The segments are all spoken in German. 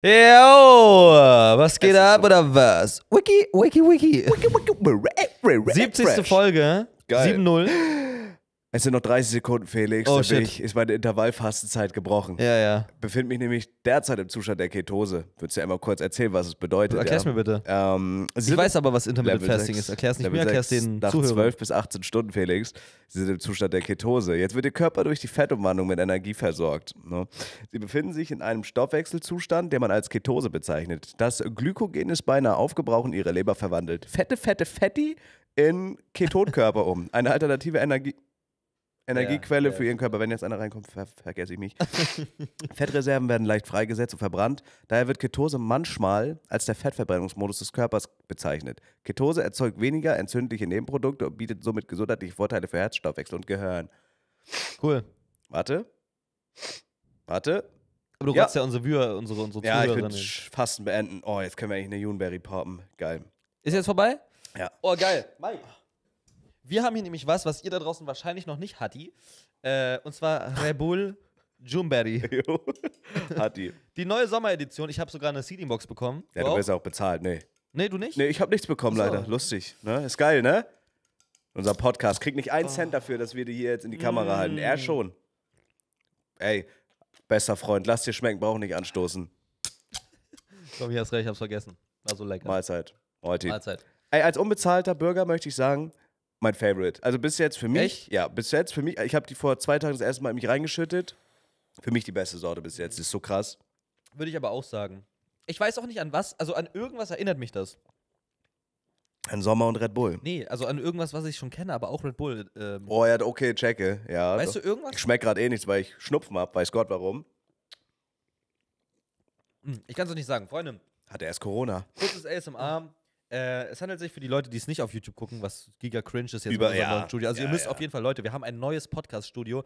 Yo, was geht ab so. oder was? Wiki, wiki, wiki. 70. Folge. 7-0. Es sind noch 30 Sekunden, Felix. Oh, shit. Ich, ist meine Intervallfastenzeit gebrochen. Ja, ja. Befinde mich nämlich derzeit im Zustand der Ketose. Würdest du ja einmal kurz erzählen, was es bedeutet? Erklär's ja. mir bitte. Ähm, ich weiß aber, was Intermittent Level Fasting 6, ist. Erklär's nicht Level mir, erklär's den Nach Zuhörern. 12 bis 18 Stunden, Felix, Sie sind im Zustand der Ketose. Jetzt wird Ihr Körper durch die Fettumwandlung mit Energie versorgt. Ne? Sie befinden sich in einem Stoffwechselzustand, den man als Ketose bezeichnet. Das Glykogen ist beinahe aufgebraucht und Ihre Leber verwandelt. Fette, fette, fetti in Ketonkörper um. Eine alternative Energie... Energiequelle ja, für ihren Körper. Wenn jetzt einer reinkommt, ver vergesse ich mich. Fettreserven werden leicht freigesetzt und verbrannt. Daher wird Ketose manchmal als der Fettverbrennungsmodus des Körpers bezeichnet. Ketose erzeugt weniger entzündliche Nebenprodukte und bietet somit gesundheitliche Vorteile für Herzstoffwechsel und Gehirn. Cool. Warte. Warte. Aber du ja. ja unsere Viewer, unsere, unsere Ja, ich würde Fasten beenden. Oh, jetzt können wir eigentlich eine Juneberry poppen. Geil. Ist jetzt vorbei? Ja. Oh, geil. Mike. Wir haben hier nämlich was, was ihr da draußen wahrscheinlich noch nicht hattet. Äh, und zwar Rebul Juneberry. Hatti. Die neue Sommeredition. Ich habe sogar eine cd bekommen. Ja, du, bist wirst auch bezahlt, nee. Nee, du nicht? Nee, ich habe nichts bekommen, so. leider. Lustig. Ne? Ist geil, ne? Unser Podcast kriegt nicht einen oh. Cent dafür, dass wir die hier jetzt in die Kamera mm. halten. Er mm. schon. Ey, bester Freund, lass dir schmecken, brauch nicht anstoßen. Komm, glaube, ich hast recht, ich hab's vergessen. War so lecker. Mahlzeit. Heute. Mahlzeit. Ey, als unbezahlter Bürger möchte ich sagen, mein Favorite. Also bis jetzt für mich, Echt? ja, bis jetzt für mich, ich habe die vor zwei Tagen das erste Mal in mich reingeschüttet. Für mich die beste Sorte bis jetzt, ist so krass. Würde ich aber auch sagen. Ich weiß auch nicht an was, also an irgendwas erinnert mich das. An Sommer und Red Bull. Nee, also an irgendwas, was ich schon kenne, aber auch Red Bull. Ähm. Oh ja, okay, checke, ja. Weißt doch. du irgendwas? Ich schmeck gerade eh nichts, weil ich Schnupfen hab, weiß Gott warum. Hm, ich kann es nicht sagen, Freunde. Hat er erst Corona. Kurzes ASMR. Äh, es handelt sich für die Leute, die es nicht auf YouTube gucken, was giga cringe ist jetzt Über, in ja. Studio. Also ja, ihr müsst ja. auf jeden Fall, Leute, wir haben ein neues Podcast-Studio.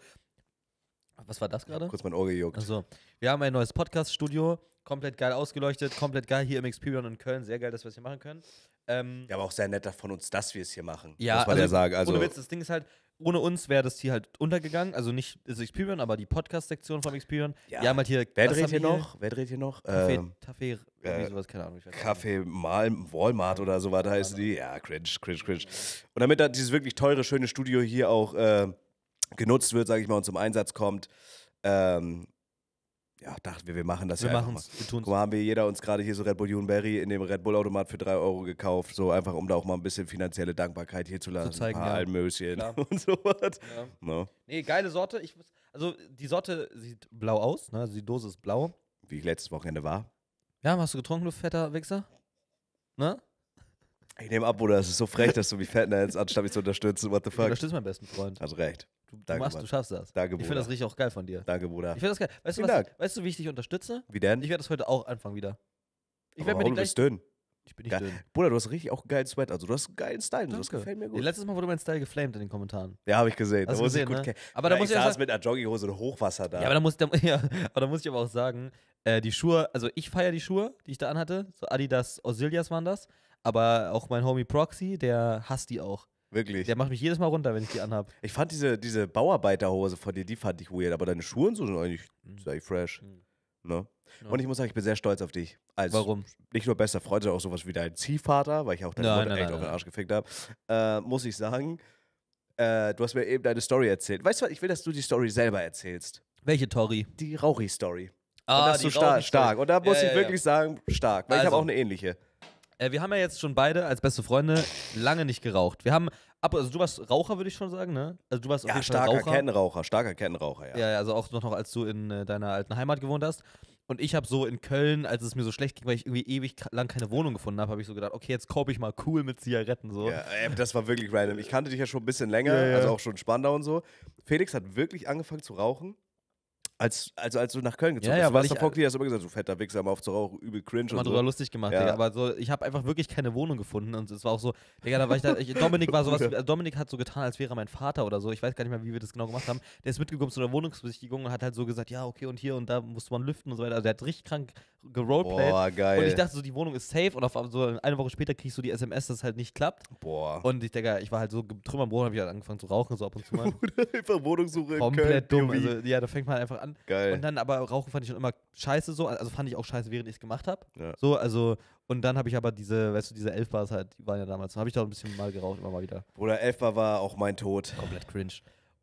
Was war das gerade? Kurz mein Ohr gejuckt. Also, wir haben ein neues Podcast-Studio, komplett geil ausgeleuchtet, komplett geil hier im Experion in Köln. Sehr geil, dass wir es hier machen können. Ähm, ja, aber auch sehr nett von uns, dass wir es hier machen. Ja, muss man also, ja sagen. Also, ohne Witz, das Ding ist halt, ohne uns wäre das hier halt untergegangen. Also nicht das Experion, aber die Podcast-Sektion vom Experion. Ja. Wir haben halt hier. Wer dreht hier, noch? Wer dreht hier noch? Kaffee, ähm, Kaffee äh, sowas, keine Ahnung. Kaffee Mal, Walmart oder so weiter heißen die. Ja, cringe, cringe, cringe. Und damit da dieses wirklich teure, schöne Studio hier auch äh, genutzt wird, sage ich mal, und zum Einsatz kommt, ähm, ja, dachten wir, wir machen das wir ja machen's, mal. Wir tun's. Guck mal, haben wir jeder uns gerade hier so Red Bull Juneberry in dem Red Bull Automat für drei Euro gekauft, so einfach, um da auch mal ein bisschen finanzielle Dankbarkeit hier zu lassen. Zu zeigen, ein paar ja. Almöschen Klar. und sowas. Ja. No. Ne? Nee, geile Sorte. Ich, also die Sorte sieht blau aus, ne? Also die Dose ist blau. Wie ich letztes Wochenende war. Ja, hast du getrunken, du fetter Wichser? Ne? Ich nehme ab, Bruder, das ist so frech, dass du mich fett nennst, anstatt mich zu unterstützen. What the fuck? Ich unterstütze meinen besten Freund. Hast recht. Du, du machst, du schaffst das. Danke, Bruder. Ich finde das richtig auch geil von dir. Danke, Bruder. Ich finde das geil. Weißt du, was, weißt du, wie ich dich unterstütze? Wie denn? Ich werde das heute auch anfangen wieder. Ich werde mir die gleich... dünn. Ich bin nicht Geil. dünn. Bruder, du hast richtig auch einen geilen Sweat. Also du hast einen geilen Style. Danke. Das gefällt mir gut. Ja, letztes Mal wurde mein Style geflamed in den Kommentaren. Ja, habe ich gesehen. Hast da muss ich gut ne? aber ja, da muss ich saß mit einer Jogginghose und Hochwasser da. Ja, aber da muss, da, ja, aber da muss ich aber auch sagen, äh, die Schuhe, also ich feiere die Schuhe, die ich da anhatte. So Adidas Auxilias waren das. Aber auch mein Homie Proxy, der hasst die auch. Wirklich. Der macht mich jedes Mal runter, wenn ich die anhab. Ich fand diese, diese Bauarbeiterhose von dir, die fand ich weird, aber deine Schuhe so sind eigentlich, mhm. sind eigentlich fresh. Mhm. Ne? Ja. Und ich muss sagen, ich bin sehr stolz auf dich. Als Warum? Nicht nur bester Freund, sondern auch sowas wie dein Ziehvater, weil ich auch deine nein, Mutter echt nein, auf den Arsch gefickt habe. Äh, muss ich sagen, äh, du hast mir eben deine Story erzählt. Weißt du was, ich will, dass du die Story selber erzählst. Welche Tori? Die Rauchi-Story. Ah, und das die so star stark. Und da muss ja, ich ja, wirklich sagen, stark. Weil also. ich habe auch eine ähnliche. Äh, wir haben ja jetzt schon beide als beste Freunde lange nicht geraucht. Wir haben, ab, also du warst Raucher, würde ich schon sagen, ne? Also du warst ja, starker Fall Raucher. Kettenraucher, starker Kettenraucher, ja. Ja, also auch noch, als du in äh, deiner alten Heimat gewohnt hast. Und ich habe so in Köln, als es mir so schlecht ging, weil ich irgendwie ewig lang keine Wohnung gefunden habe, habe ich so gedacht, okay, jetzt kaufe ich mal cool mit Zigaretten. So. Ja, das war wirklich random. Ich kannte dich ja schon ein bisschen länger, ja, ja. also auch schon spannender und so. Felix hat wirklich angefangen zu rauchen als, als, als du nach Köln gezogen ja, bist. Ja, weil ich, Fock, äh, hast immer gesagt, so fetter Wichser, mal auf zu rauchen, übel cringe und mal so. drüber lustig gemacht, ja. Digga. Aber so, ich habe einfach wirklich keine Wohnung gefunden und es war auch so, Digga, da war ich da, ich, Dominik war sowas, Dominik hat so getan, als wäre mein Vater oder so. Ich weiß gar nicht mehr, wie wir das genau gemacht haben. Der ist mitgekommen zu einer Wohnungsbesichtigung und hat halt so gesagt, ja, okay, und hier und da musste man lüften und so weiter. Also der hat richtig krank geroleplayed. Boah, geil. Und ich dachte so, die Wohnung ist safe und auf, so eine Woche später kriegst du die SMS, dass es halt nicht klappt. Boah. Und ich, Digga, ich war halt so getrümmert am Boden, hab ich halt angefangen zu rauchen, so ab und zu mal. einfach Wohnungssuche Komplett in Köln, dumm. Also, ja, da fängt man halt einfach an, Geil. und dann aber Rauchen fand ich schon immer scheiße so, also fand ich auch scheiße, während ich es gemacht habe. Ja. So, also, und dann habe ich aber diese, weißt du, diese Elfbars halt, die waren ja damals, habe ich da ein bisschen mal geraucht, immer mal wieder. Oder Elfbar war auch mein Tod. Komplett cringe.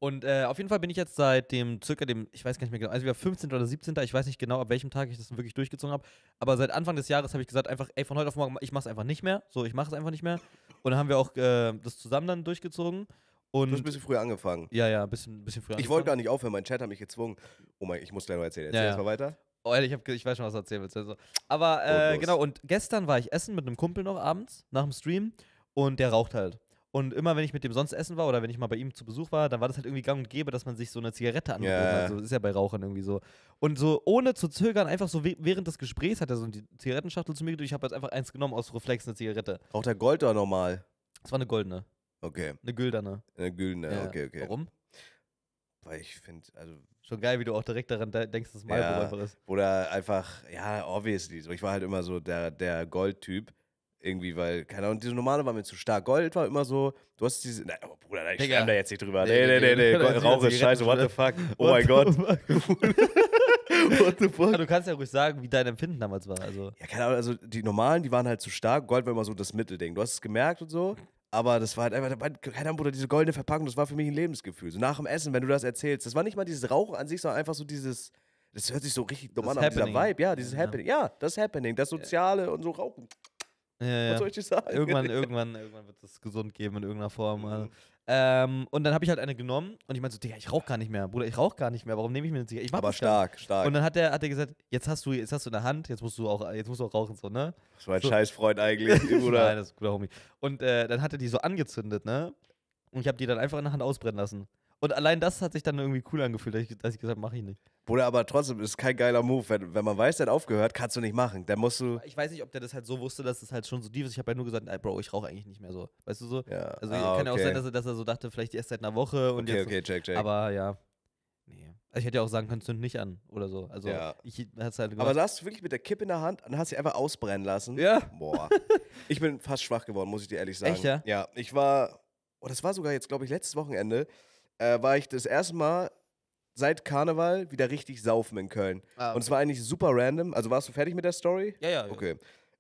Und äh, auf jeden Fall bin ich jetzt seit dem, circa dem, ich weiß gar nicht mehr genau, also wir 15. oder 17. Ich weiß nicht genau, ab welchem Tag ich das wirklich durchgezogen habe. Aber seit Anfang des Jahres habe ich gesagt, einfach, ey, von heute auf morgen, ich mache es einfach nicht mehr. So, ich mache es einfach nicht mehr. Und dann haben wir auch äh, das zusammen dann durchgezogen. Und du hast ein bisschen früher angefangen. Ja, ja, ein bisschen, bisschen früher. Ich wollte gar nicht aufhören, mein Chat hat mich gezwungen. Oh mein, ich muss gleich noch erzählen. Erzähl ja, ja. erstmal weiter. Oh, ehrlich, ich, hab, ich weiß schon, was du erzählen willst. Also. Aber äh, und genau, und gestern war ich essen mit einem Kumpel noch abends nach dem Stream und der raucht halt. Und immer, wenn ich mit dem sonst essen war oder wenn ich mal bei ihm zu Besuch war, dann war das halt irgendwie gang und gäbe, dass man sich so eine Zigarette angeboten yeah. hat. So, das ist ja bei Rauchern irgendwie so. Und so ohne zu zögern, einfach so während des Gesprächs hat er so eine Zigarettenschachtel zu mir gedrückt. Ich habe jetzt einfach eins genommen aus Reflex, eine Zigarette. Auch der Gold da nochmal. Das war eine goldene. Okay. Eine güldene. Eine güldene, ja. okay, okay. Warum? Weil ich finde, also. Schon geil, wie du auch direkt daran denkst, dass Marlboro ja, einfach ist. Oder einfach, ja, obviously. So, ich war halt immer so der, der Gold-Typ. Irgendwie, weil, keine Ahnung, diese normale war mir zu stark. Gold war immer so, du hast diese. Na, oh, Bruder, ich Digga. da jetzt nicht drüber. Nee, nee, nee, nee. nee. nee. Rauch ist scheiße, what the fuck? Oh mein Gott. What the fuck? du kannst ja ruhig sagen, wie dein Empfinden damals war. Also. Ja, keine Ahnung, also die normalen, die waren halt zu stark. Gold war immer so das Mittelding. Du hast es gemerkt und so. Aber das war halt einfach, Bruder, diese goldene Verpackung, das war für mich ein Lebensgefühl. So nach dem Essen, wenn du das erzählst, das war nicht mal dieses Rauchen an sich, sondern einfach so dieses, das hört sich so richtig normal an, dieser Vibe, ja, dieses ja. Happening, ja, das Happening, das Soziale und so Rauchen. Ja, Was soll ich dir sagen? Irgendwann, irgendwann, irgendwann wird es gesund geben in irgendeiner Form. Also. Ähm, und dann habe ich halt eine genommen und ich meinte so, Digga, ich rauche gar nicht mehr, Bruder, ich rauche gar nicht mehr, warum nehme ich mir eine Zigarette? Ich Aber stark, dann. stark. Und dann hat er hat gesagt, jetzt hast du, jetzt hast du in der Hand, jetzt musst du auch, jetzt musst du auch rauchen, so, ne? Das war ein so. Scheißfreund eigentlich, Bruder. Nein, das ist ein guter Homie. Und äh, dann hat er die so angezündet, ne? Und ich habe die dann einfach in der Hand ausbrennen lassen. Und allein das hat sich dann irgendwie cool angefühlt, dass ich, dass ich gesagt habe, mach ich nicht. Bruder, aber trotzdem ist kein geiler Move. Wenn, wenn man weiß, der hat aufgehört, kannst du nicht machen. Dann musst du. Ich weiß nicht, ob der das halt so wusste, dass es halt schon so tief ist. Ich habe ja nur gesagt, ey, Bro, ich rauche eigentlich nicht mehr so. Weißt du so? Ja. Also ah, kann ja auch sein, dass er, dass er, so dachte, vielleicht erst seit einer Woche und okay, jetzt. Okay, okay, check, check. Aber ja. Nee. Also ich hätte ja auch sagen können, zünd nicht an oder so. Also ja. ich hat's halt gemacht. Aber saß du wirklich mit der Kippe in der Hand und hast sie einfach ausbrennen lassen? Ja. Boah. ich bin fast schwach geworden, muss ich dir ehrlich sagen. Echt, ja? Ja. Ich war. Oh, das war sogar jetzt, glaube ich, letztes Wochenende äh, war ich das erste Mal seit Karneval wieder richtig saufen in Köln. Ah, okay. Und es war eigentlich super random. Also warst du fertig mit der Story? Ja, ja. ja. Okay.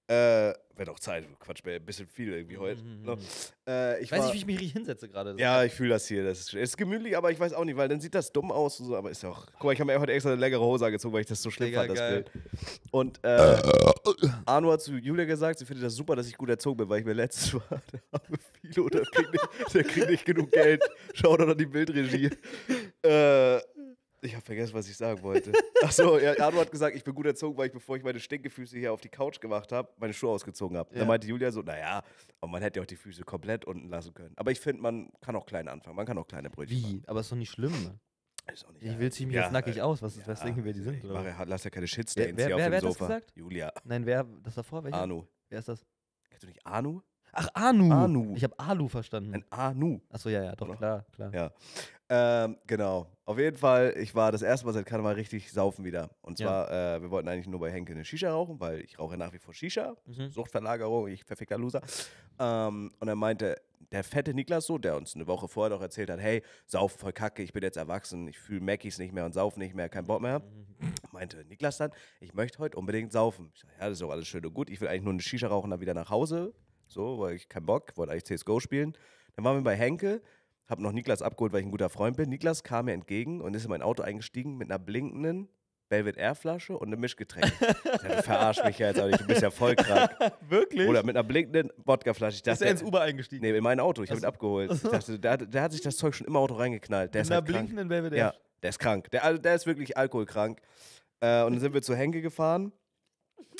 Äh, wenn auch Zeit, Quatsch, ein bisschen viel irgendwie heute. Mhm. No. Ne? Mhm, mhm. Äh, ich weiß war, nicht, wie ich mich hier hinsetze gerade. Ja, ich fühle das hier. Das ist, ist, gemütlich, aber ich weiß auch nicht, weil dann sieht das dumm aus und so, aber ist ja auch. Guck mal, ich habe mir heute extra eine längere Hose angezogen, weil ich das so schlimm Digga, fand, das geil. Bild. Und äh, Arno hat zu Julia gesagt, sie findet das super, dass ich gut erzogen bin, weil ich mir letztes Mal der arme Philo, der kriegt nicht, der nicht genug Geld. Schaut doch an die Bildregie. äh, ich habe vergessen, was ich sagen wollte. Achso, ja, Arno hat gesagt, ich bin gut erzogen, weil ich, bevor ich meine Stinkefüße hier auf die Couch gemacht habe, meine Schuhe ausgezogen habe. Ja. Dann meinte Julia so, naja, aber man hätte ja auch die Füße komplett unten lassen können. Aber ich finde, man kann auch klein anfangen. Man kann auch kleine Brötchen Wie? Machen. Aber ist doch nicht schlimm. Ist auch nicht ich will ziemlich ja, jetzt nackig äh, aus. Was, ja, was denken wir, die sind? Ich mache, lass ja keine Shitstains wer, wer, hier wer, auf wer dem hat Sofa. Das gesagt? Julia. Nein, wer, das davor? Welcher? Anu. Wer ist das? Kennst du nicht Anu? Ach, Anu. Anu. Ich habe Alu verstanden. Ein Anu. Achso, ja, ja, doch, Oder? klar, klar. Ja. Ähm, genau. Auf jeden Fall, ich war das erste Mal seit Karneval richtig saufen wieder. Und zwar, ja. äh, wir wollten eigentlich nur bei Henke eine Shisha rauchen, weil ich rauche nach wie vor Shisha. Mhm. Suchtverlagerung, ich perfekter Loser. Ähm, und er meinte, der fette Niklas so, der uns eine Woche vorher noch erzählt hat, hey, sauf voll kacke, ich bin jetzt erwachsen, ich fühle Mackies nicht mehr und sauf nicht mehr, kein Bock mehr. Mhm. Meinte Niklas dann, ich möchte heute unbedingt saufen. Ich sag, ja, das ist doch alles schön und gut, ich will eigentlich nur eine Shisha rauchen, dann wieder nach Hause. So, weil ich keinen Bock, wollte eigentlich CSGO spielen. Dann waren wir bei Henke, habe noch Niklas abgeholt, weil ich ein guter Freund bin. Niklas kam mir entgegen und ist in mein Auto eingestiegen mit einer blinkenden Velvet Air Flasche und einem Mischgetränk. du verarsch mich ja jetzt, auch nicht, du bist ja voll krank. Wirklich? Oder mit einer blinkenden Wodkaflasche. Ich ist er ins Uber eingestiegen? Nee, in mein Auto. Ich habe ihn abgeholt. Ich dachte, der, der, hat sich das Zeug schon im Auto reingeknallt. Der in ist einer halt blinkenden Velvet Air? Ja, der ist krank. Der, also, der ist wirklich alkoholkrank. Äh, und dann sind wir zu Henke gefahren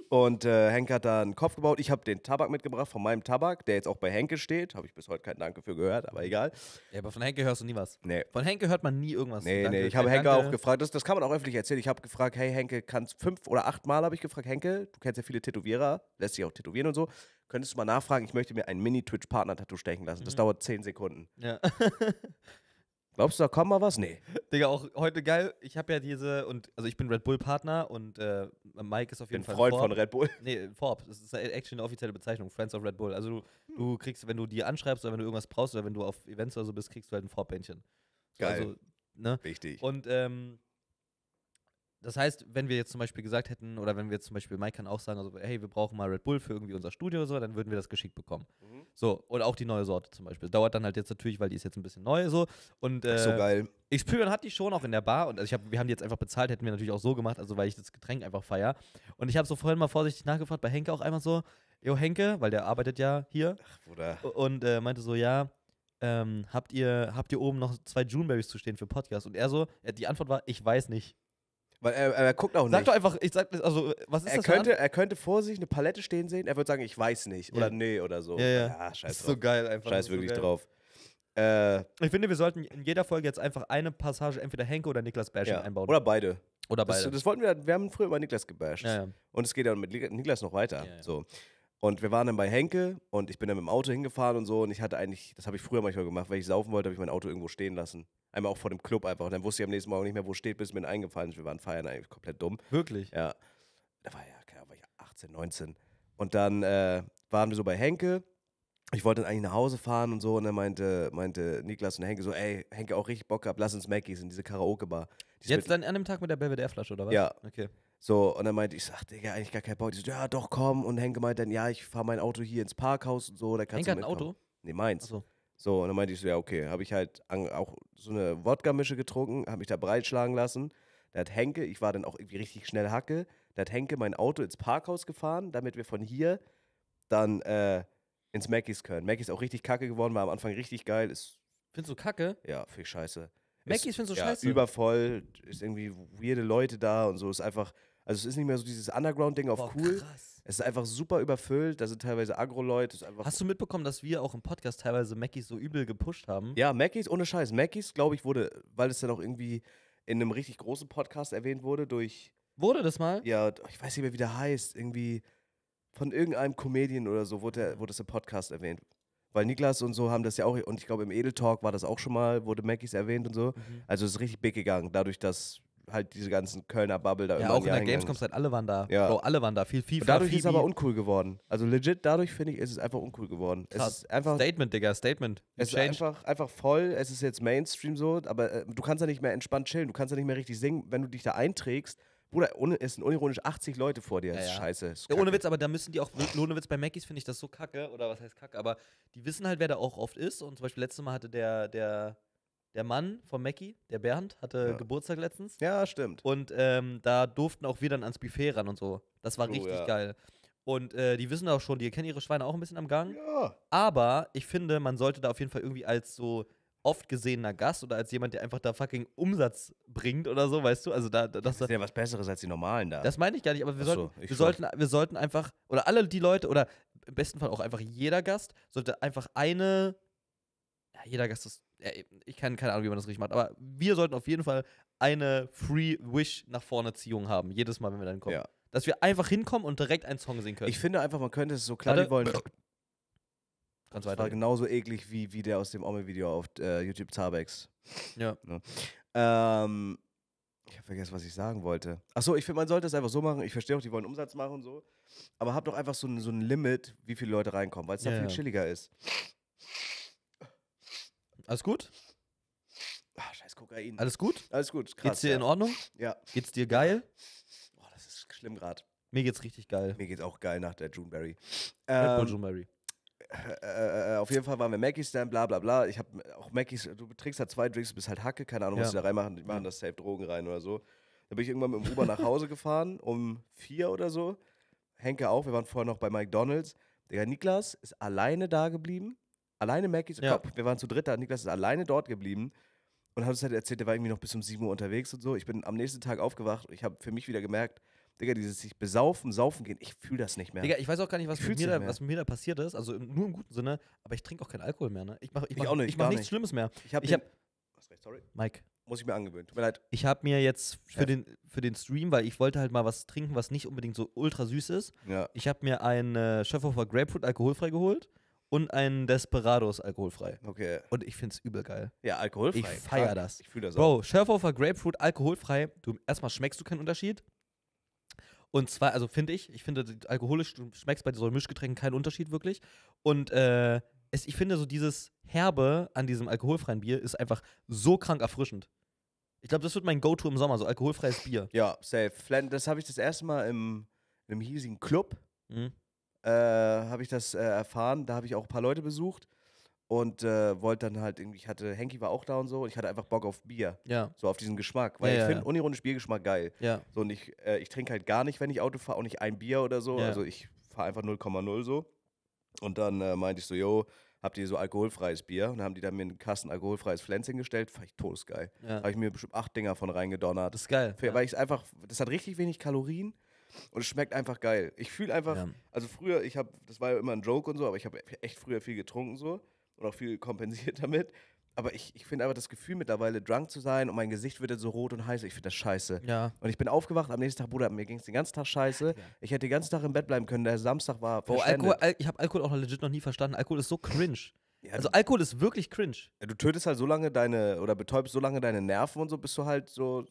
und äh, Henk hat da einen Kopf gebaut. Ich habe den Tabak mitgebracht von meinem Tabak, der jetzt auch bei Henke steht. Habe ich bis heute keinen Danke für gehört, aber egal. Ja, aber von Henke hörst du nie was. Nee. Von Henke hört man nie irgendwas. Nee, Danke, nee. Ich habe Henke auch gefragt, das, das kann man auch öffentlich erzählen. Ich habe gefragt, hey Henke, kannst fünf oder acht Mal habe ich gefragt, Henke, du kennst ja viele Tätowierer, lässt sich auch tätowieren und so. Könntest du mal nachfragen, ich möchte mir ein Mini-Twitch-Partner-Tattoo stechen lassen. Das mhm. dauert zehn Sekunden. Ja. Glaubst du, da kommt mal was? Nee. Digga, auch heute geil. Ich habe ja diese, und also ich bin Red Bull-Partner und äh, Mike ist auf jeden bin Fall. Freund Forb. von Red Bull. Nee, Forbes. Das ist actually eine offizielle Bezeichnung, Friends of Red Bull. Also du, du kriegst, wenn du die anschreibst oder wenn du irgendwas brauchst oder wenn du auf Events oder so bist, kriegst du halt ein Forb-Bändchen. Geil. Also, ne? Wichtig. Und ähm, das heißt, wenn wir jetzt zum Beispiel gesagt hätten, oder wenn wir jetzt zum Beispiel, Mike kann auch sagen, also, hey, wir brauchen mal Red Bull für irgendwie unser Studio oder so, dann würden wir das geschickt bekommen. Mhm. So, und auch die neue Sorte zum Beispiel. Dauert dann halt jetzt natürlich, weil die ist jetzt ein bisschen neu so. Und, äh, so geil. Experian hat die schon auch in der Bar und also ich hab, wir haben die jetzt einfach bezahlt, hätten wir natürlich auch so gemacht, also weil ich das Getränk einfach feier. Und ich habe so vorhin mal vorsichtig nachgefragt, bei Henke auch einmal so, jo Henke, weil der arbeitet ja hier. Ach, Bruder. Und äh, meinte so, ja, ähm, habt, ihr, habt ihr oben noch zwei Juneberries zu stehen für Podcast? Und er so, die Antwort war, ich weiß nicht. Weil er, er guckt auch nicht. Sag doch einfach, ich sag, also, was ist er das? Könnte, er könnte vor sich eine Palette stehen sehen, er würde sagen, ich weiß nicht. Oder ja. nee oder so. Ja, ja. ja ah, scheiß ist drauf. so geil einfach. Scheiß wirklich so drauf. Äh, ich finde, wir sollten in jeder Folge jetzt einfach eine Passage entweder Henke oder Niklas Bashen ja. einbauen. Oder beide. Oder beide. Das, das, wollten wir, wir haben früher über Niklas gebasht. Ja, ja. Und es geht ja mit Niklas noch weiter. So. Und wir waren dann bei Henke und ich bin dann mit dem Auto hingefahren und so. Und ich hatte eigentlich, das habe ich früher manchmal gemacht, wenn ich saufen wollte, habe ich mein Auto irgendwo stehen lassen. Einmal auch vor dem Club einfach. Und dann wusste ich am nächsten Morgen nicht mehr, wo steht, bis mir eingefallen ist. Wir waren feiern eigentlich komplett dumm. Wirklich? Ja. Da war ja, keine Ahnung, war ich 18, 19. Und dann äh, waren wir so bei Henke. Ich wollte dann eigentlich nach Hause fahren und so. Und dann meinte, meinte Niklas und Henke so: Ey, Henke auch richtig Bock gehabt, lass uns Mackies in diese Karaoke-Bar. Die Jetzt dann an dem Tag mit der Belvedere-Flasche oder was? Ja. Okay. So, und dann meinte ich, ach Digga, eigentlich gar kein Bock. Ich so, ja, doch, komm. Und Henke meinte dann, ja, ich fahre mein Auto hier ins Parkhaus und so. Da kannst Henke du hat ein Auto? Nee, meins. Ach so. so, und dann meinte ich so, ja, okay. Habe ich halt auch so eine Wodka-Mische getrunken, habe mich da breitschlagen lassen. Da hat Henke, ich war dann auch irgendwie richtig schnell Hacke, da hat Henke mein Auto ins Parkhaus gefahren, damit wir von hier dann äh, ins Mackies können. Mackies ist auch richtig kacke geworden, war am Anfang richtig geil. Ist, findest du kacke? Ja, finde ich scheiße. Mackies findest du ja, scheiße? Übervoll, ist irgendwie weirde Leute da und so, ist einfach also es ist nicht mehr so dieses Underground-Ding auf Boah, cool. Krass. Es ist einfach super überfüllt, da sind teilweise Agro-Leute. Hast du mitbekommen, dass wir auch im Podcast teilweise Mackies so übel gepusht haben? Ja, Mackies, ohne Scheiß. Mackies, glaube ich, wurde, weil es dann auch irgendwie in einem richtig großen Podcast erwähnt wurde, durch. Wurde das mal? Ja, ich weiß nicht mehr, wie der heißt. Irgendwie von irgendeinem Comedian oder so wurde, der, wurde das im Podcast erwähnt. Weil Niklas und so haben das ja auch, und ich glaube, im Edel Talk war das auch schon mal, wurde Mackies erwähnt und so. Mhm. Also es ist richtig big gegangen, dadurch, dass halt diese ganzen Kölner Bubble da Ja, auch in der Gamescom-Zeit, alle waren da. Ja. Bro, alle waren da. Viel FIFA. Und dadurch Phoebe. ist es aber uncool geworden. Also legit, dadurch finde ich, ist es einfach uncool geworden. Es ist einfach Statement, Digga, Statement. Es Change. ist einfach, einfach voll, es ist jetzt Mainstream so, aber äh, du kannst ja nicht mehr entspannt chillen, du kannst ja nicht mehr richtig singen, wenn du dich da einträgst. Bruder, es sind unironisch 80 Leute vor dir. Das ja, ist scheiße. Das ist ja, ohne Witz, aber da müssen die auch, ohne Witz, bei Mackies finde ich das so kacke, oder was heißt kacke, aber die wissen halt, wer da auch oft ist. Und zum Beispiel letztes Mal hatte der, der der Mann von Mackie, der Bernd, hatte ja. Geburtstag letztens. Ja, stimmt. Und ähm, da durften auch wir dann ans Buffet ran und so. Das war oh, richtig ja. geil. Und äh, die wissen auch schon, die kennen ihre Schweine auch ein bisschen am Gang. Ja. Aber ich finde, man sollte da auf jeden Fall irgendwie als so oft gesehener Gast oder als jemand, der einfach da fucking Umsatz bringt oder so, weißt du? Also da, da das, das ist ja was Besseres als die normalen da. Das meine ich gar nicht, aber wir, so, wir, sollten, wir sollten einfach, oder alle die Leute, oder im besten Fall auch einfach jeder Gast, sollte einfach eine, ja, jeder Gast ist äh, ich kann keine Ahnung, wie man das richtig macht, aber wir sollten auf jeden Fall eine Free Wish nach vorne Ziehung haben, jedes Mal, wenn wir dann kommen. Ja. Dass wir einfach hinkommen und direkt einen Song singen können. Ich finde einfach, man könnte es so klar, Warte. die wollen. Ganz weiter. Das war genauso eklig wie, wie der aus dem Omme-Video auf äh, YouTube Tabex. Ja. Ne? Ähm, ich habe vergessen, was ich sagen wollte. Achso, ich finde, man sollte es einfach so machen. Ich verstehe auch, die wollen Umsatz machen und so. Aber hab doch einfach so ein, so ein Limit, wie viele Leute reinkommen, weil es ja, dann viel chilliger ist. Alles gut? Ach, scheiß Kokain. Alles gut? Alles gut, krass. Geht's dir ja. in Ordnung? Ja. Geht's dir geil? Oh, das ist schlimm gerade. Mir geht's richtig geil. Mir geht's auch geil nach der Juneberry. Ähm, Juneberry. Äh, äh, äh, auf jeden Fall waren wir Mackies dann, bla bla bla. Ich habe auch Mackies, du trinkst halt zwei Drinks, bist halt Hacke, keine Ahnung, ja. was sie da reinmachen. Die machen das safe Drogen rein oder so. Da bin ich irgendwann mit dem Uber nach Hause gefahren, um vier oder so. Henke auch, wir waren vorher noch bei McDonalds. Der Niklas ist alleine da geblieben Alleine merke ich so, ja. Kopf, wir waren zu dritt da, Niklas ist alleine dort geblieben und hat uns halt erzählt, der war irgendwie noch bis um 7 Uhr unterwegs und so. Ich bin am nächsten Tag aufgewacht und ich habe für mich wieder gemerkt, Digga, dieses sich besaufen, saufen gehen, ich fühle das nicht mehr. Digga, ich weiß auch gar nicht, was, mit mir, da, was mit mir, da, passiert ist, also nur im guten Sinne, aber ich trinke auch keinen Alkohol mehr, ne? Ich mache ich mach, ich, nicht, ich mach nichts nicht. Schlimmes mehr. Ich habe hab, recht, sorry. Mike. Muss ich mir angewöhnen. Tut mir leid. Ich habe mir jetzt für, ja. den, für den Stream, weil ich wollte halt mal was trinken, was nicht unbedingt so ultra süß ist. Ja. Ich habe mir einen äh, Schöpfer Grapefruit alkoholfrei geholt und ein Desperados alkoholfrei. Okay. Und ich find's übel geil. Ja, alkoholfrei. Ich feier das. Ich fühle das Bro, auch. Schärfhofer Grapefruit alkoholfrei. Du, erstmal schmeckst du keinen Unterschied. Und zwar, also finde ich, ich finde alkoholisch, du schmeckst bei solchen Mischgetränken keinen Unterschied wirklich. Und äh, es, ich finde so dieses Herbe an diesem alkoholfreien Bier ist einfach so krank erfrischend. Ich glaube, das wird mein Go-To im Sommer, so alkoholfreies Bier. Ja, safe. Das habe ich das erste Mal im, im hiesigen Club. Mhm. Äh, habe ich das äh, erfahren. Da habe ich auch ein paar Leute besucht und äh, wollte dann halt irgendwie, ich hatte, Henki war auch da und so, und ich hatte einfach Bock auf Bier. Ja. So auf diesen Geschmack. Weil ja, ich finde ja. unironisch Biergeschmack geil. Ja. So und ich, äh, ich trinke halt gar nicht, wenn ich Auto fahre, auch nicht ein Bier oder so. Also ich fahre einfach 0,0 so. Und dann äh, meinte ich so, yo, habt ihr so alkoholfreies Bier? Und dann haben die dann mir einen Kasten alkoholfreies Pflänzchen gestellt, fand ich todesgeil. Ja. Habe ich mir bestimmt acht Dinger von reingedonnert. Das ist geil. Weil ich es einfach, das hat richtig wenig Kalorien. Und es schmeckt einfach geil. Ich fühle einfach, ja. also früher, ich habe, das war ja immer ein Joke und so, aber ich habe echt früher viel getrunken so und auch viel kompensiert damit. Aber ich, ich finde einfach das Gefühl mittlerweile, drunk zu sein und mein Gesicht wird jetzt so rot und heiß. Ich finde das scheiße. Ja. Und ich bin aufgewacht am nächsten Tag, Bruder, mir ging es den ganzen Tag scheiße. Ja. Ich hätte den ganzen Tag im Bett bleiben können. Der Samstag war Boah, Alkohol, Al Ich habe Alkohol auch noch legit noch nie verstanden. Alkohol ist so cringe. Ja, also Alkohol ist wirklich cringe. Du tötest halt so lange deine, oder betäubst so lange deine Nerven und so, bis du halt so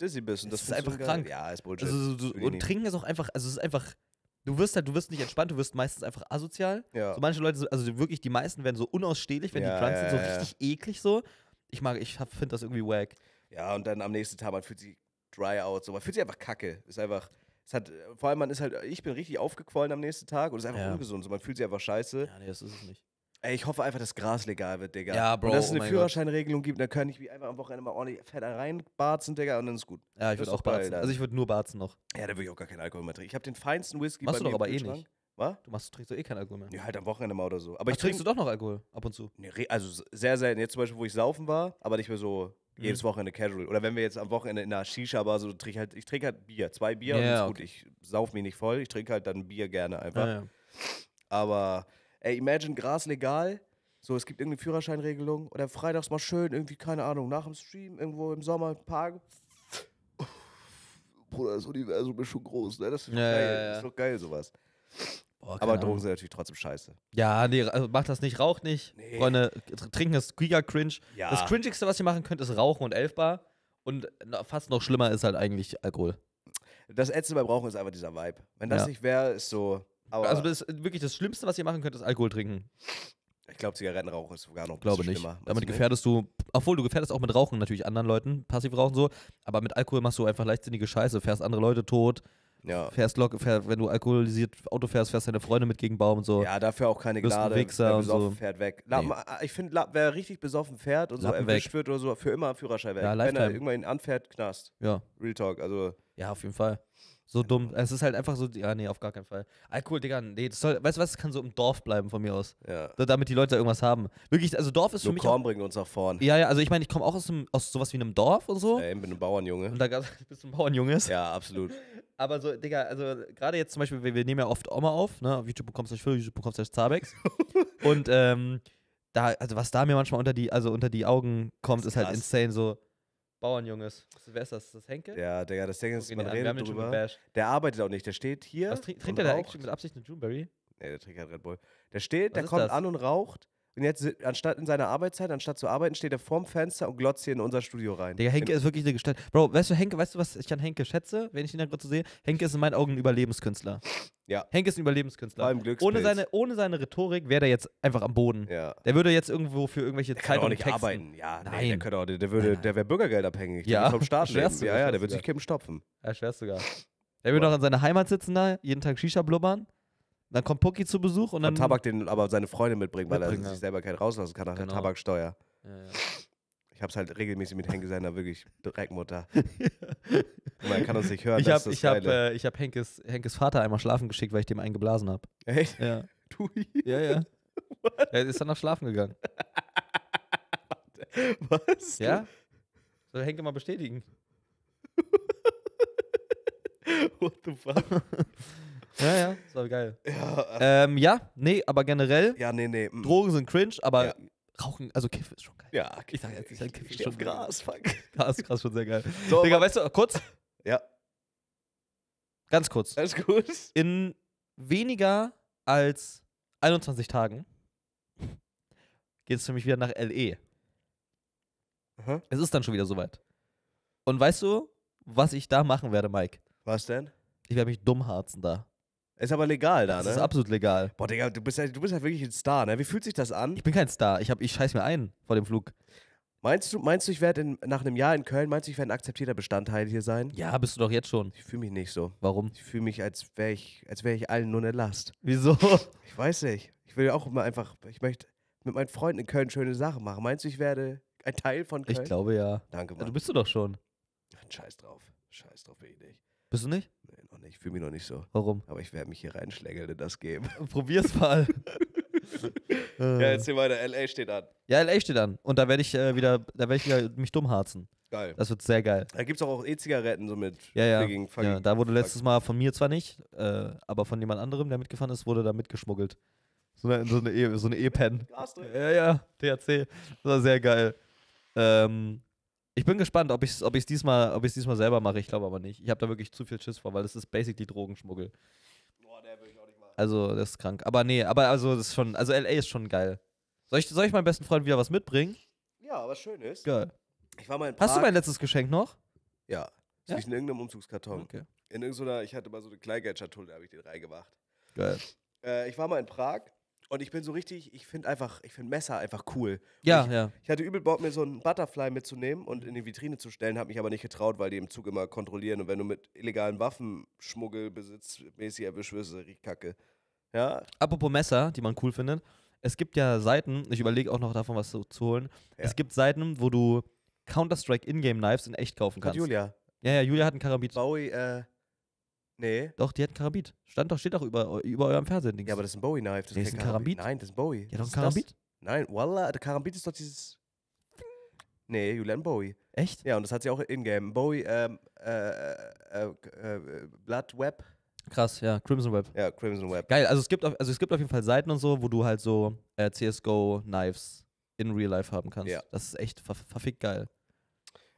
Disney bist. Und das, das ist einfach krank. Ja, ist Bullshit. Also, du, und nie. trinken ist auch einfach, also es ist einfach, du wirst halt, du wirst nicht entspannt, du wirst meistens einfach asozial. Ja. So manche Leute, also wirklich, die meisten werden so unausstehlich, wenn ja, die krank sind, so richtig eklig so. Ich mag, ich finde das irgendwie wack. Ja, und dann am nächsten Tag, man fühlt sich dry out, so. Man fühlt sich einfach kacke. Ist einfach, es hat, vor allem man ist halt, ich bin richtig aufgequollen am nächsten Tag und es ist einfach ungesund, so. Man fühlt sich einfach scheiße. Ja, nee, das ist es nicht. Ey, ich hoffe einfach, dass Gras legal wird, Digga. Ja, Bro. Und dass es oh eine Führerscheinregelung gibt, da kann ich mich einfach am Wochenende mal ordentlich fett reinbarzen, Digga, und dann ist gut. Ja, ich würde auch barzen. Also ich würde nur barzen noch. Ja, da würde ich auch gar keinen Alkohol mehr trinken. Ich habe den feinsten Whisky Machst bei du mir doch aber eh nicht. Was? Du machst, trinkst doch eh keinen Alkohol mehr. Ja, halt am Wochenende mal oder so. Aber Ach, ich trinkst du doch noch Alkohol ab und zu? Nee, also sehr selten. Jetzt zum Beispiel, wo ich saufen war, aber nicht mehr so mhm. jedes Wochenende casual. Oder wenn wir jetzt am Wochenende in einer Shisha-Bar so, trinke halt, ich trinke halt Bier. Zwei Bier ja, und ist okay. gut. Ich sauf mich nicht voll. Ich trinke halt dann Bier gerne einfach. Ah, ja. Aber Ey, imagine Gras legal. So, es gibt irgendeine Führerscheinregelung. Oder freitags mal schön, irgendwie, keine Ahnung, nach dem Stream, irgendwo im Sommer, ein Park. Bruder, das Universum ist schon groß, ne? Das ist, ja, geil. Ja, ja. Das doch geil, sowas. Boah, aber Drogen sind natürlich trotzdem scheiße. Ja, nee, also macht das nicht, raucht nicht. Nee. Freunde, trinken ist giga cringe. Ja. Das cringigste, was ihr machen könnt, ist Rauchen und Elfbar. Und fast noch schlimmer ist halt eigentlich Alkohol. Das Ätzende beim Rauchen ist einfach dieser Vibe. Wenn das ja. nicht wäre, ist so, aber also das ist wirklich das Schlimmste, was ihr machen könnt, ist Alkohol trinken. Ich glaube, Zigarettenrauch ist sogar noch ein glaube nicht. Schlimmer. Damit gefährdest du, obwohl du gefährdest auch mit Rauchen natürlich anderen Leuten, passiv rauchen so, aber mit Alkohol machst du einfach leichtsinnige Scheiße, fährst andere Leute tot. Ja. Fährst lock, fähr, wenn du alkoholisiert Auto fährst, fährst deine Freunde mit gegen Baum und so. Ja, dafür auch keine Gnade. Wer besoffen so. fährt weg. Lappen, nee. Ich finde, wer richtig besoffen fährt und Lappen so erwischt weg. wird oder so, für immer Führerschein weg. Ja, wenn er irgendwann anfährt, Knast. Ja. Real Talk, also. Ja, auf jeden Fall. So dumm. Es ist halt einfach so, ja, ah, nee, auf gar keinen Fall. Alkohol, Digga, nee, das soll, weißt du was, es kann so im Dorf bleiben von mir aus. Ja. damit die Leute da irgendwas haben. Wirklich, also Dorf ist so für mich. Korn bringen uns nach vorn. Ja, ja, also ich meine, ich komme auch aus, dem, aus sowas wie einem Dorf und so. Ja, ich bin ein Bauernjunge. Und da bist du ein Bauernjunge. Ja, absolut. Aber so, Digga, also gerade jetzt zum Beispiel, wir, wir, nehmen ja oft Oma auf, ne? Auf YouTube bekommst du euch für, YouTube bekommst du euch Zabex. und ähm, da, also was da mir manchmal unter die, also unter die Augen kommt, ist, ist halt insane so Bauernjunges. Wer ist das Das Henke? Ja, Digga, das Ding ist, man redet drüber. Der arbeitet auch nicht. Der steht hier. Was trinkt, trinkt der da eigentlich mit Absicht eine Juneberry? Nee, der trinkt halt Red Bull. Der steht, Was der kommt das? an und raucht. Und jetzt, anstatt in seiner Arbeitszeit, anstatt zu arbeiten, steht er vorm Fenster und glotzt hier in unser Studio rein. Der Henke in ist wirklich eine Gestalt. Bro, weißt du, Henke, weißt du, was ich an Henke schätze, wenn ich ihn da gerade so sehe? Henke ist in meinen Augen ein Überlebenskünstler. Ja. Henke ist ein Überlebenskünstler. Ohne seine, ohne seine Rhetorik wäre der jetzt einfach am Boden. Ja. Der würde jetzt irgendwo für irgendwelche der Zeitungen kann auch nicht texten. arbeiten. Ja, Nein. Nee, der, könnte der, der wäre bürgergeldabhängig. Der ja. Vom Staat Ja, ja, der würde sich kippen stopfen. Ja, schwerst sogar. Der würde noch in seiner Heimat sitzen da, jeden Tag Shisha blubbern. Dann kommt Pucki zu Besuch und dann. Und Tabak den aber seine Freunde mitbringen, weil mitbringen, er sich selber keinen rauslassen kann nach genau. der Tabaksteuer. Ja, Ich hab's halt regelmäßig mit Henke seiner wirklich Dreckmutter. Man kann uns nicht hören. Ich habe ich hab, äh, ich hab Henkes, Henkes Vater einmal schlafen geschickt, weil ich dem einen geblasen habe. Echt? Ja. Du? Ja, ja. What? Er ist dann nach schlafen gegangen. Was? Ja? Soll Henke mal bestätigen. What the fuck? Ja, ja, das war geil. Ja, ähm, ja nee, aber generell. Ja, nee, nee. Mm. Drogen sind cringe, aber ja. Rauchen, also Kiffen ist schon geil. Ja, okay. ich sag jetzt, ich sag Kiffen ist schon Gras, fuck. Gras, Gras schon sehr geil. So, Digga, weißt du, kurz? Ja. Ganz kurz. Alles gut. In weniger als 21 Tagen geht es für mich wieder nach LE. Aha. Es ist dann schon wieder soweit. Und weißt du, was ich da machen werde, Mike? Was denn? Ich werde mich dummharzen da. Ist aber legal da, das ne? Das ist absolut legal. Boah, Digga, du bist, ja, du bist ja wirklich ein Star, ne? Wie fühlt sich das an? Ich bin kein Star. Ich, hab, ich scheiß mir ein vor dem Flug. Meinst du, meinst du ich werde nach einem Jahr in Köln, meinst du, ich werde ein akzeptierter Bestandteil hier sein? Ja, bist du doch jetzt schon. Ich fühle mich nicht so. Warum? Ich fühle mich, als wäre ich, wär ich allen nur eine Last. Wieso? Ich weiß nicht. Ich will auch immer einfach, ich möchte mit meinen Freunden in Köln schöne Sachen machen. Meinst du, ich werde ein Teil von Köln? Ich glaube ja. Danke, Mann. Ja, du bist du doch schon. Scheiß drauf. Scheiß drauf, bin ich nicht. Bist du nicht? noch nicht. Ich fühle mich noch nicht so. Warum? Aber ich werde mich hier reinschlägeln in das Game. Probier's mal. ja, erzähl weiter. LA steht an. Ja, LA steht an. Und da werde ich äh, wieder, da werde ich wieder mich dummharzen. Geil. Das wird sehr geil. Da gibt es auch E-Zigaretten so mit. Ja, ja. Fugging, ja. Da wurde letztes Mal von mir zwar nicht, äh, aber von jemand anderem, der mitgefahren ist, wurde da mitgeschmuggelt. So eine, so eine e, E-Pen. So e ja, ja, THC. Das war sehr geil. Ähm, ich bin gespannt, ob ich es ob diesmal, diesmal selber mache. Ich glaube aber nicht. Ich habe da wirklich zu viel Schiss vor, weil das ist basically Drogenschmuggel. Boah, der will ich auch nicht machen. Also, das ist krank. Aber nee, aber also, das ist schon, also LA ist schon geil. Soll ich, soll ich meinem besten Freund wieder was mitbringen? Ja, was schön ist. Geil. Ich war mal in Prag. Hast du mein letztes Geschenk noch? Ja. ja? Zwischen irgendeinem Umzugskarton. Okay. In irgendeiner, ich hatte mal so eine Kleingeldschatulle, da habe ich den reingemacht. Geil. Äh, ich war mal in Prag und ich bin so richtig, ich finde einfach, ich finde Messer einfach cool. Ja, ich, ja. Ich hatte übel Bock, mir so einen Butterfly mitzunehmen und in die Vitrine zu stellen, habe mich aber nicht getraut, weil die im Zug immer kontrollieren. Und wenn du mit illegalen Waffenschmuggel mäßig erwischt wirst, ist das kacke. Ja. Apropos Messer, die man cool findet. Es gibt ja Seiten, ich überlege auch noch davon was zu, zu holen. Ja. Es gibt Seiten, wo du Counter-Strike Ingame Knives in echt kaufen kannst. Und Julia. Ja, ja, Julia hat einen Karabit. Bowie, äh, Nee. Doch, die hat ein Karabit. Stand doch, steht doch über, über eurem Fernsehen. Ja, aber das ist ein Bowie-Knife. Das, nee, ist ein Karabit. Karabit. Nein, das ist ein Bowie. Ja, doch ein Karabit? Das? Nein, voila, der Karabit ist doch dieses. Nee, Julian Bowie. Echt? Ja, und das hat sie auch in-game. Bowie, ähm, äh, äh, äh, äh, Blood Web. Krass, ja, Crimson Web. Ja, Crimson Web. Geil, also es gibt auf, also es gibt auf jeden Fall Seiten und so, wo du halt so äh, CSGO-Knives in Real Life haben kannst. Ja. Das ist echt ver verfickt geil.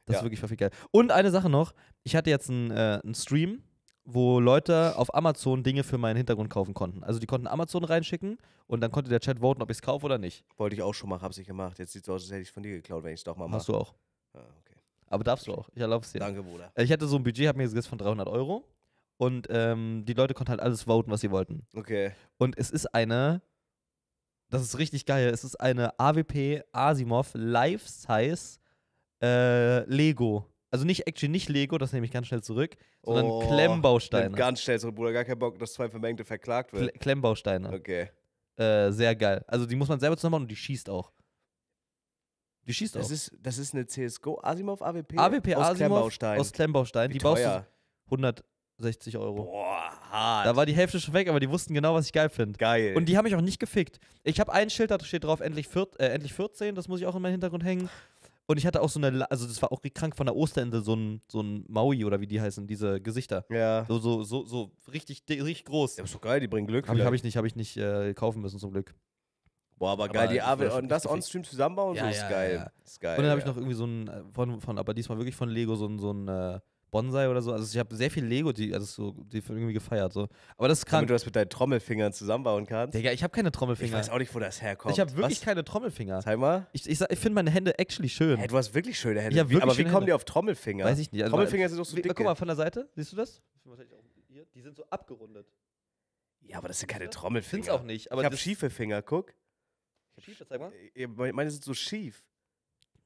Das ja. ist wirklich verfickt geil. Und eine Sache noch, ich hatte jetzt einen, äh, einen Stream wo Leute auf Amazon Dinge für meinen Hintergrund kaufen konnten. Also die konnten Amazon reinschicken und dann konnte der Chat voten, ob ich es kaufe oder nicht. Wollte ich auch schon machen, hab's nicht gemacht. Jetzt sieht es aus, als hätte ich es von dir geklaut, wenn ich es doch mal mache. Hast du auch. Ah, okay. Aber darfst du auch. Ich erlaube es dir. Danke, Bruder. Äh, ich hatte so ein Budget, habe mir gesetzt von 300 Euro und ähm, die Leute konnten halt alles voten, was sie wollten. Okay. Und es ist eine, das ist richtig geil, es ist eine AWP Asimov Life-Size äh, Lego also nicht Action, nicht Lego, das nehme ich ganz schnell zurück, sondern oh, Klemmbausteine. Ganz schnell zurück, Bruder, gar kein Bock, dass zwei Vermengte verklagt werden. Kle Klemmbausteine. Okay. Äh, sehr geil. Also die muss man selber zusammenbauen und die schießt auch. Die schießt das auch. Ist, das ist eine CSGO Asimov AWP? AWP aus Asimov Klemmbaustein. Aus Klemmbaustein. Wie die teuer? baust du 160 Euro. Boah, hart. Da war die Hälfte schon weg, aber die wussten genau, was ich geil finde. Geil. Und die haben mich auch nicht gefickt. Ich habe ein Schild, da steht drauf, endlich, viert, äh, endlich 14, das muss ich auch in meinen Hintergrund hängen. Und ich hatte auch so eine, also das war auch krank von der Osterinsel, so ein, so ein Maui oder wie die heißen, diese Gesichter. Ja. So, so, so, so richtig, richtig groß. Ja, ist doch geil, die bringen Glück. Habe hab ich nicht, hab ich nicht äh, kaufen müssen zum Glück. Boah, aber, aber geil, die Arbeit und das on-stream zusammenbauen, ja, so ist, ja, geil. Ja. ist geil. Und dann habe ich noch irgendwie so ein, äh, von, von, aber diesmal wirklich von Lego, so ein, so ein äh, Bonsai oder so. Also ich habe sehr viel Lego, die, also so, die irgendwie gefeiert. So. Aber das ist krank. Damit du das mit deinen Trommelfingern zusammenbauen kannst. Digga, ich habe keine Trommelfinger. Ich weiß auch nicht, wo das herkommt. Ich habe wirklich Was? keine Trommelfinger. Zeig mal. Ich, ich, ich finde meine Hände actually schön. Hey, du hast wirklich schöne Hände. Ja, wirklich aber wie kommen Hände. die auf Trommelfinger? Weiß ich nicht. Also Trommelfinger sind doch so dick. Guck mal, von der Seite, siehst du das? Die sind so abgerundet. Ja, aber das sind keine Trommelfinger. Sind's auch nicht. Aber ich habe schiefe Finger, guck. Ich hab schiefe, zeig mal. Äh, meine sind so schief.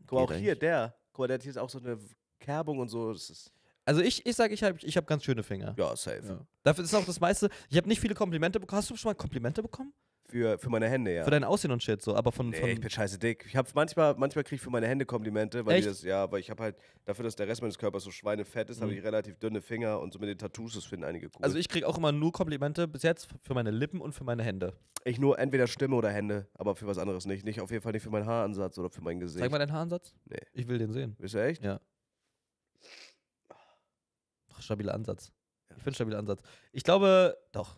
Guck mal, auch hier, der. Guck mal, der hat hier auch so eine Kerbung und so. Das ist also ich, ich sage, ich habe ich hab ganz schöne Finger. Ja, safe. Ja. Dafür ist auch das meiste. Ich habe nicht viele Komplimente bekommen. Hast du schon mal Komplimente bekommen? Für, für meine Hände, ja. Für dein Aussehen und Shit, so, aber von. Nee, von ich bin scheiße dick. Ich hab manchmal, manchmal kriege ich für meine Hände Komplimente, weil Echt? das, ja, weil ich habe halt, dafür, dass der Rest meines Körpers so schweinefett ist, mhm. habe ich relativ dünne Finger und so mit den Tattoos, das finden einige cool. Also ich kriege auch immer nur Komplimente bis jetzt für meine Lippen und für meine Hände. Ich nur entweder Stimme oder Hände, aber für was anderes nicht. Nicht auf jeden Fall nicht für meinen Haaransatz oder für mein Gesicht. Zeig mal deinen Haaransatz? Nee. Ich will den sehen. Bist du echt? Ja stabiler Ansatz. Ja. Ich finde stabiler Ansatz. Ich glaube, doch.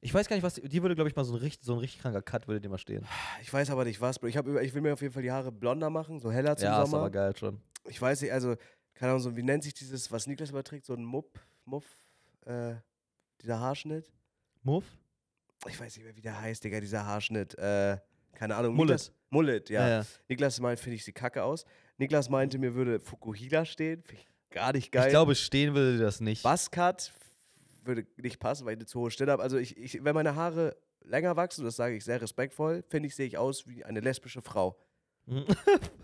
Ich weiß gar nicht, was. Die würde, glaube ich, mal so ein, richtig, so ein richtig kranker Cut würde dir mal stehen. Ich weiß aber nicht was, Bro. Ich, ich will mir auf jeden Fall die Haare blonder machen, so heller zum ja, Sommer. Ja, ist aber geil schon. Ich weiß nicht, also, keine Ahnung, so, wie nennt sich dieses, was Niklas überträgt, so ein Mupp, Muff, äh, dieser Haarschnitt? Muff? Ich weiß nicht mehr, wie der heißt, Digga, dieser Haarschnitt. Äh, keine Ahnung. Mullet. Mullet, ja. ja, ja. Niklas meint, finde ich, sie kacke aus. Niklas meinte, mir würde Fukuhila stehen. Finde ich gar nicht geil. Ich glaube, stehen würde das nicht. Buzzcut würde nicht passen, weil ich eine zu hohe Stirn habe. Also, ich, ich, wenn meine Haare länger wachsen, das sage ich sehr respektvoll, finde ich, sehe ich aus wie eine lesbische Frau. Hm.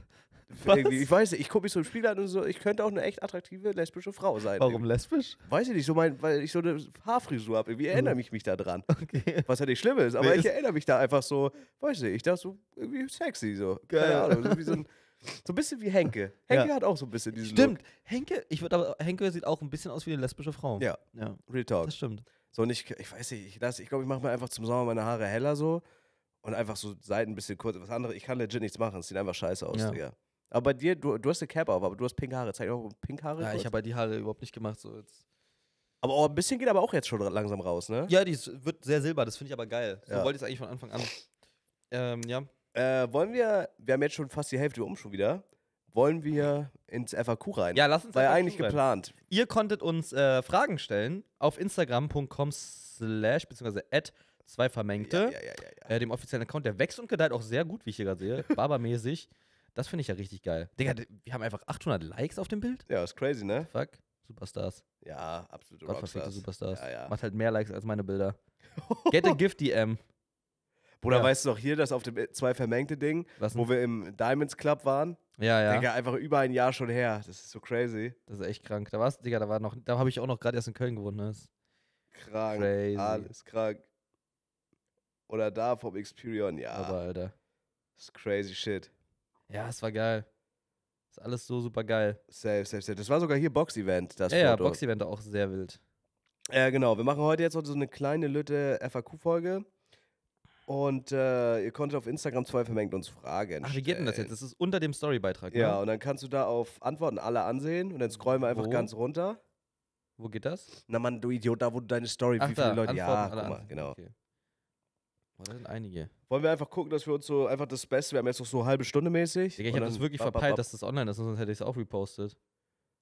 ich weiß nicht, ich gucke mich so im Spiel an und so, ich könnte auch eine echt attraktive lesbische Frau sein. Warum lesbisch? Weiß ich nicht, so mein, weil ich so eine Haarfrisur habe. Irgendwie erinnere hm. ich mich da dran. Okay. Was ja nicht schlimm ist, aber nee, ich erinnere mich da einfach so, weiß ich nicht, ich dachte so irgendwie sexy so. Keine Ahnung, so wie so ein So ein bisschen wie Henke. Henke ja. hat auch so ein bisschen diesen Stimmt. Look. Henke, ich würde aber Henke sieht auch ein bisschen aus wie eine lesbische Frau. Ja. ja. Real Talk. Das stimmt. So und ich, ich weiß nicht, ich glaube, ich, glaub, ich mache mir einfach zum Sommer meine Haare heller so und einfach so Seiten ein bisschen kurz. Was anderes, ich kann legit nichts machen. Es sieht einfach scheiße aus, ja. Digga. Aber bei dir, du, du hast eine Cap auf, aber du hast pink Haare. Zeig auch pink Haare. Ja, kurz. ich habe halt die Haare überhaupt nicht gemacht. So jetzt. Aber auch oh, ein bisschen geht aber auch jetzt schon langsam raus, ne? Ja, die ist, wird sehr silber, das finde ich aber geil. So wollte ich es eigentlich von Anfang an. Ähm, ja. Äh, wollen wir, wir haben jetzt schon fast die Hälfte um schon wieder, wollen wir ins FAQ rein? Ja, lass uns War ja eigentlich rein. geplant. Ihr konntet uns äh, Fragen stellen auf instagram.com slash beziehungsweise at zwei Vermengte, ja, ja, ja, äh, dem offiziellen Account, der wächst und gedeiht auch sehr gut, wie ich hier gerade sehe, barbermäßig. Das finde ich ja richtig geil. Digga, wir haben einfach 800 Likes auf dem Bild. Ja, ist crazy, ne? Fuck, Superstars. Ja, absolute Rockstars. Superstars. Macht halt mehr Likes als meine Bilder. Get a Gift DM. Bruder, ja. weißt du noch hier das auf dem äh, zwei vermengte Ding, wo wir im Diamonds Club waren? Ja, ja. Digga, einfach über ein Jahr schon her. Das ist so crazy. Das ist echt krank. Da war's, Digga, da war noch, da habe ich auch noch gerade erst in Köln gewohnt, ne? Krank. Crazy. Alles krank. Oder da vom Experion, ja. Aber, Alter. Das ist crazy shit. Ja, es war geil. Ist alles so super geil. Safe, safe, safe. Das war sogar hier Box-Event, das Ja, ja, Box-Event auch sehr wild. Ja, genau. Wir machen heute jetzt so eine kleine Lütte FAQ-Folge. Und äh, ihr konntet auf Instagram zwei vermengt uns Fragen. Ach, wie geht denn das jetzt? Das ist unter dem Storybeitrag. Ne? Ja, ne? und dann kannst du da auf Antworten alle ansehen und dann scrollen wir einfach Wo? ganz runter. Wo geht das? Na Mann, du Idiot, da wo du deine Story, Ach, wie viele da, Leute. Antworten ja, guck mal, Antworten. genau. Okay. Oh, da sind einige. Wollen wir einfach gucken, dass wir uns so einfach das Beste, wir haben jetzt noch so eine halbe Stunde mäßig. Digga, ich habe das wirklich bap, bap, verpeilt, dass das online ist, sonst hätte ich es auch repostet.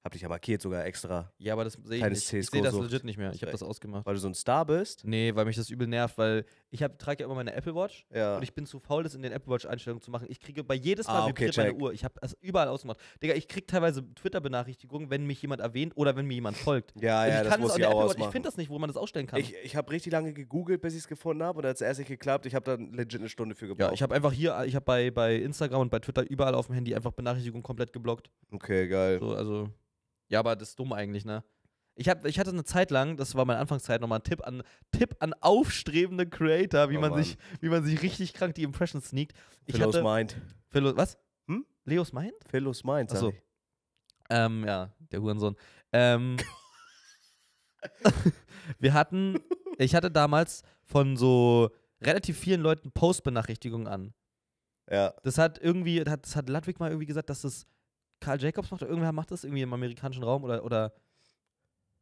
Hab dich ja markiert sogar extra. Ja, aber das sehe ich Kleines nicht. Ich sehe das legit nicht mehr. Ich habe das ausgemacht. Weil du so ein Star bist. Nee, weil mich das übel nervt, weil ich trage ja immer meine Apple Watch Ja. und ich bin zu faul, das in den Apple Watch-Einstellungen zu machen. Ich kriege bei jedes Mal Ah, okay, vibriert check. meine Uhr. Ich habe das überall ausgemacht. Digga, ich kriege teilweise Twitter-Benachrichtigungen, wenn mich jemand erwähnt oder wenn mir jemand folgt. Ja, ja, ich das kann muss es ich auch Watch, ich finde das nicht, wo man das ausstellen kann. Ich, ich habe richtig lange gegoogelt, bis ich es gefunden habe und hat es erst nicht geklappt, ich habe dann legit eine Stunde für gebraucht. ja, ich habe einfach hier, ich habe bei, bei Instagram und bei Twitter überall auf dem Handy einfach Benachrichtigungen komplett geblockt. okay, geil. So, also ja, aber das ist dumm eigentlich, ne? Ich, hab, ich hatte eine Zeit lang, das war meine Anfangszeit, nochmal ein Tipp an, Tipp an aufstrebende Creator, wie, oh, man sich, wie man sich richtig krank die Impressions sneakt. Ich Philos hatte, Mind. Philo, was? Hm? Leos Mind? Philos Mind, Achso. Ähm, ja, der Hurensohn. Ähm, wir hatten, ich hatte damals von so relativ vielen Leuten Postbenachrichtigungen an. Ja. Das hat irgendwie, das hat Ludwig mal irgendwie gesagt, dass das Karl Jacobs macht, irgendwer macht das irgendwie im amerikanischen Raum oder, oder,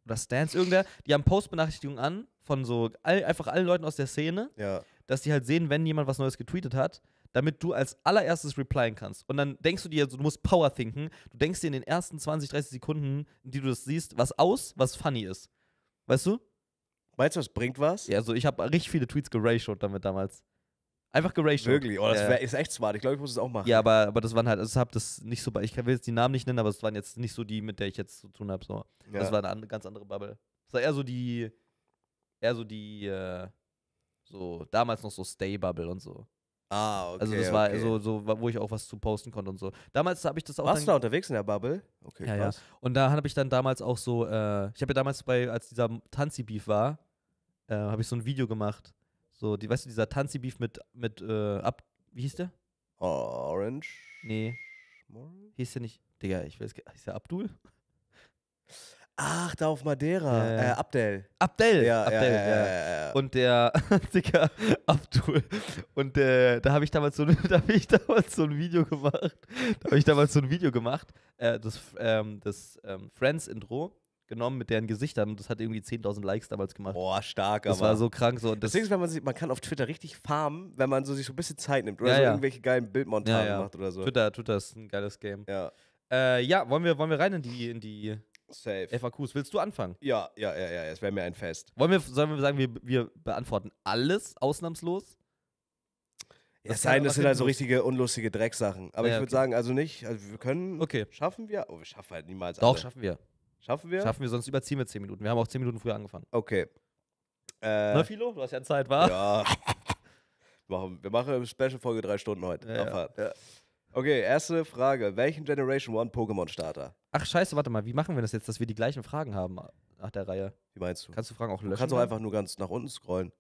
oder Stance, irgendwer, die haben Postbenachrichtigungen an von so all, einfach allen Leuten aus der Szene, ja. dass die halt sehen, wenn jemand was Neues getweetet hat, damit du als allererstes replyen kannst. Und dann denkst du dir, du musst Power thinken, du denkst dir in den ersten 20, 30 Sekunden, die du das siehst, was aus, was funny ist. Weißt du? Weißt du, das bringt was? Ja, also ich habe richtig viele Tweets geratioed damit damals. Einfach geraged. Wirklich, oh, das wär, ja. ist echt smart. Ich glaube, ich muss es auch machen. Ja, aber, aber das waren halt, also ich habe das nicht so, ich will jetzt die Namen nicht nennen, aber es waren jetzt nicht so die, mit der ich jetzt zu tun habe. So. Ja. Das war eine ganz andere Bubble. Das war eher so die, eher so die, äh, so damals noch so Stay Bubble und so. Ah, okay. Also das war okay. so, so, wo ich auch was zu posten konnte und so. Damals habe ich das auch. Warst du da unterwegs in der Bubble? Okay, ja, krass. ja. Und da habe ich dann damals auch so, äh, ich habe ja damals bei, als dieser Tanzi-Beef war, äh, habe ich so ein Video gemacht so, die, weißt du, dieser Tanzi-Beef mit, mit äh, ab, wie hieß der? Orange? Nee. Orange? Hieß der nicht, Digga, ich weiß, hieß der Abdul? Ach, da auf Madeira. Ja, Äh, Abdel. Abdel, ja. Abdel, ja, ja. Und der, Digga, Abdul. Und äh, da habe ich damals so da habe ich damals so ein Video gemacht. Da habe ich damals so ein Video gemacht. Äh, das ähm, das ähm, Friends-Intro genommen mit deren Gesichtern und das hat irgendwie 10.000 Likes damals gemacht. Boah, stark, das aber. Das war so krank so. Und das Deswegen, wenn man sieht, man kann auf Twitter richtig farmen, wenn man so sich so ein bisschen Zeit nimmt oder ja, so ja. irgendwelche geilen Bildmontagen ja, macht oder so. Twitter, Twitter ist ein geiles Game. Ja. Äh, ja, wollen wir, wollen wir rein in die, in die Safe. FAQs. Willst du anfangen? Ja, ja, ja, ja. Es wäre mir ein Fest. Wollen wir, sollen wir sagen, wir, wir beantworten alles ausnahmslos? Ja, das sein, das sind halt so richtige unlustige Drecksachen. Aber ja, ich würde okay. sagen, also nicht, also wir können, okay. schaffen wir, oh, wir schaffen halt niemals. Doch, alle. schaffen wir. Schaffen wir? Schaffen wir, sonst überziehen wir 10 Minuten. Wir haben auch 10 Minuten früher angefangen. Okay. Äh, Na, Philo, du hast ja Zeit, wa? Ja. wir machen, eine Special-Folge drei Stunden heute. Ja, ja. Okay, erste Frage. Welchen Generation One Pokémon-Starter? Ach, scheiße, warte mal. Wie machen wir das jetzt, dass wir die gleichen Fragen haben nach der Reihe? Wie meinst du? Kannst du Fragen auch löschen? Du kannst auch einfach nur ganz nach unten scrollen.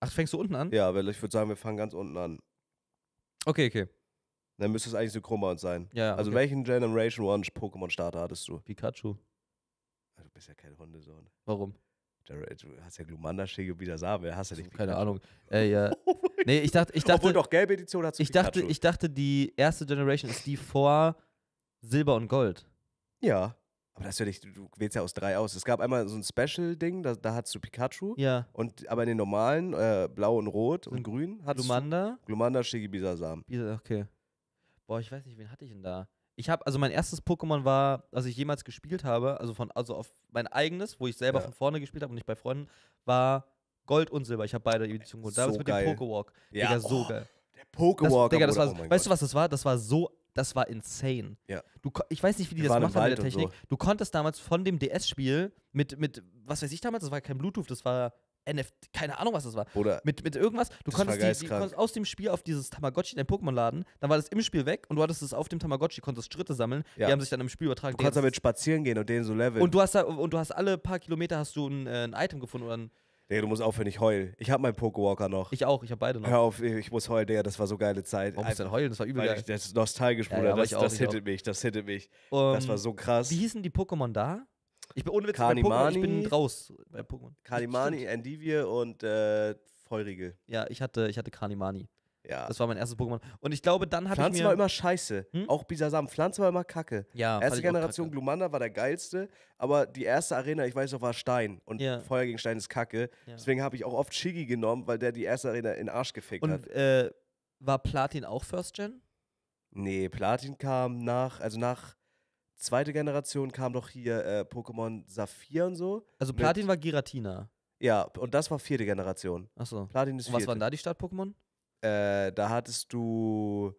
Ach, fängst du unten an? Ja, weil ich würde sagen, wir fangen ganz unten an. Okay, okay. Dann müsste es eigentlich so krumm uns sein. Ja, ja, Also, okay. welchen Generation One Pokémon-Starter hattest du? Pikachu bist ja kein Hundesohn. Warum? Äh, du hast ja Glumanda-Schäge wieder hast ja nicht. Also, keine Pikachu. Ahnung. Äh, ja. oh nee, ich dachte, ich dachte. Obwohl doch gelbe Edition hat ich Pikachu. dachte, ich dachte, die erste Generation ist die vor Silber und Gold. Ja. Aber das nicht, du wählst ja aus drei aus. Es gab einmal so ein Special-Ding, da, da hattest du Pikachu. Ja. Und, aber in den normalen, äh, blau und rot und, und grün, hattest Glumanda. du. Glumanda? Glumanda, Shigibisa Okay. Boah, ich weiß nicht, wen hatte ich denn da? ich habe, also mein erstes Pokémon war, was ich jemals gespielt habe, also von, also auf mein eigenes, wo ich selber ja. von vorne gespielt habe und nicht bei Freunden, war Gold und Silber. Ich habe beide Editionen geholt. So Damals mit dem Pokewalk. Ja. Digga, so oh, geil. Der Pokewalk. Das, Digga, das war, oh weißt Gott. du, was das war? Das war so das war insane. Ja. Du, ich weiß nicht, wie die Wir das gemacht haben mit der Technik. So. Du konntest damals von dem DS-Spiel mit, mit, was weiß ich damals, das war kein Bluetooth, das war NFT, keine Ahnung, was das war. Oder mit, mit irgendwas. Du konntest, die, die, konntest, aus dem Spiel auf dieses Tamagotchi dein Pokémon laden, dann war das im Spiel weg und du hattest es auf dem Tamagotchi, konntest Schritte sammeln, ja. die haben sich dann im Spiel übertragen. Du konntest damit spazieren gehen und den so leveln. Und du hast da, und du hast alle paar Kilometer hast du ein, äh, ein Item gefunden oder ein. Nee, du musst aufhören, ich heul. Ich habe meinen Pokewalker noch. Ich auch, ich habe beide noch. Hör auf, ich muss heulen, Digga, das war so geile Zeit. Warum musst du denn heulen? Das war übel geil. Ich, das ist nostalgisch, Bruder. Ja, ja, das, auch, das hittet mich, das hittet mich. Um, das war so krass. Wie hießen die Pokémon da? Ich bin ohne Witz, Kanimani, ich bin raus bei Pokémon. Kanimani, Endivie und äh, Feurigel. Ja, ich hatte, ich hatte Kanimani. Ja. Das war mein erstes Pokémon. Und ich glaube, dann hatte ich Pflanze war immer scheiße. Hm? Auch Bisasam. Pflanze war immer kacke. Ja, erste Generation Glumanda war der geilste, aber die erste Arena, ich weiß noch, war Stein. Und ja. Feuer gegen Stein ist kacke. Ja. Deswegen habe ich auch oft Shiggy genommen, weil der die erste Arena in den Arsch gefickt Und, hat. Äh, war Platin auch First Gen? Nee, Platin kam nach, also nach zweite Generation kam doch hier äh, Pokémon Saphir und so. Also Platin mit, war Giratina. Ja, und das war vierte Generation. Achso. Platin ist vierte. Und was waren da die Stadt-Pokémon? Äh, da hattest du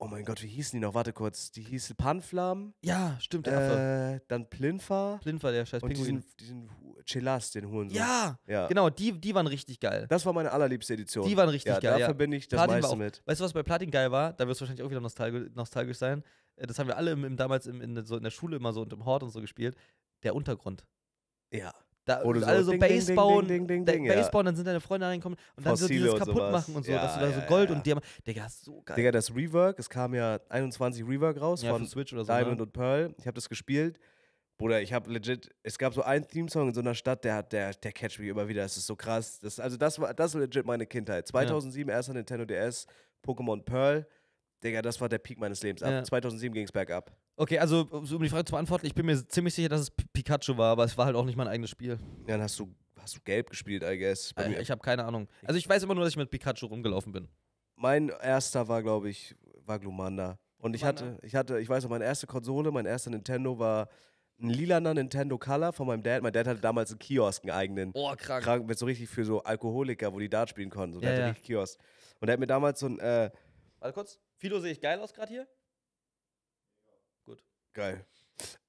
Oh mein Gott, wie hießen die noch? Warte kurz. Die hießen Panflam. Ja, stimmt, der äh, Dann Plinfa. Plinfa, der scheiß und Pinguin. Diesen, diesen Chelas, den Hurensohn. Ja, ja, genau, die, die waren richtig geil. Das war meine allerliebste Edition. Die waren richtig ja, geil. Da ja. verbinde ich das Platin meiste auch, mit. Weißt du, was bei Platin geil war? Da wirst du wahrscheinlich auch wieder nostalgisch, nostalgisch sein. Äh, das haben wir alle im, im damals im, in, so in der Schule immer so und im Hort und so gespielt. Der Untergrund. Ja. Da Wo du alle so, so Baseball, ding, ding, ding, Baseball, ja. dann sind deine Freunde reingekommen und dann Fossile so dieses kaputt sowas. machen und so, ja, dass du da so Gold ja, und Diamant. Digga, so geil. Digga, das Rework, es kam ja 21 Rework raus von Switch oder so, Diamond ne? und Pearl. Ich habe das gespielt. Bruder, ich habe legit, es gab so einen Theme-Song in so einer Stadt, der hat, der, der catch mich immer wieder, das ist so krass. Das, also das war, das war legit meine Kindheit. 2007 erster Nintendo DS, Pokémon Pearl. Digga, das war der Peak meines Lebens. Ab ja. 2007 ging es bergab. Okay, also um die Frage zu beantworten, ich bin mir ziemlich sicher, dass es Pikachu war, aber es war halt auch nicht mein eigenes Spiel. Ja, dann hast du, hast du gelb gespielt, I guess. Bei äh, ich, ich habe keine Ahnung. Also ich weiß immer nur, dass ich mit Pikachu rumgelaufen bin. Mein erster war, glaube ich, war Glumanda. Und ich hatte, ich hatte, ich weiß noch, meine erste Konsole, mein erster Nintendo war ein lilaner Nintendo Color von meinem Dad. Mein Dad hatte damals einen Kiosk, einen eigenen. Oh, krank. krank mit so richtig für so Alkoholiker, wo die Dart spielen konnten. So, der ja, hatte ja. Kiosk. Und der hat mir damals so ein, äh, Warte kurz. Philo sehe ich geil aus gerade hier? Gut. Geil.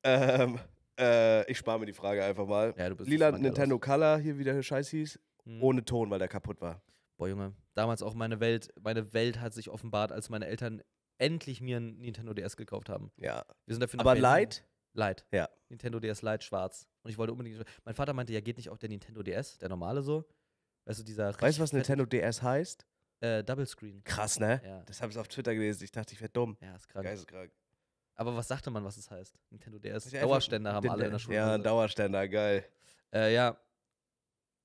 Ähm, äh, ich spare mir die Frage einfach mal. Ja, du bist Lila Nintendo aus. Color, hier wieder der Scheiß hieß, mhm. ohne Ton, weil der kaputt war. Boah, Junge, damals auch meine Welt, meine Welt hat sich offenbart, als meine Eltern endlich mir ein Nintendo DS gekauft haben. Ja. Wir sind dafür Aber Light? Light. Ja. Nintendo DS Light schwarz. Und ich wollte unbedingt. Mein Vater meinte, ja, geht nicht auch der Nintendo DS, der normale so. Weißt du, dieser. Weißt du, was Nintendo DS heißt? äh, Double Screen. Krass, ne? Ja. Das habe ich auf Twitter gelesen. Ich dachte, ich wäre dumm. Ja, ist krass. Geisteskrank. Aber was sagte man, was es das heißt? Nintendo DS. Dauerständer haben alle in der Schule. Ja, Dauerständer, geil. Äh, ja.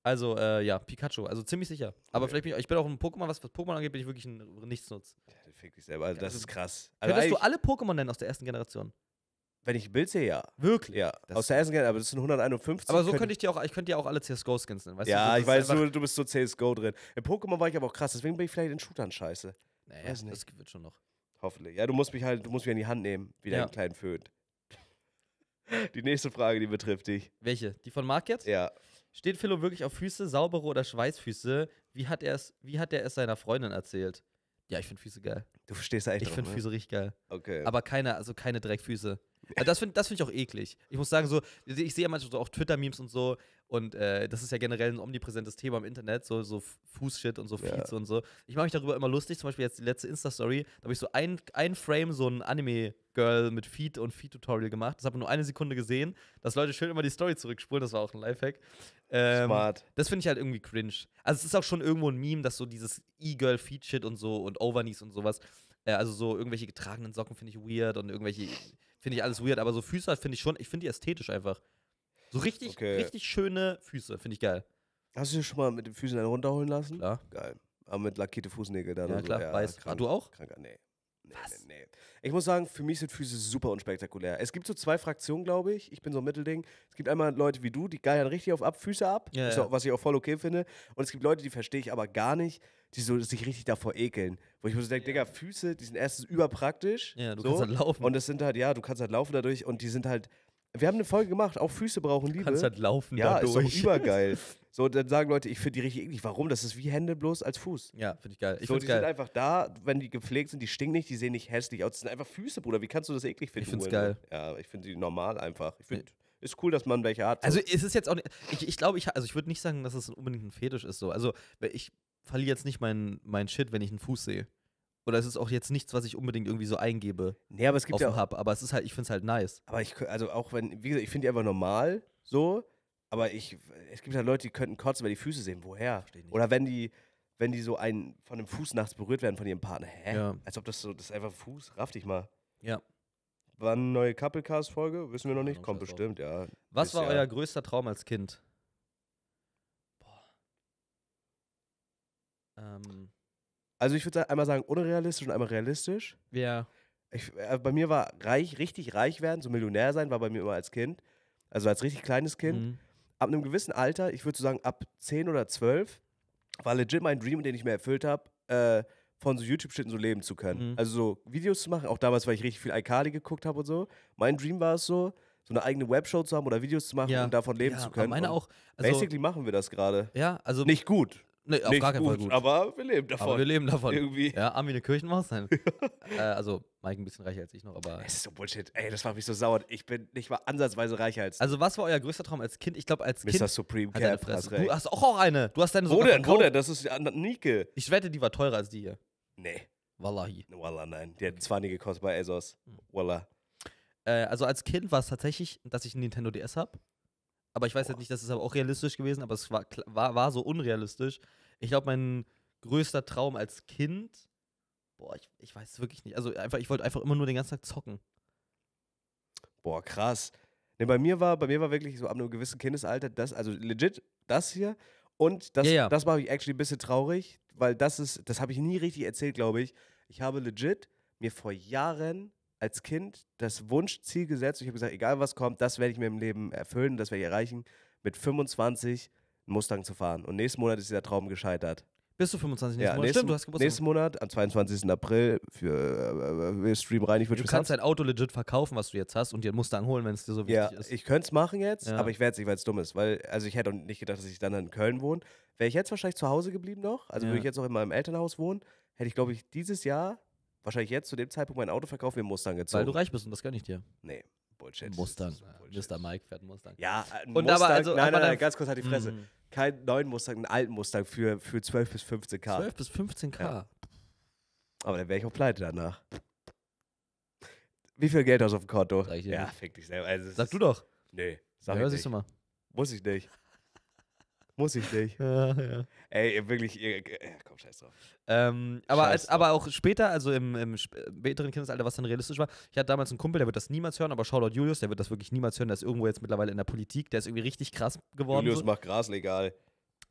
Also, äh, ja, Pikachu, also ziemlich sicher. Aber okay. vielleicht bin ich, ich bin auch ein Pokémon, was, was Pokémon angeht, bin ich wirklich ein Nichtsnutz. Ja, fick dich selber. Also, das ist krass. Also Könntest du alle Pokémon nennen aus der ersten Generation? Wenn ich ein Bild sehe, ja. Wirklich? Ja. Das aus der ersten Gen, aber das sind 151. Aber so könnte ich dir auch, ich könnte dir auch alle CSGO-Skins nennen, weißt ja, du? Ja, ich weiß, du, du bist so CSGO drin. In Pokémon war ich aber auch krass, deswegen bin ich vielleicht in Shootern scheiße. Naja, weiß nicht. das wird schon noch. Hoffentlich. Ja, du musst mich halt, du musst mich an die Hand nehmen, wie ja. deinen kleinen Föhn. Die nächste Frage, die betrifft dich. Welche? Die von Mark jetzt? Ja. Steht Philo wirklich auf Füße, saubere oder Schweißfüße? Wie hat wie hat er es seiner Freundin erzählt? Ja, ich finde Füße geil. Du verstehst eigentlich. Ich finde ne? Füße richtig geil. Okay. Aber keine, also keine Dreckfüße. Äh, das finde das find ich auch eklig. Ich muss sagen, so, ich sehe ja manchmal so auch Twitter-Memes und so, und äh, das ist ja generell ein omnipräsentes Thema im Internet, so, so Fußshit und so Feeds ja. und so. Ich mache mich darüber immer lustig, zum Beispiel jetzt die letzte Insta-Story, da habe ich so ein, ein Frame, so ein Anime-Girl mit Feed und Feed-Tutorial gemacht. Das habe ich nur eine Sekunde gesehen, dass Leute schön immer die Story zurückspulen, das war auch ein Lifehack. Ähm, Smart. Das finde ich halt irgendwie cringe. Also es ist auch schon irgendwo ein Meme, dass so dieses E-Girl-Feed-Shit und so und Overnies und sowas, äh, also so irgendwelche getragenen Socken finde ich weird und irgendwelche Finde ich alles weird, aber so Füße halt finde ich schon, ich finde die ästhetisch einfach. So richtig, okay. richtig schöne Füße, finde ich geil. Hast du schon mal mit den Füßen dann runterholen lassen? Ja. Geil. Aber mit lackierte Fußnägel dann. Ja, klar, so. ja, weiß. Krank, du auch? Kranker, nee. Nee, Was? nee, nee. Ich muss sagen, für mich sind Füße super unspektakulär. Es gibt so zwei Fraktionen, glaube ich. Ich bin so ein Mittelding. Es gibt einmal Leute wie du, die geiern richtig auf ab, Füße ab, ja, ja. was ich auch voll okay finde. Und es gibt Leute, die verstehe ich aber gar nicht, die so sich richtig davor ekeln. Wo ich mir so denke, ja. Digga, Füße, die sind erstens überpraktisch. Ja, du so. kannst halt laufen. Und es sind halt, ja, du kannst halt laufen dadurch und die sind halt. Wir haben eine Folge gemacht, auch Füße brauchen Liebe. Du kannst halt laufen ja, dadurch. Ja, ist doch übergeil. So, dann sagen Leute, ich finde die richtig eklig. Warum? Das ist wie Hände bloß als Fuß. Ja, finde ich geil. Ich so, die geil. sind einfach da, wenn die gepflegt sind, die stinken nicht, die sehen nicht hässlich aus. Das sind einfach Füße, Bruder. Wie kannst du das eklig finden? Ich finde es geil. Ja, ich finde die normal einfach. Ich finde. ist cool, dass man welche hat. Also es ist jetzt auch nicht, ich, ich glaube, ich, also ich würde nicht sagen, dass es unbedingt ein Fetisch ist so. Also ich verliere jetzt nicht meinen mein Shit, wenn ich einen Fuß sehe. Oder es ist auch jetzt nichts, was ich unbedingt irgendwie so eingebe. Nee, aber es gibt ja auch, Hub. aber es ist halt, ich finde es halt nice. Aber ich, also auch wenn, wie gesagt, ich finde die einfach normal so. Aber ich, es gibt halt Leute, die könnten kotzen, wenn die Füße sehen. Woher? Oder wenn die, wenn die so einen von dem Fuß nachts berührt werden von ihrem Partner. Hä? Ja. Als ob das so, das ist einfach Fuß, raff dich mal. Ja. Wann neue Couplecast-Folge? Wissen wir noch nicht. Ja, Kommt bestimmt, drauf. ja. Was war Jahr. euer größter Traum als Kind? Boah. Ähm. Also ich würde einmal sagen unrealistisch und einmal realistisch. Ja. Ich, äh, bei mir war reich, richtig reich werden, so Millionär sein, war bei mir immer als Kind. Also als richtig kleines Kind. Mhm ab einem gewissen Alter, ich würde so sagen ab 10 oder 12, war legit mein Dream, den ich mir erfüllt habe, äh, von so YouTube-Shitten so leben zu können. Mhm. Also so Videos zu machen, auch damals, weil ich richtig viel Alkali geguckt habe und so. Mein Dream war es so, so eine eigene Webshow zu haben oder Videos zu machen ja. und davon leben ja, zu können. Meine auch. Also, basically machen wir das gerade. Ja, also. Nicht gut. Nee, auf Nicht gar keinen gut, Fall gut. Aber wir leben davon. Aber wir leben davon. Irgendwie. Ja, Armin Kirchen war äh, also, Mike ein bisschen reicher als ich noch, aber. Es ist so Bullshit. Ey, das macht mich so sauer. Ich bin nicht mal ansatzweise reicher als. Also, was war euer größter Traum als Kind? Ich glaube, als Mr. Kind. Mr. Supreme Cap. Du hast auch, auch eine. Du hast deine Wo denn? Wo denn? Das ist die Nike. Ich wette, die war teurer als die hier. Nee. Wallahi. Wallah, nein. Die hat zwar nie gekostet bei ASOS. Hm. Wallah. Äh, also, als Kind war es tatsächlich, dass ich einen Nintendo DS habe. Aber ich weiß jetzt halt nicht, das ist aber auch realistisch gewesen, aber es war, war, war so unrealistisch. Ich glaube, mein größter Traum als Kind. Boah, ich, ich weiß es wirklich nicht. Also einfach, ich wollte einfach immer nur den ganzen Tag zocken. Boah, krass. Ne, bei mir war, bei mir war wirklich so ab einem gewissen Kindesalter das, also legit, das hier. Und das, ja, ja. das mache ich actually ein bisschen traurig, weil das ist, das habe ich nie richtig erzählt, glaube ich. Ich habe legit mir vor Jahren als Kind das Wunschziel gesetzt. Ich habe gesagt, egal was kommt, das werde ich mir im Leben erfüllen, das werde ich erreichen, mit 25 einen Mustang zu fahren. Und nächsten Monat ist dieser Traum gescheitert. Bist du 25 nächsten ja, Monat? Nächsten, Stimmt, du hast Geburtstag. Nächsten Monat, am 22. April, für äh, äh Stream rein. Ich du kannst dein Auto legit verkaufen, was du jetzt hast, und dir einen Mustang holen, wenn es dir so wichtig ja, ist. Ich könnte es machen jetzt, ja. aber ich werde es nicht, weil es dumm ist. Weil, also ich hätte auch nicht gedacht, dass ich dann in Köln wohne. Wäre ich jetzt wahrscheinlich zu Hause geblieben noch, also ja. würde ich jetzt auch in meinem Elternhaus wohnen, hätte ich, glaube ich, dieses Jahr wahrscheinlich jetzt zu dem Zeitpunkt mein Auto verkaufen, mir Mustang gezogen. Weil du reich bist und das gönne ich dir. Nee, Bullshit. Mustang. Bullshit. Mr. Mike fährt Mustang. Ja, äh, ein und Mustang, aber also, nein, nein, nein, ganz kurz halt die Fresse. Mm. Kein neuen Mustang, einen alten Mustang für, für 12 bis 15k. 12 bis 15k. Ja. Aber dann wäre ich auch pleite danach. Wie viel Geld hast du auf dem Konto? ja, fick dich selber. Also, Sag du doch. Nee, sag ja, ich nicht. Mal. Muss ich nicht. Muss ich nicht. Ja, ja. Ey, wirklich, ihr, äh, komm, scheiß drauf. Ähm, aber, scheiß als, drauf. aber auch später, also im, im äh, späteren Kindesalter, was dann realistisch war, ich hatte damals einen Kumpel, der wird das niemals hören, aber Shoutout Julius, der wird das wirklich niemals hören, der ist irgendwo jetzt mittlerweile in der Politik, der ist irgendwie richtig krass geworden. Julius so. macht Gras legal.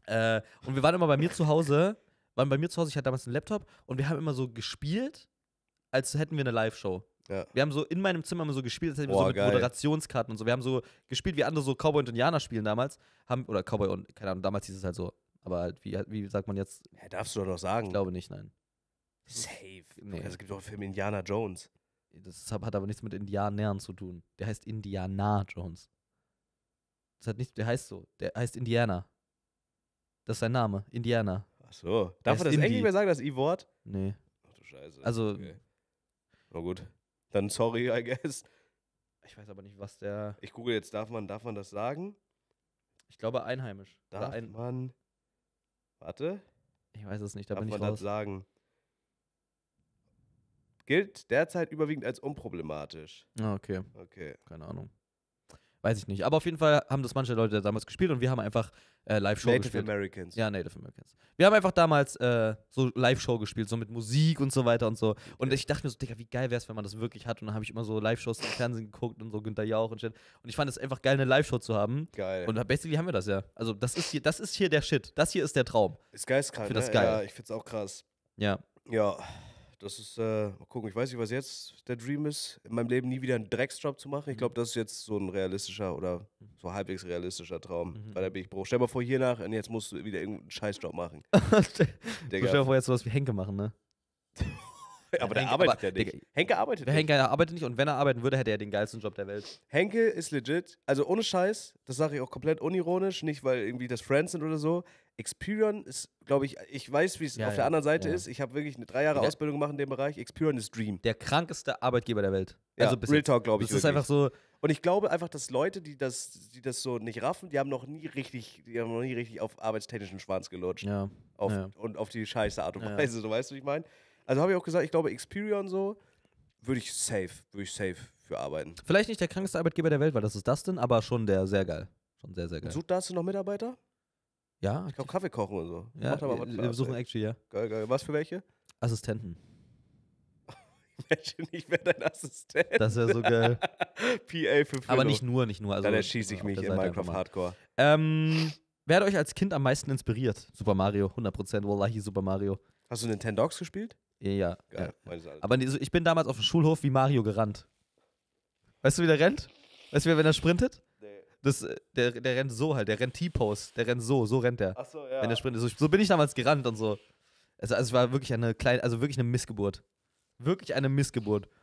Äh, und wir waren immer bei mir zu Hause, waren bei mir zu Hause, ich hatte damals einen Laptop und wir haben immer so gespielt, als hätten wir eine Live-Show. Ja. Wir haben so in meinem Zimmer haben wir so gespielt, das heißt, Boah, so mit geil. Moderationskarten und so. Wir haben so gespielt, wie andere so Cowboy und Indianer spielen damals. Haben, oder Cowboy und, keine Ahnung, damals hieß es halt so. Aber halt, wie, wie sagt man jetzt? Ja, darfst du doch sagen. Ich glaube nicht, nein. Safe. Nee. Es gibt doch einen Film Indiana Jones. Das hat aber nichts mit Indianern zu tun. Der heißt Indiana Jones. Das hat nichts, der heißt so. Der heißt Indiana. Das ist sein Name, Indiana. Ach so. Darf man das Indie. eigentlich mehr sagen, das I-Wort? Nee. Ach du Scheiße. Also. Okay. Na gut dann sorry, I guess. Ich weiß aber nicht, was der. Ich google jetzt, darf man, darf man das sagen? Ich glaube einheimisch. Darf ein man. Warte. Ich weiß es nicht, da darf bin ich raus. Darf man das sagen? Gilt derzeit überwiegend als unproblematisch. Ah, okay. Okay. Keine Ahnung. Weiß ich nicht. Aber auf jeden Fall haben das manche Leute damals gespielt und wir haben einfach äh, Live-Show gespielt. Native Americans. Ja, Native Americans. Wir haben einfach damals äh, so Live-Show gespielt, so mit Musik und so weiter und so. Und okay. ich dachte mir so, Digga, wie geil wäre es, wenn man das wirklich hat. Und dann habe ich immer so Live-Shows im Fernsehen geguckt und so Günter Jauch und shit. Und ich fand es einfach geil, eine Live-Show zu haben. Geil. Und basically haben wir das ja. Also, das ist hier, das ist hier der Shit. Das hier ist der Traum. Ist geil, ist krass. Ich finde das ne? geil. Ja, ich finde es auch krass. Ja. Ja. Das ist, äh, mal gucken, ich weiß nicht, was jetzt der Dream ist, in meinem Leben nie wieder einen Drecksjob zu machen. Ich glaube, mhm. das ist jetzt so ein realistischer oder mhm. so halbwegs realistischer Traum, mhm. weil da bin ich Bruch. Stell dir mal vor, hier nach, und jetzt musst du wieder irgendeinen Scheißjob machen. Digga. Stell dir mal vor, jetzt sowas wie Henke machen, ne? aber der arbeitet aber, ja nicht. Der, Henke arbeitet der nicht. Henke arbeitet nicht und wenn er arbeiten würde, hätte er den geilsten Job der Welt. Henke ist legit, also ohne Scheiß, das sage ich auch komplett unironisch, nicht weil irgendwie das Friends sind oder so. Experion ist, glaube ich, ich weiß, wie es ja, auf ja, der anderen Seite ja. ist. Ich habe wirklich eine drei Jahre der, Ausbildung gemacht in dem Bereich. Experion ist Dream. Der krankeste Arbeitgeber der Welt. Also Real jetzt, Talk, glaube ich. Das ist einfach so. Und ich glaube einfach, dass Leute, die das, die das so nicht raffen, die haben noch nie richtig, die haben noch nie richtig auf arbeitstechnischen Schwanz gelutscht. Ja. Auf, und auf die scheiße Art und Weise, so weißt du, wie ich meine? Also habe ich auch gesagt, ich glaube, Experion so würde ich safe, würde ich safe für arbeiten. Vielleicht nicht der krankeste Arbeitgeber der Welt, weil das ist Dustin, aber schon der sehr geil. Schon sehr, sehr geil. Sucht Dustin noch Mitarbeiter? Ja. Ich glaube, Kaffee kochen oder so. Ja, Macht aber wir, wir suchen actually, ja. Geil, geil. Was für welche? Assistenten. Imagine, ich wäre dein Assistent. Das wäre so geil. PA für Philo. Aber nicht nur, nicht nur. Also Dann erschieße ich mich in Minecraft Hardcore. Ähm, wer hat euch als Kind am meisten inspiriert? Super Mario, 100%. Wallahi, Super Mario. Hast du Dogs gespielt? Ja. Geil, ja. Aber ich bin damals auf dem Schulhof wie Mario gerannt. Weißt du, wie der rennt? Weißt du, wenn er sprintet? Das, äh, der, der rennt so halt, der rennt t pose der rennt so, so rennt der. Ach so, ja. Wenn der sprintet. So, so bin ich damals gerannt und so. Also, also es war wirklich eine kleine, also wirklich eine Missgeburt. Wirklich eine Missgeburt.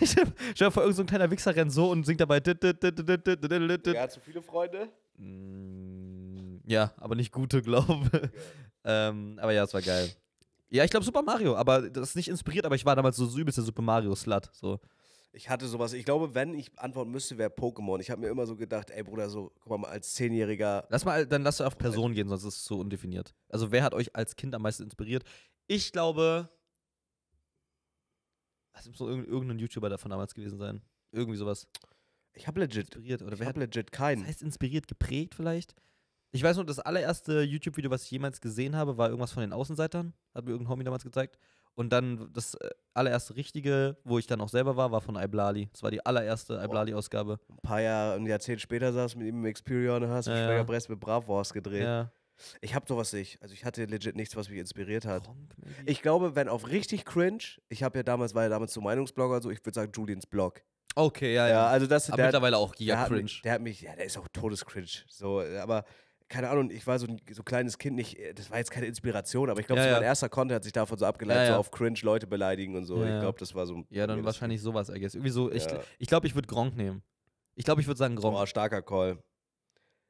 Ich stell dir vor, irgendein so kleiner Wichser rennt so und singt dabei. Er hat zu viele Freunde? Mm, ja, aber nicht gute, glaube ich. Ähm, aber ja, es war geil. Ja, ich glaube Super Mario, aber das ist nicht inspiriert, aber ich war damals so übelst der Super Mario-Slut. So. Ich hatte sowas. Ich glaube, wenn ich antworten müsste, wäre Pokémon. Ich habe mir immer so gedacht, ey Bruder, so, guck mal, als Zehnjähriger. Lass mal, dann lass auf Personen gehen, sonst ist es so undefiniert. Also, wer hat euch als Kind am meisten inspiriert? Ich glaube. Es muss irgendein YouTuber davon damals gewesen sein. Irgendwie sowas. Ich habe legit. Inspiriert, oder ich wer? Ich legit keinen. Das heißt inspiriert, geprägt vielleicht? Ich weiß nur, das allererste YouTube-Video, was ich jemals gesehen habe, war irgendwas von den Außenseitern. Hat mir irgendein Homie damals gezeigt. Und dann das äh, allererste richtige, wo ich dann auch selber war, war von Iblali. Das war die allererste Iblali-Ausgabe. Ein paar Jahre, ein Jahrzehnt später saß mit ihm im Experion und hast ja, ja. Brest mit Bravo Wars gedreht. Ja. Ich hab sowas nicht. Also ich hatte legit nichts, was mich inspiriert hat. Kronk, ich glaube, wenn auf richtig cringe, ich habe ja damals, war ja damals so Meinungsblogger, so ich würde sagen Julians Blog. Okay, ja, ja. ja also das, aber mittlerweile hat, auch giga cringe. Hat, der hat mich, ja, der ist auch todescringe. So, aber keine Ahnung, ich war so ein so kleines Kind nicht, äh, das war jetzt keine Inspiration, aber ich glaube, ja, ja. mein erster Content hat sich davon so abgeleitet, ja, ja. so auf Cringe Leute beleidigen und so. Ich glaube, das war so. Ja, dann wahrscheinlich sowas, I guess. Irgendwie so, ich glaube, ich, glaub, ich würde Gronk nehmen. Ich glaube, ich würde sagen Gronk. Boah, starker Call.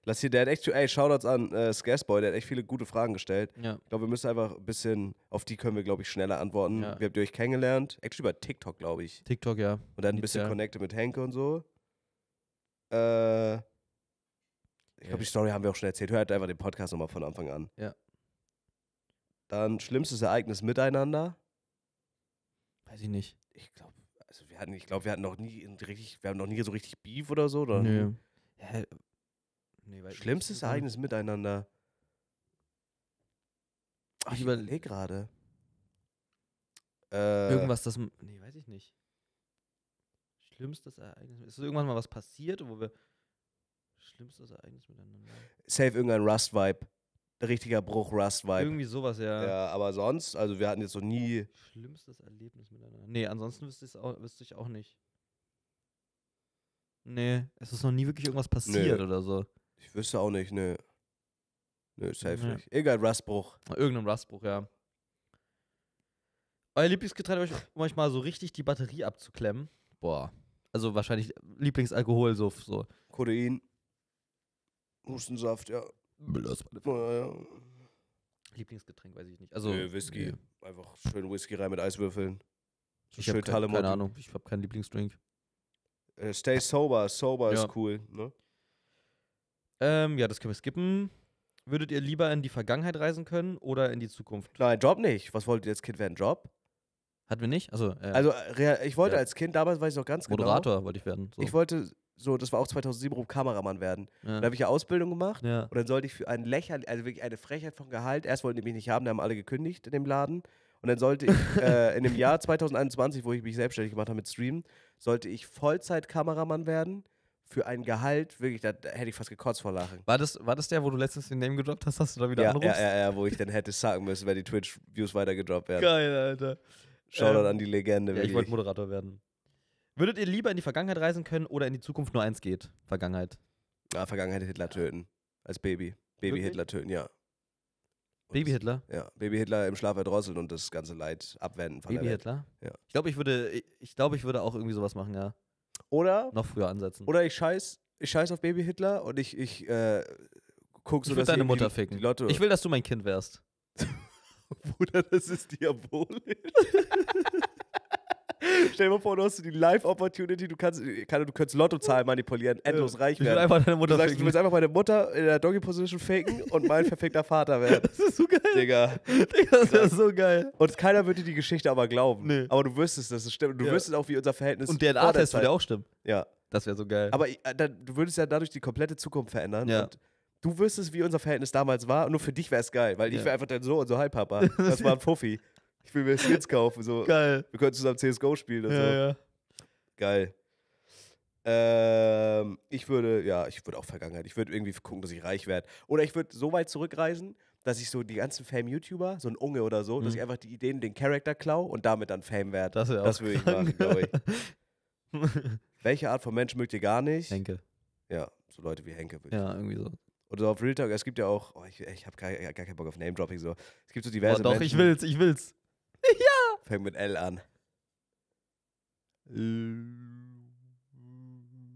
Lass hier, der hat echt, ey, Shoutouts an äh, Scarceboy, der hat echt viele gute Fragen gestellt. Ja. Ich glaube, wir müssen einfach ein bisschen, auf die können wir, glaube ich, schneller antworten. Ja. Wir habt ihr euch kennengelernt? Actually über TikTok, glaube ich. TikTok, ja. Und dann ein bisschen Connected mit Henke und so. Äh, ich glaube, die Story haben wir auch schon erzählt. Hört einfach den Podcast nochmal von Anfang an. Ja. Dann schlimmstes Ereignis miteinander. Weiß ich nicht. Ich glaube, also wir hatten, ich glaube, wir hatten noch nie richtig, wir haben noch nie so richtig Beef oder so, oder? Nö. Ja, hm. nee, schlimmstes also Ereignis miteinander. Ach, ich überlege gerade. Äh, irgendwas, das. Nee, weiß ich nicht. Schlimmstes Ereignis. Ist irgendwann mal was passiert, wo wir Schlimmstes Ereignis miteinander. Safe irgendein Rust-Vibe. Richtiger Bruch, Rust-Vibe. Irgendwie sowas, ja. Ja, aber sonst, also wir hatten jetzt noch nie. Schlimmstes Erlebnis miteinander. Nee, ansonsten wüsste, auch, wüsste ich auch nicht. Nee, es ist noch nie wirklich irgendwas passiert nee. oder so. Ich wüsste auch nicht, nee. Nee, safe nee. nicht. Egal, Rustbruch. Irgendein Rustbruch, ja. Euer Lieblingsgetränk, um euch mal so richtig die Batterie abzuklemmen. Boah. Also wahrscheinlich Lieblingsalkohol, so. Codein. Hustensaft, ja. Ja, ja. Lieblingsgetränk, weiß ich nicht. Also Äh, Whisky. Einfach schön Whisky rein mit Eiswürfeln. So ich habe schön keine, keine Ahnung. Ich habe keinen Lieblingsdrink. Äh, stay sober, sober Ja. ist cool. Ne? Ähm, ja, das können wir skippen. Würdet ihr lieber in die Vergangenheit reisen können oder in die Zukunft? Nein, Job nicht. Was wollt ihr als Kind werden? Job? Hatten wir nicht? Also, äh, Also, äh, ich wollte Ja. als Kind, damals weiß ich noch ganz genau. Moderator wollte ich werden. So. Ich wollte so, das war auch 2007 rum, Kameramann werden. Ja. Da habe ich ja Ausbildung gemacht ja. und dann sollte ich für ein lächerlich, also wirklich eine Frechheit von Gehalt, erst wollten die mich nicht haben, da haben alle gekündigt in dem Laden. Und dann sollte ich äh, in dem Jahr 2021, wo ich mich selbstständig gemacht habe mit Streamen, sollte ich Vollzeit-Kameramann werden für ein Gehalt, wirklich, da, da hätte ich fast gekotzt vor Lachen. War das, war das der, wo du letztens den Name gedroppt hast, hast du da wieder ja, anrufst? Ja, ja, ja, wo ich dann hätte sagen müssen, wenn die Twitch-Views weiter gedroppt werden. Geil, Alter. Shoutout ähm, an die Legende. Ja, ich wollte Moderator werden. Würdet ihr lieber in die Vergangenheit reisen können oder in die Zukunft nur eins geht? Vergangenheit. Ja, Vergangenheit Hitler töten. Als Baby. Baby Wirklich? Hitler töten, ja. Und Baby Hitler? Ja, Baby Hitler im Schlaf erdrosseln und das ganze Leid abwenden. Von Baby der Hitler? Ja. Ich glaube, ich würde, ich, ich glaube, ich würde auch irgendwie sowas machen, ja. Oder? Noch früher ansetzen. Oder ich scheiß, ich scheiß auf Baby Hitler und ich, ich, äh, guck so, ich dass deine ich Mutter ficken. Lotto. Ich will, dass du mein Kind wärst. Bruder, das ist diabolisch. Stell dir mal vor, du hast die Live-Opportunity, du kannst, kann, du kannst Lottozahlen manipulieren, endlos ja. reich werden. Ich will einfach deine Mutter du, sagst, du willst einfach meine Mutter in der Doggy-Position faken und mein perfekter Vater werden. Das ist so geil. Digga. Digga das ist so geil. Und keiner würde die Geschichte aber glauben. Nee. Aber du wüsstest, dass es stimmt. Du ja. wüsstest auch, wie unser Verhältnis Und DNA-Test würde auch stimmen. Ja. Das wäre so geil. Aber äh, du würdest ja dadurch die komplette Zukunft verändern. Ja. Und du wüsstest, wie unser Verhältnis damals war. Und nur für dich wäre es geil, weil ja. ich wäre einfach dein Sohn und so, hi Papa. Das war ein Puffi. Ich will mir Skins kaufen. So. Geil. Wir können zusammen CSGO spielen. Und ja, so. ja. Geil. Ähm, ich würde, ja, ich würde auch Vergangenheit. Ich würde irgendwie gucken, dass ich reich werde. Oder ich würde so weit zurückreisen, dass ich so die ganzen Fame-YouTuber, so ein Unge oder so, mhm. dass ich einfach die Ideen, den Charakter klau und damit dann Fame werde. Das, das würde ich machen, glaube ich. Welche Art von Mensch mögt ihr gar nicht? Henke. Ja, so Leute wie Henke. Bitte. Ja, irgendwie so. Oder so auf Real Talk, es gibt ja auch, oh, ich, ich habe gar, gar, keinen Bock auf Name-Dropping, so. Es gibt so diverse oh, doch, Menschen. ich will's, ich will's. Ja. Fängt mit L an.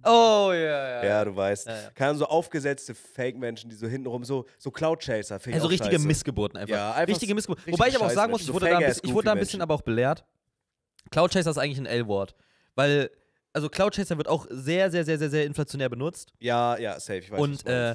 Oh, ja, ja. Ja, du weißt. Ja, ja. Keine so aufgesetzte Fake-Menschen, die so hintenrum so, so Cloud-Chaser finden. Also richtige scheiße. Missgeburten einfach. Ja, einfach richtige Missgeburten. Wobei ich aber auch sagen muss, ich wurde, da ein bisschen, ich wurde da ein bisschen Menschen. aber auch belehrt. Cloud-Chaser ist eigentlich ein L-Wort. Weil, also Cloud-Chaser wird auch sehr, sehr, sehr, sehr, sehr inflationär benutzt. Ja, ja, safe. Ich weiß, Und, was äh,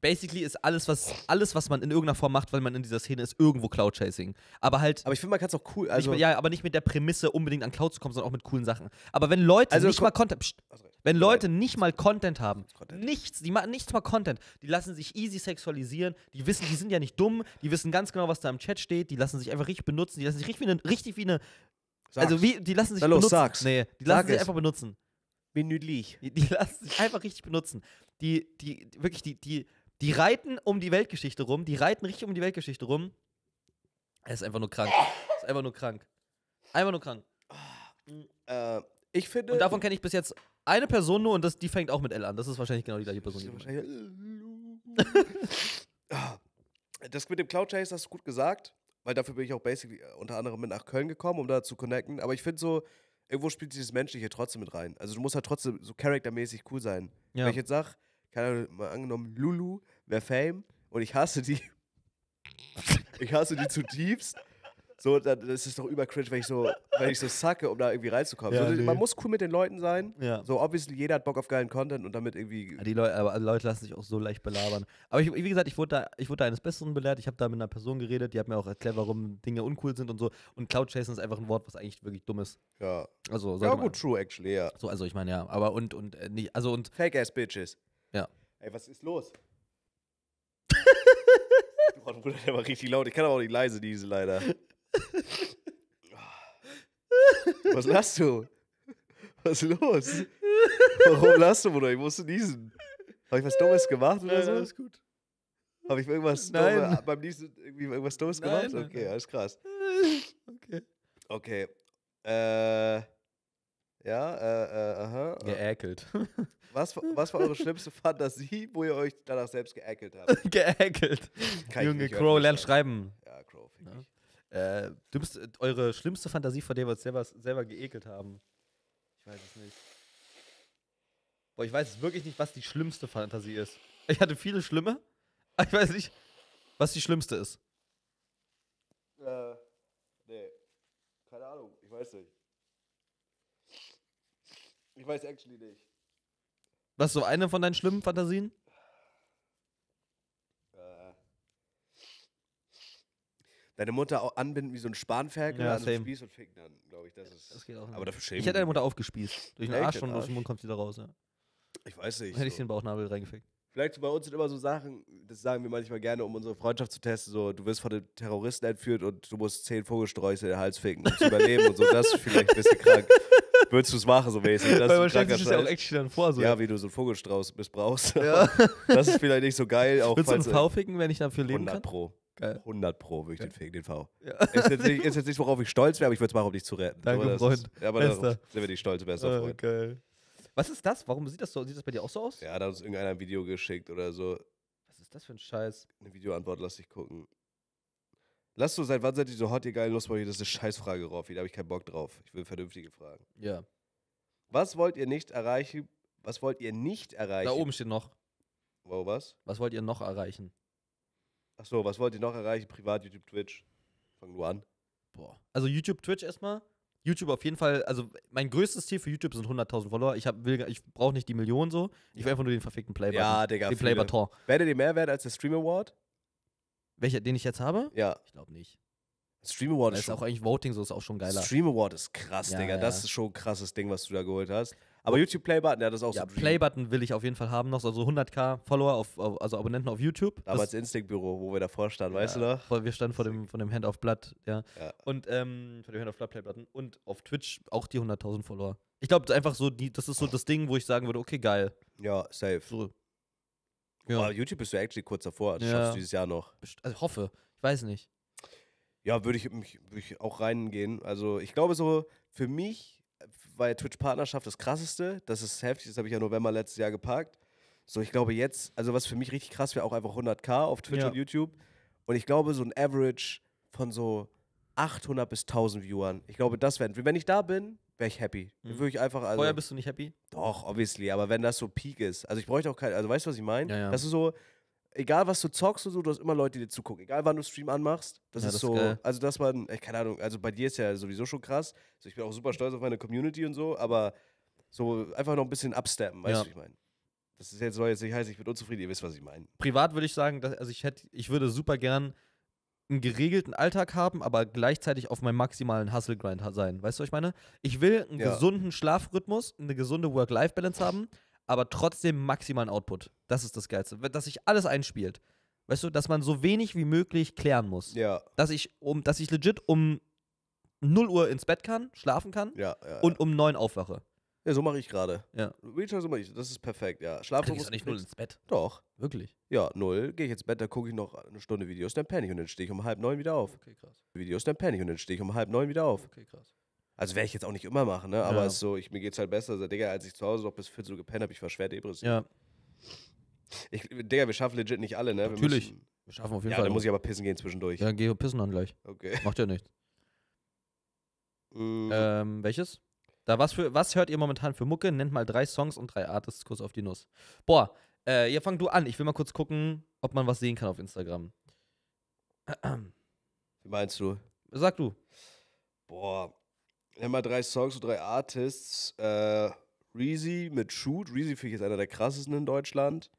basically ist alles, was, alles, was man in irgendeiner Form macht, weil man in dieser Szene ist, irgendwo Cloud-Chasing. Aber halt. Aber ich finde, man kann es auch cool. Also nicht, ja, aber nicht mit der Prämisse, unbedingt an Cloud zu kommen, sondern auch mit coolen Sachen. Aber wenn Leute also nicht mal Content. Pst, also, wenn Leute nicht mal Content haben, Content. nichts, die machen nichts mal Content, die lassen sich easy sexualisieren, die wissen, die sind ja nicht dumm, die wissen ganz genau, was da im Chat steht, die lassen sich einfach richtig benutzen, die lassen sich richtig wie eine, richtig wie eine also Sag's. Also wie, die lassen sich Na los, benutzen. Sag's. Nee, die lassen Sag sich einfach benutzen. Minütlich. Die, die lassen sich einfach richtig benutzen. Die, die, wirklich, die, die die reiten um die Weltgeschichte rum, die reiten richtig um die Weltgeschichte rum. Er ist einfach nur krank. Er ist einfach nur krank. Einfach nur krank. Äh, ich finde. Und davon kenne ich bis jetzt eine Person nur und das, die fängt auch mit L an. Das ist wahrscheinlich genau die gleiche Person. das mit dem Cloud Chase hast du gut gesagt, weil dafür bin ich auch basically äh, unter anderem mit nach Köln gekommen, um da zu connecten. Aber ich finde so, irgendwo spielt dieses Menschliche trotzdem mit rein. Also du musst halt trotzdem so charaktermäßig cool sein. Ja. Wenn ich jetzt sage, keine Ahnung, mal angenommen, Lulu wäre Fame und ich hasse die. ich hasse die zutiefst. So, dann, das ist doch übercringe, wenn ich so, wenn ich so sacke, um da irgendwie reinzukommen. Ja, so, nee. Man muss cool mit den Leuten sein. Ja. So, obviously, jeder hat Bock auf geilen Content und damit irgendwie. Die Leute, aber Leute lassen sich auch so leicht belabern. Aber ich, wie gesagt, ich wurde da, ich wurde da eines Besseren belehrt. Ich habe da mit einer Person geredet, die hat mir auch erklärt, warum Dinge uncool sind und so. Und Cloud Chasing ist einfach ein Wort, was eigentlich wirklich dumm ist. Ja. Also, ja, gut, man, true, actually, ja. So, also ich meine, ja. Aber und, und äh, nicht, also und. Fake ass Bitches. Ja. Ey, was ist los? Boah, Bruder, der war richtig laut. Ich kann aber auch nicht leise diese leider. was lachst du? Was ist los? Warum lachst du, Bruder? Ich musste niesen. Habe ich was Dummes gemacht oder Nein, so? Alles gut. Habe ich irgendwas Nein. Dumme, beim Niesen irgendwie irgendwas Dummes Nein. gemacht? Okay, alles krass. Okay. Okay. Äh. Ja, äh, äh, aha. Äh. Geäkelt. Was, was war eure schlimmste Fantasie, wo ihr euch danach selbst geäkelt habt? geäkelt. Junge, Crow, lernt schreiben. Ja, Crow, finde ja. Äh, du dümmst, äh, eure schlimmste Fantasie, vor der wir uns selber, selber geekelt haben. Ich weiß es nicht. Boah, ich weiß wirklich nicht, was die schlimmste Fantasie ist. Ich hatte viele schlimme, aber ich weiß nicht, was die schlimmste ist. Äh, nee. Keine Ahnung, ich weiß nicht. Ich weiß actually nicht. Was so eine von deinen schlimmen Fantasien? Äh. deine Mutter anbinden wie so ein Spanferkel ja, an den und ficken dann, glaube ich. Das, ist, das geht auch Aber dafür schämen. Ich hätte deine Mutter aufgespießt. Durch den Arsch und aus dem Mund kommt sie da raus. Ja. Ich weiß nicht. Dann hätte so. ich den Bauchnabel reingefickt. Vielleicht so bei uns sind immer so Sachen, das sagen wir manchmal gerne, um unsere Freundschaft zu testen. So, du wirst von den Terroristen entführt und du musst zehn Vogelsträuße in den Hals ficken, um zu überleben und so. Das ist vielleicht ein bisschen krank. würdest du es machen, so mäßig. Weil wahrscheinlich ist ja auch echt dann vor, so. Ja, wie du so einen Vogelstrauß missbrauchst. Ja. das ist vielleicht nicht so geil. Auch würdest du einen V ficken, wenn ich dafür leben 100 kann? Pro. Geil. 100 Pro würde ich den ficken, den V. Ja. Ist, jetzt nicht, ist, jetzt nicht, worauf ich stolz wäre, aber ich würde es machen, um dich zu retten. Danke, aber Freund. Ist, aber da sind wir nicht stolz, bester oh, Geil. Was ist das? Warum sieht das so? Sieht das bei dir auch so aus? Ja, da hat uns irgendeiner ein Video geschickt oder so. Was ist das für ein Scheiß? Eine Videoantwort lass dich gucken. Lass so, seit wann seid ihr so hot, ihr geil Lustbeute? Das ist eine Scheißfrage, Roffi. Da habe ich keinen Bock drauf. Ich will vernünftige Fragen. Ja. Was wollt ihr nicht erreichen? Was wollt ihr nicht erreichen? Da oben steht noch. Wow, was? Was wollt ihr noch erreichen? Ach so, was wollt ihr noch erreichen? Privat, YouTube, Twitch. Fang nur an. Boah. Also YouTube, Twitch erstmal. YouTube auf jeden Fall, also mein größtes Ziel für YouTube sind 100.000 Follower. Ich, hab, ich brauche nicht die Millionen so. Ich will einfach nur den verfickten Playbutton. Ja, Digga. Den Playbutton. Werdet ihr mehr wert als der Stream Award? Welcher, den ich jetzt habe? Ja. Ich glaube nicht. Stream Award ist, ist, auch eigentlich Voting, so ist auch schon geiler. Stream Award ist krass, ja, Digga. Ja. Das ist schon ein krasses Ding, was du da geholt hast. Aber YouTube Playbutton, ja, das ist auch ja, so. Playbutton will ich auf jeden Fall haben noch, also 100k Follower, auf, also Abonnenten auf YouTube. Damals Instinct-Büro, wo wir davor standen, ja. weißt du noch? Wir standen vor dem, von dem Hand of Blood, ja. ja. Und, ähm, von dem Hand of Blood Playbutton. Und auf Twitch auch die 100.000 Follower. Ich glaube, einfach so, die, das ist so das Ding, wo ich sagen würde, okay, geil. Ja, safe. So, ja. Aber YouTube bist du actually kurz davor. Das ja. schaffst du dieses Jahr noch. Also hoffe. Ich weiß nicht. Ja, würde ich, würd ich auch reingehen. Also ich glaube so, für mich war ja Twitch-Partnerschaft das krasseste. Das ist heftig. Das habe ich ja November letztes Jahr geparkt. So, ich glaube jetzt, also was für mich richtig krass wäre, auch einfach 100k auf Twitch ja. und YouTube. Und ich glaube, so ein Average von so 800 bis 1000 Viewern. Ich glaube, das wäre, wenn ich da bin, wäre ich happy. Mhm. Würde ich einfach. Also, Vorher bist du nicht happy? Doch, obviously. Aber wenn das so Peak ist, also ich bräuchte auch kein. Also weißt du, was ich meine? Ja, ja. Das ist so. Egal, was du zockst und so, du hast immer Leute, die dir zugucken. Egal, wann du Stream anmachst, das ja, ist das so. Ist also, das war, keine Ahnung, also bei dir ist ja sowieso schon krass. Also ich bin auch super stolz auf meine Community und so, aber so einfach noch ein bisschen absteppen, weißt du, was ich meine? Das ist jetzt, soll jetzt nicht heißen, ich bin unzufrieden, ihr wisst, was ich meine. Privat würde ich sagen, dass, also ich hätte, ich würde super gern einen geregelten Alltag haben, aber gleichzeitig auf meinem maximalen Hustle-Grind sein. Weißt du, was ich meine? Ich will einen ja. gesunden Schlafrhythmus, eine gesunde Work-Life-Balance haben, aber trotzdem maximalen Output. Das ist das Geilste. Dass sich alles einspielt. Weißt du, dass man so wenig wie möglich klären muss. Ja. Dass ich, um, dass ich legit um 0 Uhr ins Bett kann, schlafen kann ja, und um 9 aufwache. Ja, so mache ich gerade. Ja. Real so mache ich. Das ist perfekt, ja. Schlaf Schlafen muss nicht null ins Bett. Doch. Wirklich? Ja, null. Gehe ich ins Bett, da gucke ich noch eine Stunde Videos, dann penne ich und dann stehe ich um halb neun wieder auf. Okay, krass. Videos, dann penne ich und dann stehe ich um halb neun wieder auf. Okay, krass. Also werde ich jetzt auch nicht immer machen, ne? Aber ja. ist so, ich, mir geht's halt besser. Also, Digga, als ich zu Hause noch bis 14 Uhr gepennt habe, ich war schwer depressiv. Ja. Ich, Digga, wir schaffen legit nicht alle, ne? Natürlich. Wir, müssen, wir schaffen auf jeden ja, Fall. Ja, dann muss ich aber pissen gehen zwischendurch. Ja, dann gehe pissen dann gleich. Okay. Macht ja nichts. Äh. Ähm, welches? Da was, für, was hört ihr momentan für Mucke? Nennt mal drei Songs und drei Artists kurz auf die Nuss. Boah, äh, ja, fang du an. Ich will mal kurz gucken, ob man was sehen kann auf Instagram. Wie meinst du? Sag du. Boah, nenn mal drei Songs und drei Artists. Äh, Reezy mit Shoot. Reezy finde ich ist einer der krassesten in Deutschland.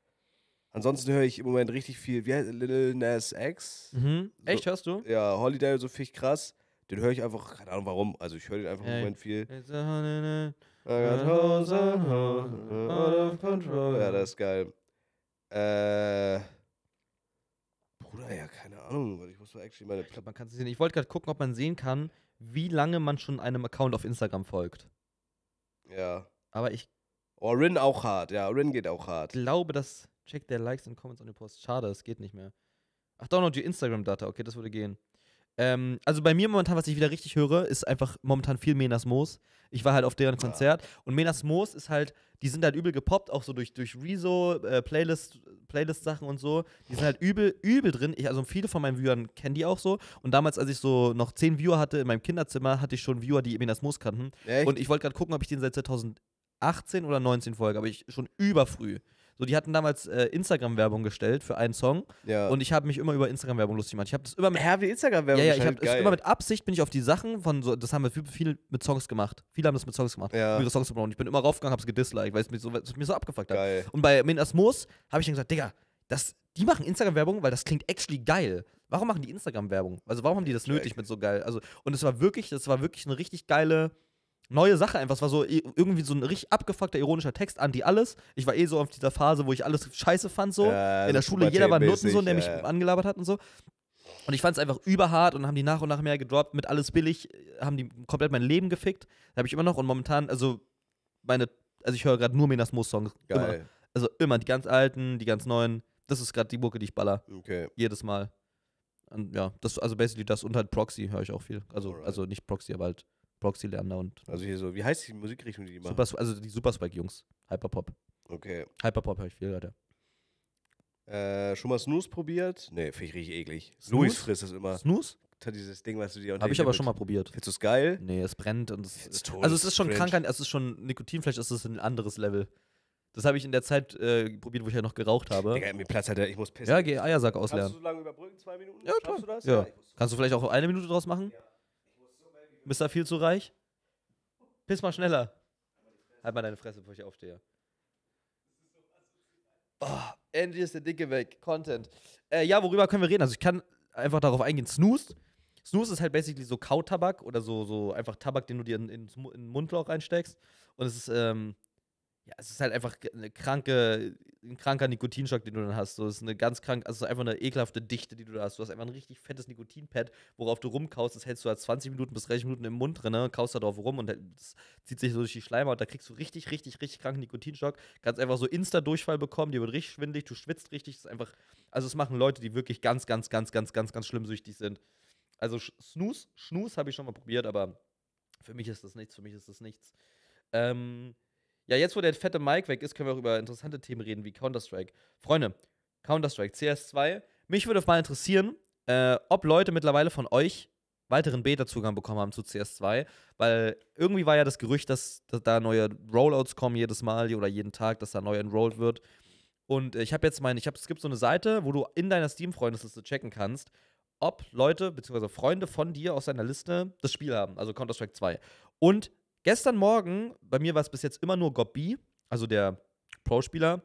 Ansonsten höre ich im Moment richtig viel, wie heißt Lil Nas X? Mhm. Echt, so, hörst du? Ja, Holiday so finde ich krass. Den höre ich einfach, keine Ahnung warum, also ich höre den einfach im Moment viel. Ja, das ist geil. Äh. Bruder, ja, keine Ahnung. Ich muss mal actually meine. Ich glaube, man kann sehen. Ich wollte gerade gucken, ob man sehen kann, wie lange man schon einem Account auf Instagram folgt. Ja. Aber ich. Oh, Rin auch hart. Ja, Rin geht auch hart. Ich glaube, das checkt der Likes und Comments on den Post. Schade, es geht nicht mehr. Ach, Download your Instagram-Data. Okay, das würde gehen. Ähm, also bei mir momentan, was ich wieder richtig höre, ist einfach momentan viel Menas Moos. Ich war halt auf deren Konzert und Menas Moos ist halt, die sind halt übel gepoppt, auch so durch, durch Rezo, äh, Playlist, Playlist-Sachen und so. Die sind halt übel, übel drin. Ich, also viele von meinen Viewern kennen die auch so. Und damals, als ich so noch zehn Viewer hatte in meinem Kinderzimmer, hatte ich schon Viewer, die Menas Moos kannten. Echt? Und ich wollte gerade gucken, ob ich den seit 2018 oder 19 folge, aber ich schon überfrüh. So, die hatten damals äh, Instagram-Werbung gestellt für einen Song. Ja. Und ich habe mich immer über Instagram-Werbung lustig gemacht. Ich habe das immer mit. Ja, die Instagram-Werbung ja, ja, ich halt hab, immer mit Absicht bin ich auf die Sachen von so, das haben wir viel, mit Songs gemacht. Viele haben das mit Songs gemacht, ja. ihre Songs zu Ich bin immer raufgegangen, habe es gedisliked, weil es mich so, mich so abgefuckt hat. Geil. Und bei Minasmos habe ich dann gesagt, Digga, das, die machen Instagram-Werbung, weil das klingt actually geil. Warum machen die Instagram-Werbung? Also warum haben die das nötig mit so geil? Also, und es war wirklich, das war wirklich eine richtig geile neue Sache einfach. Es war so irgendwie so ein richtig abgefuckter, ironischer Text an die alles. Ich war eh so auf dieser Phase, wo ich alles scheiße fand, so. Ja, in der Schule, jeder war ein Nuttensohn, der mich ja. angelabert hat und so. Und ich fand es einfach überhart und haben die nach und nach mehr gedroppt. Mit alles billig äh, haben die komplett mein Leben gefickt. Habe ich immer noch und momentan, also meine, also ich höre gerade nur Menas Moos-Songs. Also immer die ganz alten, die ganz neuen. Das ist gerade die Burke, die ich baller. Okay. Jedes Mal. Und ja, das also basically das und halt Proxy höre ich auch viel. Also, also nicht Proxy, aber halt Proxy Leander und. Also hier so, wie heißt die Musikrichtung, die die machen? Super, also die Super Spike Jungs. Hyperpop. Okay. Hyperpop höre ich viel, Leute. Äh, schon mal Snooze probiert? Nee, finde ich richtig eklig. Snooze? Louis frisst das immer. Snooze? Hat dieses Ding, was du dir Habe ich aber schon mal probiert. Findest du es geil? Nee, es brennt und es. Ist tot, also es ist schon krank, es ist schon Nikotin, vielleicht ist es ein anderes Level. Das habe ich in der Zeit äh, probiert, wo ich ja noch geraucht habe. Digga, mir Platz hat er, ich muss pissen. Ja, geh Eiersack auslernen. Kannst du so lange überbrücken, zwei Minuten? Ja, klar. Du das? Ja. ja Kannst du vielleicht auch eine Minute draus machen? Ja. Bist da viel zu reich? Piss mal schneller. Halt mal deine Fresse, bevor ich aufstehe. Oh, endlich ist der Dicke weg. Content. Äh, ja, worüber können wir reden? Also ich kann einfach darauf eingehen. Snooze. Snooze ist halt basically so Kautabak oder so, so einfach Tabak, den du dir in, in, in den Mundloch reinsteckst. Und es ist, ähm, ja, es ist halt einfach eine kranke ein kranker Nikotinschock, den du dann hast. So, das ist eine ganz krank, also einfach eine ekelhafte Dichte, die du da hast. Du hast einfach ein richtig fettes Nikotinpad, worauf du rumkaust. Das hältst du halt 20 Minuten bis 30 Minuten im Mund drin, ne? kaust da drauf rum und das zieht sich so durch die Schleimhaut. Da kriegst du richtig, richtig, richtig kranken Nikotinschock. Kannst einfach so Insta-Durchfall bekommen, dir wird richtig schwindelig, du schwitzt richtig. Das ist einfach, also es machen Leute, die wirklich ganz, ganz, ganz, ganz, ganz, ganz schlimm süchtig sind. Also Snooze, Schnus habe ich schon mal probiert, aber für mich ist das nichts, für mich ist das nichts. Ähm, ja, jetzt, wo der fette Mike weg ist, können wir auch über interessante Themen reden wie Counter-Strike. Freunde, Counter-Strike, CS2. Mich würde mal interessieren, äh, ob Leute mittlerweile von euch weiteren Beta-Zugang bekommen haben zu CS2, weil irgendwie war ja das Gerücht, dass, dass da neue Rollouts kommen jedes Mal oder jeden Tag, dass da neu enrolled wird. Und äh, ich habe jetzt meine, ich habe, es gibt so eine Seite, wo du in deiner Steam-Freundesliste checken kannst, ob Leute bzw. Freunde von dir aus deiner Liste das Spiel haben, also Counter-Strike 2. Und Gestern Morgen, bei mir war es bis jetzt immer nur Gobbi, also der Pro-Spieler.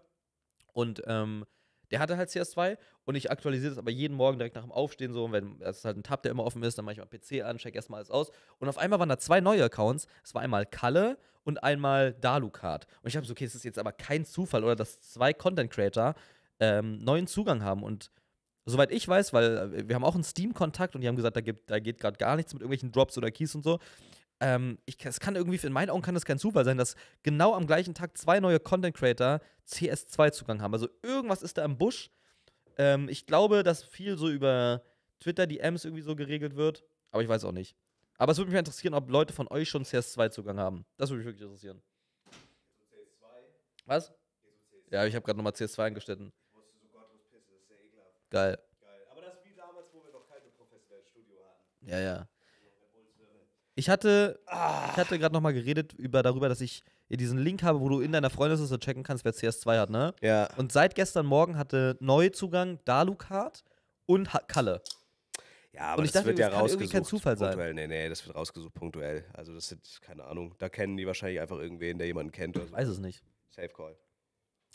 Und ähm, der hatte halt CS2 und ich aktualisiere das aber jeden Morgen direkt nach dem Aufstehen so. Und wenn das halt ein Tab, der immer offen ist, dann mache ich mal PC an, check erstmal alles aus. Und auf einmal waren da zwei neue Accounts. Es war einmal Kalle und einmal Dalukat. Und ich habe so, okay, es ist jetzt aber kein Zufall oder dass zwei Content Creator ähm, neuen Zugang haben. Und soweit ich weiß, weil äh, wir haben auch einen Steam-Kontakt und die haben gesagt, da, gibt, da geht gerade gar nichts mit irgendwelchen Drops oder Keys und so ähm, ich, es kann irgendwie, in meinen Augen kann das kein Zufall sein, dass genau am gleichen Tag zwei neue Content Creator CS2-Zugang haben. Also irgendwas ist da im Busch. Ähm, ich glaube, dass viel so über Twitter-DMs irgendwie so geregelt wird, aber ich weiß auch nicht. Aber es würde mich interessieren, ob Leute von euch schon CS2-Zugang haben. Das würde mich wirklich interessieren. Was? Ja, ich habe gerade nochmal CS2 eingestellten. Geil. Geil. Aber das ist wie damals, wo wir noch kein professionelles Studio hatten. Ja, ja. Ich hatte, ah. hatte gerade nochmal geredet über, darüber, dass ich diesen Link habe, wo du in deiner Freundesliste checken kannst, wer CS2 hat, ne? Ja. Und seit gestern Morgen hatte Neuzugang Dalukart und ha Kalle. Ja, aber das dachte, wird ja das rausgesucht. Kann kein Zufall sein. Punktuell. Nee, nee, das wird rausgesucht punktuell. Also das sind, keine Ahnung, da kennen die wahrscheinlich einfach irgendwen, der jemanden kennt oder so. Weiß es nicht. Safe Call.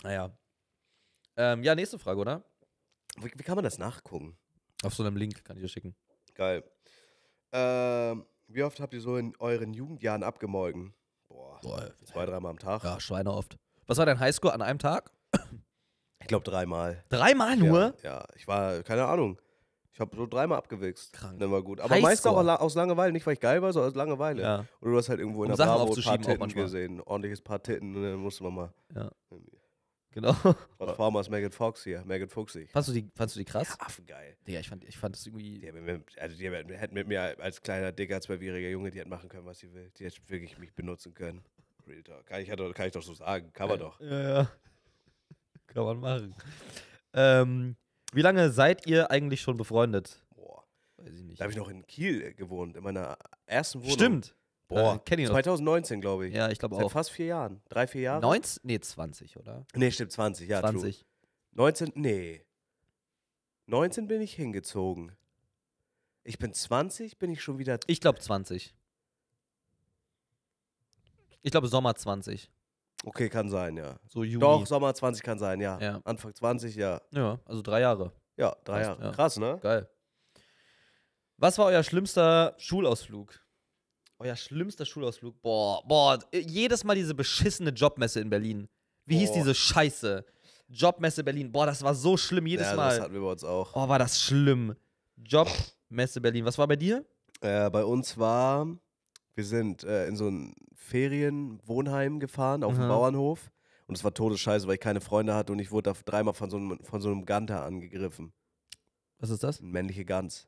Naja. Ähm, ja, nächste Frage, oder? Wie, wie, kann man das nachgucken? Auf so einem Link kann ich dir schicken. Geil. Ähm, wie oft habt ihr so in euren Jugendjahren abgemolken? Boah, Boah zwei, dreimal am Tag. Ja, Schweine oft. Was war dein Highscore an einem Tag? Ich glaube dreimal. Dreimal nur? Ja, ja, ich war, keine Ahnung. Ich habe so dreimal abgewichst. Krank. Dann war gut. Aber Highscore. meist auch aus Langeweile. Nicht, weil ich geil war, sondern aus Langeweile. Ja. Oder du hast halt irgendwo um in der Sachen Bravo ein paar Titten gesehen. Ordentliches paar Titten. Und dann musste man mal. Ja. Genau. Oder Farmers Megan Fox hier, Megan Foxy. Fandst du die, fandst du die krass? Ja, affengeil. Digga, ich fand, ich fand das irgendwie. Die, mit, also die hätten mit mir als kleiner, dicker, zwölfjähriger Junge, die hätten machen können, was sie will. Die hätten wirklich mich benutzen können. Real Talk. Kann ich, kann ich doch so sagen. Kann man äh, doch. Ja, ja. Kann man machen. ähm, wie lange seid ihr eigentlich schon befreundet? Boah. Weiß ich nicht. Da habe ich noch in Kiel gewohnt, in meiner ersten Wohnung. Stimmt. Boah, äh, ich kenne ihn 2019, glaube ich. Ja, ich glaube auch. Seit fast vier Jahren. Drei, vier Jahre. 19? Nee, 20, oder? Nee, stimmt, 20, ja. 20. True. 19, nee. 19 bin ich hingezogen. Ich bin 20, bin ich schon wieder. Ich glaube 20. Ich glaube Sommer 20. Okay, kann sein, ja. So Juni. Doch, Sommer 20 kann sein, ja. ja. Anfang 20, ja. Ja, also drei Jahre. Ja, drei Krass, Jahre. Ja. Krass, ne? Geil. Was war euer schlimmster Schulausflug? Euer schlimmster Schulausflug. Boah, boah, äh, jedes Mal diese beschissene Jobmesse in Berlin. Wie boah. hieß diese Scheiße? Jobmesse Berlin. Boah, das war so schlimm jedes ja, Mal. Das hatten wir bei uns auch. Boah, war das schlimm. Jobmesse Berlin. Was war bei dir? Äh, bei uns war, wir sind äh, in so ein Ferienwohnheim gefahren auf dem Bauernhof. Und es war todesscheiße, weil ich keine Freunde hatte und ich wurde da dreimal von so einem, von so einem Ganter angegriffen. Was ist das? männliche Gans.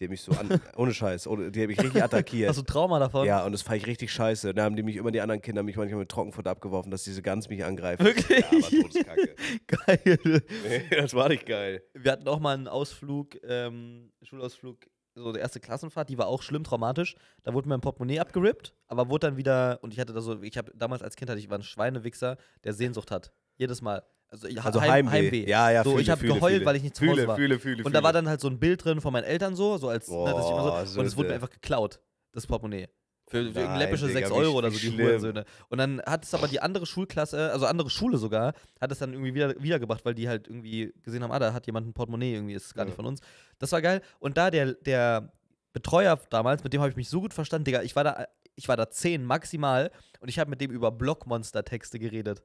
Die haben mich so an, ohne Scheiß, ohne, die haben mich richtig attackiert. Hast du Trauma davon? Ja, und das fand ich richtig scheiße. Da haben die mich immer die anderen Kinder mich manchmal mit Trockenfutter abgeworfen, dass diese Gans mich angreifen. Wirklich? Ja, aber Todeskacke. geil. Nee, das war nicht geil. Wir hatten auch mal einen Ausflug, ähm, Schulausflug, so die erste Klassenfahrt, die war auch schlimm traumatisch. Da wurde mein Portemonnaie abgerippt, aber wurde dann wieder und ich hatte da so, ich habe damals als Kind hatte ich war ein Schweinewichser, der Sehnsucht hat. Jedes Mal. Also, ich, also Heimweh. Heimweh. Ja, ja, so, fühle, ich habe geheult, fühle. weil ich nicht zu Hause fühle, war. Fühle, fühle, und da war dann halt so ein Bild drin von meinen Eltern so, so als ne, Boah, ne, so. und es wurde mir einfach geklaut, das Portemonnaie. Für, für Nein, läppische Digga, 6 Euro oder so, die Hurensöhne. Und dann hat es aber die andere Schulklasse, also andere Schule sogar, hat es dann irgendwie wieder, wiedergebracht, weil die halt irgendwie gesehen haben, ah, da hat jemand ein Portemonnaie, irgendwie ist gar nicht von uns. Das war geil. Und da der, der Betreuer damals, mit dem habe ich mich so gut verstanden, Digga, ich war da, ich war da 10 maximal und ich habe mit dem über Blockmonster-Texte geredet.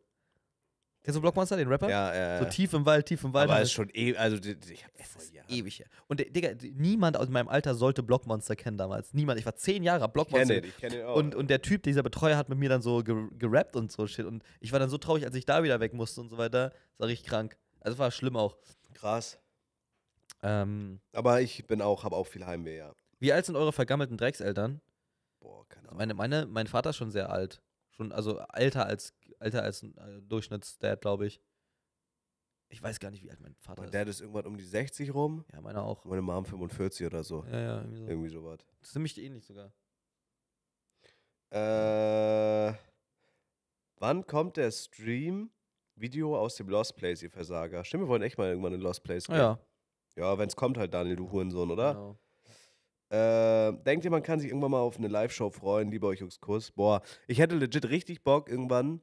Kennst du Blockmonster, den Rapper? Ja, ja. Äh, so tief im Wald, tief im Wald. Aber es ist schon ewig. Also, ich hab es ist ewig her. Und, äh, Digga, niemand aus meinem Alter sollte Blockmonster kennen damals. Niemand. Ich war zehn Jahre Blockmonster. Ich kenne den, ich kenne den auch. Und, und der Typ, dieser Betreuer, hat mit mir dann so ger gerappt und so Shit. Und ich war dann so traurig, als ich da wieder weg musste und so weiter. Das war richtig krank. Also, war schlimm auch. Krass. Ähm, aber ich bin auch, habe auch viel Heimweh, ja. Wie alt sind eure vergammelten Dreckseltern? Boah, keine also Ahnung. Meine, meine, mein Vater ist schon sehr alt. Schon, also älter als älter als ein äh, Durchschnittsdad, glaube ich. Ich weiß gar nicht, wie alt mein Vater Mein ist. Dad ist irgendwann um die 60 rum. Ja, meiner auch. Meine Mom 45 oder so. Ja, ja, irgendwie so. Irgendwie so sowas. Ziemlich ähnlich sogar. Äh, wann kommt der Stream Video aus dem Lost Place, ihr Versager? Stimmt, wir wollen echt mal irgendwann in Lost Place gehen. Ja. Ja, wenn's kommt halt, Daniel, du Hurensohn, oder? Genau. Äh, denkt ihr, man kann sich irgendwann mal auf eine Live-Show freuen? Lieber euch, Jungs, Kuss. Boah, ich hätte legit richtig Bock, irgendwann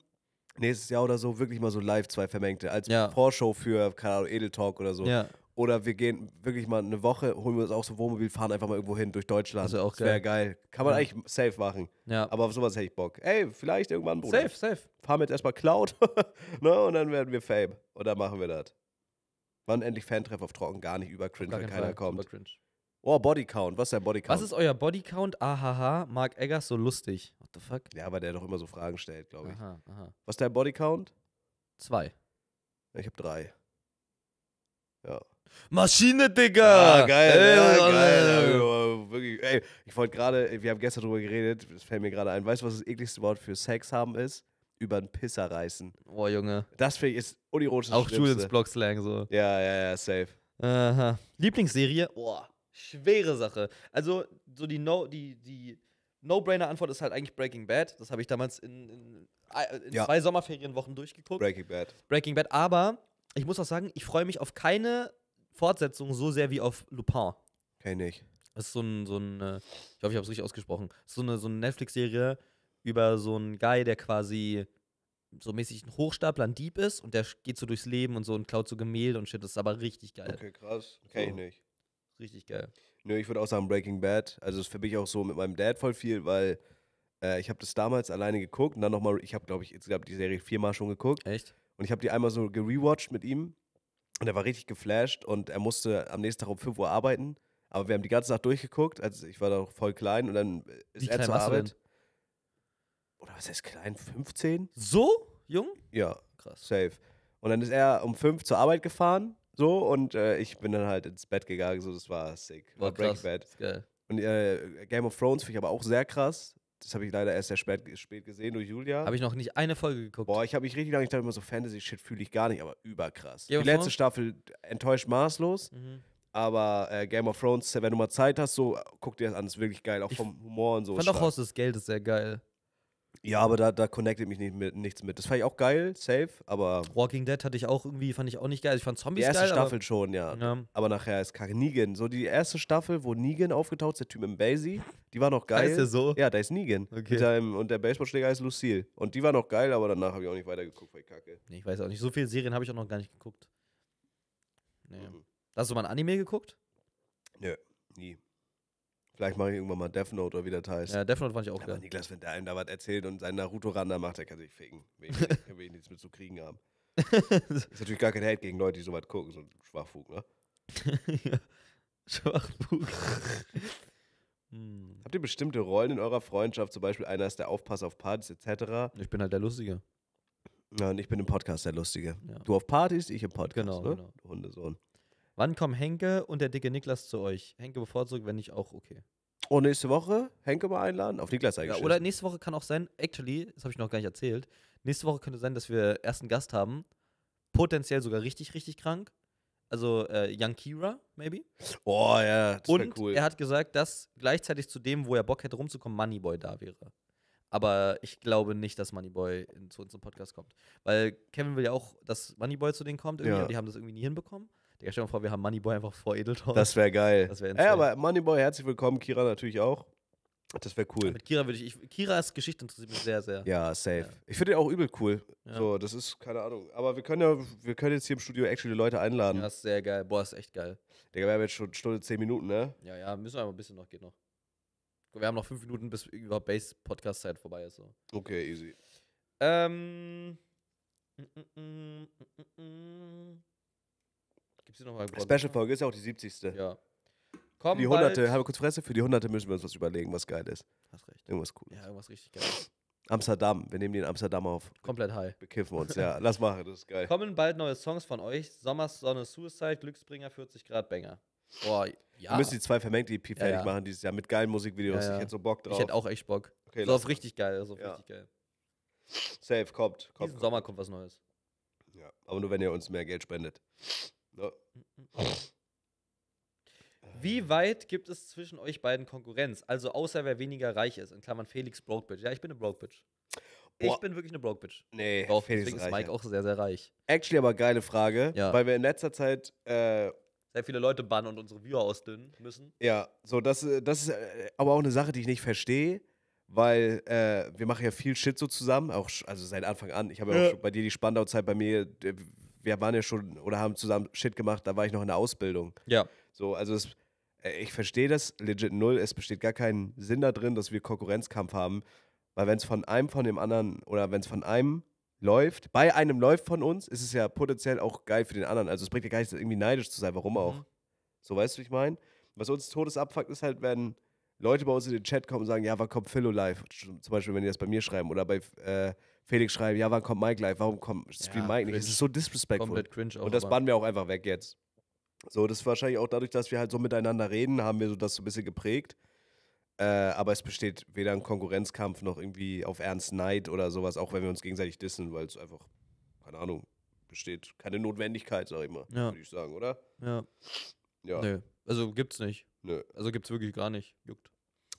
nächstes Jahr oder so wirklich mal so live zwei vermengte. Als ja. Vorshow für, keine Ahnung, Edel Talk oder so. Ja. Oder wir gehen wirklich mal eine Woche, holen wir uns auch so Wohnmobil, fahren einfach mal irgendwo hin durch Deutschland. Also auch das wäre geil. Kann man ja. eigentlich safe machen. Ja. Aber auf sowas hätte ich Bock. Ey, vielleicht irgendwann, Bruder. Safe, safe. Fahren wir jetzt erstmal Cloud ne? und dann werden wir Fame. Und dann machen wir das. Wann endlich Fantreff auf Trocken? Gar nicht über Cringe, weil keiner Fall. kommt. Über cringe. Oh, Bodycount. Was ist dein Bodycount? Was ist euer Bodycount? Ahaha, Mark Eggers so lustig the fuck? Ja, aber der doch immer so Fragen stellt, glaube ich. Aha, aha. Was ist dein Bodycount? Zwei. Ich habe drei. Ja. Maschine, Digga! Ah, geil, ey, ja, geil. wirklich, ey, ich wollte gerade, wir haben gestern drüber geredet, das fällt mir gerade ein. Weißt du, was das ekligste Wort für Sex haben ist? Über den Pisser reißen. Boah, Junge. Das finde ich ist unironisch. Auch Julians Blog-Slang so. Ja, ja, ja, safe. Aha. Lieblingsserie? Boah, schwere Sache. Also, so die, no, die, die No-Brainer-Antwort ist halt eigentlich Breaking Bad. Das habe ich damals in, in, äh, in ja. zwei Sommerferienwochen durchgeguckt. Breaking Bad. Breaking Bad. Aber ich muss auch sagen, ich freue mich auf keine Fortsetzung so sehr wie auf Lupin. Kenne ich. Das ist so ein, so ein äh, ich hoffe, ich habe es richtig ausgesprochen. Das ist so eine, so eine Netflix-Serie über so einen Guy, der quasi so mäßig ein Hochstapler, ein Dieb ist und der geht so durchs Leben und so und klaut so Gemälde und shit. Das ist aber richtig geil. Okay, krass. Kenne ich so. nicht. Richtig geil. Nö, ich würde auch sagen Breaking Bad. Also das verbinde ich auch so mit meinem Dad voll viel, weil äh, ich habe das damals alleine geguckt und dann nochmal, ich habe glaube ich insgesamt die Serie viermal schon geguckt. Echt? Und ich habe die einmal so gerewatcht mit ihm und er war richtig geflasht und er musste am nächsten Tag um 5 Uhr arbeiten. Aber wir haben die ganze Nacht durchgeguckt, also ich war da voll klein und dann ist Wie er zur Arbeit. Oder was heißt klein? 15? So jung? Ja. Krass. Safe. Und dann ist er um 5 zur Arbeit gefahren so, und äh, ich bin dann halt ins Bett gegangen, so, das war sick. War, war Breaking Bad. Und äh, Game of Thrones finde ich aber auch sehr krass. Das habe ich leider erst sehr spät, spät gesehen durch Julia. Habe ich noch nicht eine Folge geguckt. Boah, ich habe mich richtig lange, ich dachte immer so, Fantasy-Shit fühle ich gar nicht, aber überkrass. Game Die letzte Staffel enttäuscht maßlos. Mhm. Aber äh, Game of Thrones, wenn du mal Zeit hast, so guck dir das an, ist wirklich geil, auch ich vom Humor und so. Ich Fand auch Haus des Geldes sehr geil. Ja, aber da, da connectet mich nicht mit, nichts mit. Das fand ich auch geil, safe, aber. Walking Dead hatte ich auch irgendwie, fand ich auch nicht geil. Ich fand Zombies geil. Die erste geil, Staffel schon, ja. ja. Aber nachher ist Kacke. Negan. So die erste Staffel, wo Negan aufgetaucht ist, der Typ im Basie, die war noch geil. Heißt der so? Ja, da ist Negan. Okay. Seinem, und der Baseballschläger heißt Lucille. Und die war noch geil, aber danach habe ich auch nicht weitergeguckt, weil ich Kacke. Nee, ich weiß auch nicht. So viele Serien habe ich auch noch gar nicht geguckt. Nee. Mhm. Hast du mal ein Anime geguckt? Nö, nie. Vielleicht mache ich irgendwann mal Death Note oder wie das heißt. Ja, Death Note fand ich auch Aber geil. Niklas, wenn der einem da was erzählt und seinen Naruto ran macht, der kann sich fegen. Will ich, nichts mit zu kriegen haben. ist natürlich gar kein Hate gegen Leute, die so was gucken, so ein Schwachfug, ne? Schwachfug. Hm. Habt ihr bestimmte Rollen in eurer Freundschaft? Zum Beispiel einer ist der Aufpasser auf Partys etc. Ich bin halt der Lustige. Ja, und ich bin im Podcast der Lustige. Ja. Du auf Partys, ich im Podcast. Genau, ne? genau. Hundesohn. Wann kommen Henke und der dicke Niklas zu euch? Henke bevorzugt, wenn nicht auch okay. Und oh, nächste Woche Henke mal einladen, auf Niklas eigentlich. Ja, oder nächste Woche kann auch sein, actually, das habe ich noch gar nicht erzählt, nächste Woche könnte sein, dass wir ersten Gast haben, potenziell sogar richtig, richtig krank. Also äh, Young Kira, maybe. Oh ja, das Und cool. er hat gesagt, dass gleichzeitig zu dem, wo er Bock hätte rumzukommen, Moneyboy da wäre. Aber ich glaube nicht, dass Moneyboy zu unserem Podcast kommt. Weil Kevin will ja auch, dass Moneyboy zu denen kommt. Ja. Die haben das irgendwie nie hinbekommen. Digga, stell dir mal vor, wir haben Moneyboy einfach vor Edeltor. Das wäre geil. Das wär Ey, aber Moneyboy, herzlich willkommen. Kira natürlich auch. Das wäre cool. Mit Kira würde ich, ich. Kiras Geschichte interessiert mich sehr, sehr. Ja, safe. Ja. Ich finde den auch übel cool. Ja. So, das ist, keine Ahnung. Aber wir können ja, wir können jetzt hier im Studio actually die Leute einladen. Ja, ist sehr geil. Boah, ist echt geil. Digga, wir haben jetzt schon eine Stunde, zehn Minuten, ne? Ja, ja, müssen wir aber ein bisschen noch, geht noch. Wir haben noch fünf Minuten, bis überhaupt Base-Podcast-Zeit vorbei ist. So. Okay, easy. Ähm. Mm -mm, mm Mm, mm, mm, Gib's dir nochmal. Special-Folge ist ja auch die 70. Ja. Komm, die bald. Hunderte, habe kurz Fresse, für die Hunderte müssen wir uns was überlegen, was geil ist. Hast recht. Irgendwas cool. Ja, irgendwas richtig geiles. Amsterdam, wir nehmen den Amsterdam auf. Komplett high. Bekiffen uns, ja. Lass machen, das ist geil. Kommen bald neue Songs von euch. Sommersonne Suicide, Glücksbringer, 40 Grad Banger. Boah, ja. Wir müssen die zwei vermengt EP fertig ja, machen dieses Jahr mit geilen Musikvideos. Ja, ich hätte so Bock drauf. Ich hätte auch echt Bock. Okay, so auf richtig geil, so auf richtig geil. Safe, kommt. kommt Diesen Sommer kommt was Neues. Ja, aber nur wenn ihr uns mehr Geld spendet. Äh. Wie weit gibt es zwischen euch beiden Konkurrenz? Also außer wer weniger reich ist, in Klammern Felix Broke Bitch. Ja, ich bin eine Broke Bitch. Ich bin wirklich eine Broke Bitch. Nee, Doch, Felix deswegen ist Mike auch sehr, sehr reich. Actually, aber geile Frage, Ja. weil wir in letzter Zeit, äh, Sehr viele Leute bannen und unsere Viewer ausdünnen müssen. ja, so, das, äh, das ist äh, aber auch eine Sache, die ich nicht verstehe, weil äh, wir machen ja viel Shit so zusammen, auch also seit Anfang an. Ich habe ja, Ja. auch schon bei dir die Spandau-Zeit, bei mir, wir waren ja schon oder haben zusammen Shit gemacht, da war ich noch in der Ausbildung. Ja. So, also es, äh, ich verstehe das legit null. Es besteht gar keinen Sinn da drin, dass wir Konkurrenzkampf haben. Weil wenn es von einem von dem anderen oder wenn es von einem läuft, bei einem läuft von uns, ist es ja potenziell auch geil für den anderen. Also es bringt ja gar nichts, irgendwie neidisch zu sein, warum mhm. auch. Mhm. So weißt du, wie ich meine? Was uns Todes abfuckt, ist halt, wenn Leute bei uns in den Chat kommen und sagen, ja, war kommt Philo live? Zum Beispiel, wenn die das bei mir schreiben oder bei äh, Felix schreiben, ja, wann kommt Mike live? Warum kommt Stream ja, Mike nicht? Cringe. Das ist so disrespectful. Komplett cringe auch, Und das bannen wir auch einfach weg jetzt. So, das ist wahrscheinlich auch dadurch, dass wir halt so miteinander reden, haben wir so das so ein bisschen geprägt. Äh, aber es besteht weder ein Konkurrenzkampf noch irgendwie auf Ernst Neid oder sowas, auch wenn wir uns gegenseitig dissen, weil es einfach, keine Ahnung, besteht keine Notwendigkeit, sag ich mal, ja. würde ich sagen, oder? Ja. Ja. Nee, also gibt's nicht. Nö. Also gibt's wirklich gar nicht. Juckt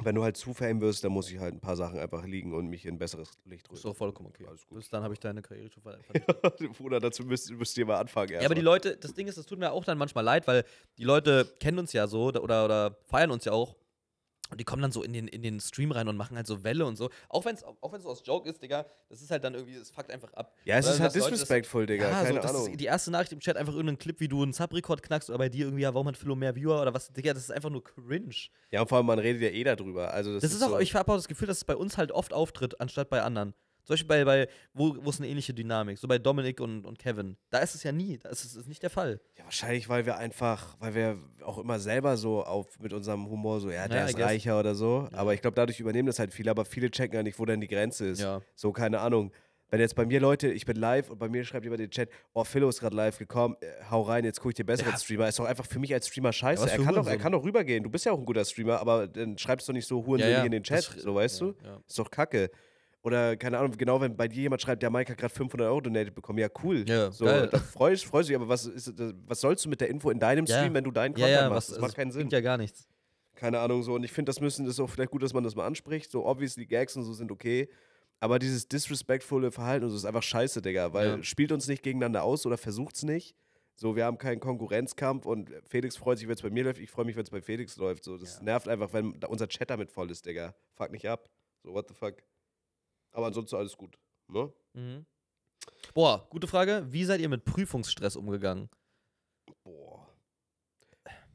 wenn du halt zu fame wirst, dann muss ich halt ein paar Sachen einfach liegen und mich in besseres Licht rücken. So vollkommen okay. Alles gut. Bis dann habe ich deine Karriere schon verändert. Bruder, dazu müsst, müsst ihr mal anfangen. Ja, aber mal. die Leute, das Ding ist, das tut mir auch dann manchmal leid, weil die Leute kennen uns ja so oder, oder feiern uns ja auch und die kommen dann so in den, in den Stream rein und machen halt so Welle und so. Auch wenn es auch wenn's so aus Joke ist, Digga, das ist halt dann irgendwie, es fuckt einfach ab. Ja, es oder ist halt disrespectful, Digga. Ja, keine so, Ahnung. die erste Nachricht im Chat einfach irgendein Clip, wie du einen Subrekord knackst oder bei dir irgendwie, ja, warum hat Philo mehr Viewer oder was, Digga, das ist einfach nur cringe. Ja, und vor allem, man redet ja eh darüber. Also, das, das ist, ist auch, so ich habe auch das Gefühl, dass es bei uns halt oft auftritt, anstatt bei anderen. Zum Beispiel bei, bei wo, wo ist eine ähnliche Dynamik? So bei Dominik und, und Kevin. Da ist es ja nie. Da ist es nicht der Fall. Ja, wahrscheinlich, weil wir einfach, weil wir auch immer selber so auf, mit unserem Humor so, ja, der naja, ist reicher oder so. Ja. Aber ich glaube, dadurch übernehmen das halt viele, aber viele checken ja nicht, wo denn die Grenze ist. Ja. So, keine Ahnung. Wenn jetzt bei mir Leute, ich bin live und bei mir schreibt jemand in den Chat, oh, Philo ist gerade live gekommen, äh, hau rein, jetzt gucke ich dir besser ja. Streamer. Ist doch einfach für mich als Streamer scheiße. Ja, er, kann doch, er kann doch rübergehen. Du bist ja auch ein guter Streamer, aber dann schreibst du nicht so hurenselig ja, in den Chat, das, so weißt du? Ist doch kacke. Oder keine Ahnung, genau, wenn bei dir jemand schreibt, der Mike hat gerade 500 Euro donated bekommen. Ja, cool. Ja, so, geil. da freust, freust du dich. Aber was, ist, äh, was sollst du mit der Info in deinem ja. Stream, wenn du deinen Content ja, ja, machst? Das was, macht keinen Sinn. Das ja gar nichts. Keine Ahnung, so. Und ich finde, das müssen, das ist auch vielleicht gut, dass man das mal anspricht. So, obviously, Gags und so sind okay. Aber dieses disrespektvolle Verhalten und so ist einfach scheiße, Digga. Weil spielt uns nicht gegeneinander aus oder versucht's nicht. So, wir haben keinen Konkurrenzkampf und Felix freut sich, wenn es bei mir läuft. Ich freue mich, wenn es bei Felix läuft. So, das nervt einfach, wenn unser Chat damit voll ist, Digga. Fuck nicht ab. So, what the fuck. Aber ansonsten alles gut. Ne? Mhm. Boah, gute Frage. Wie seid ihr mit Prüfungsstress umgegangen? Boah.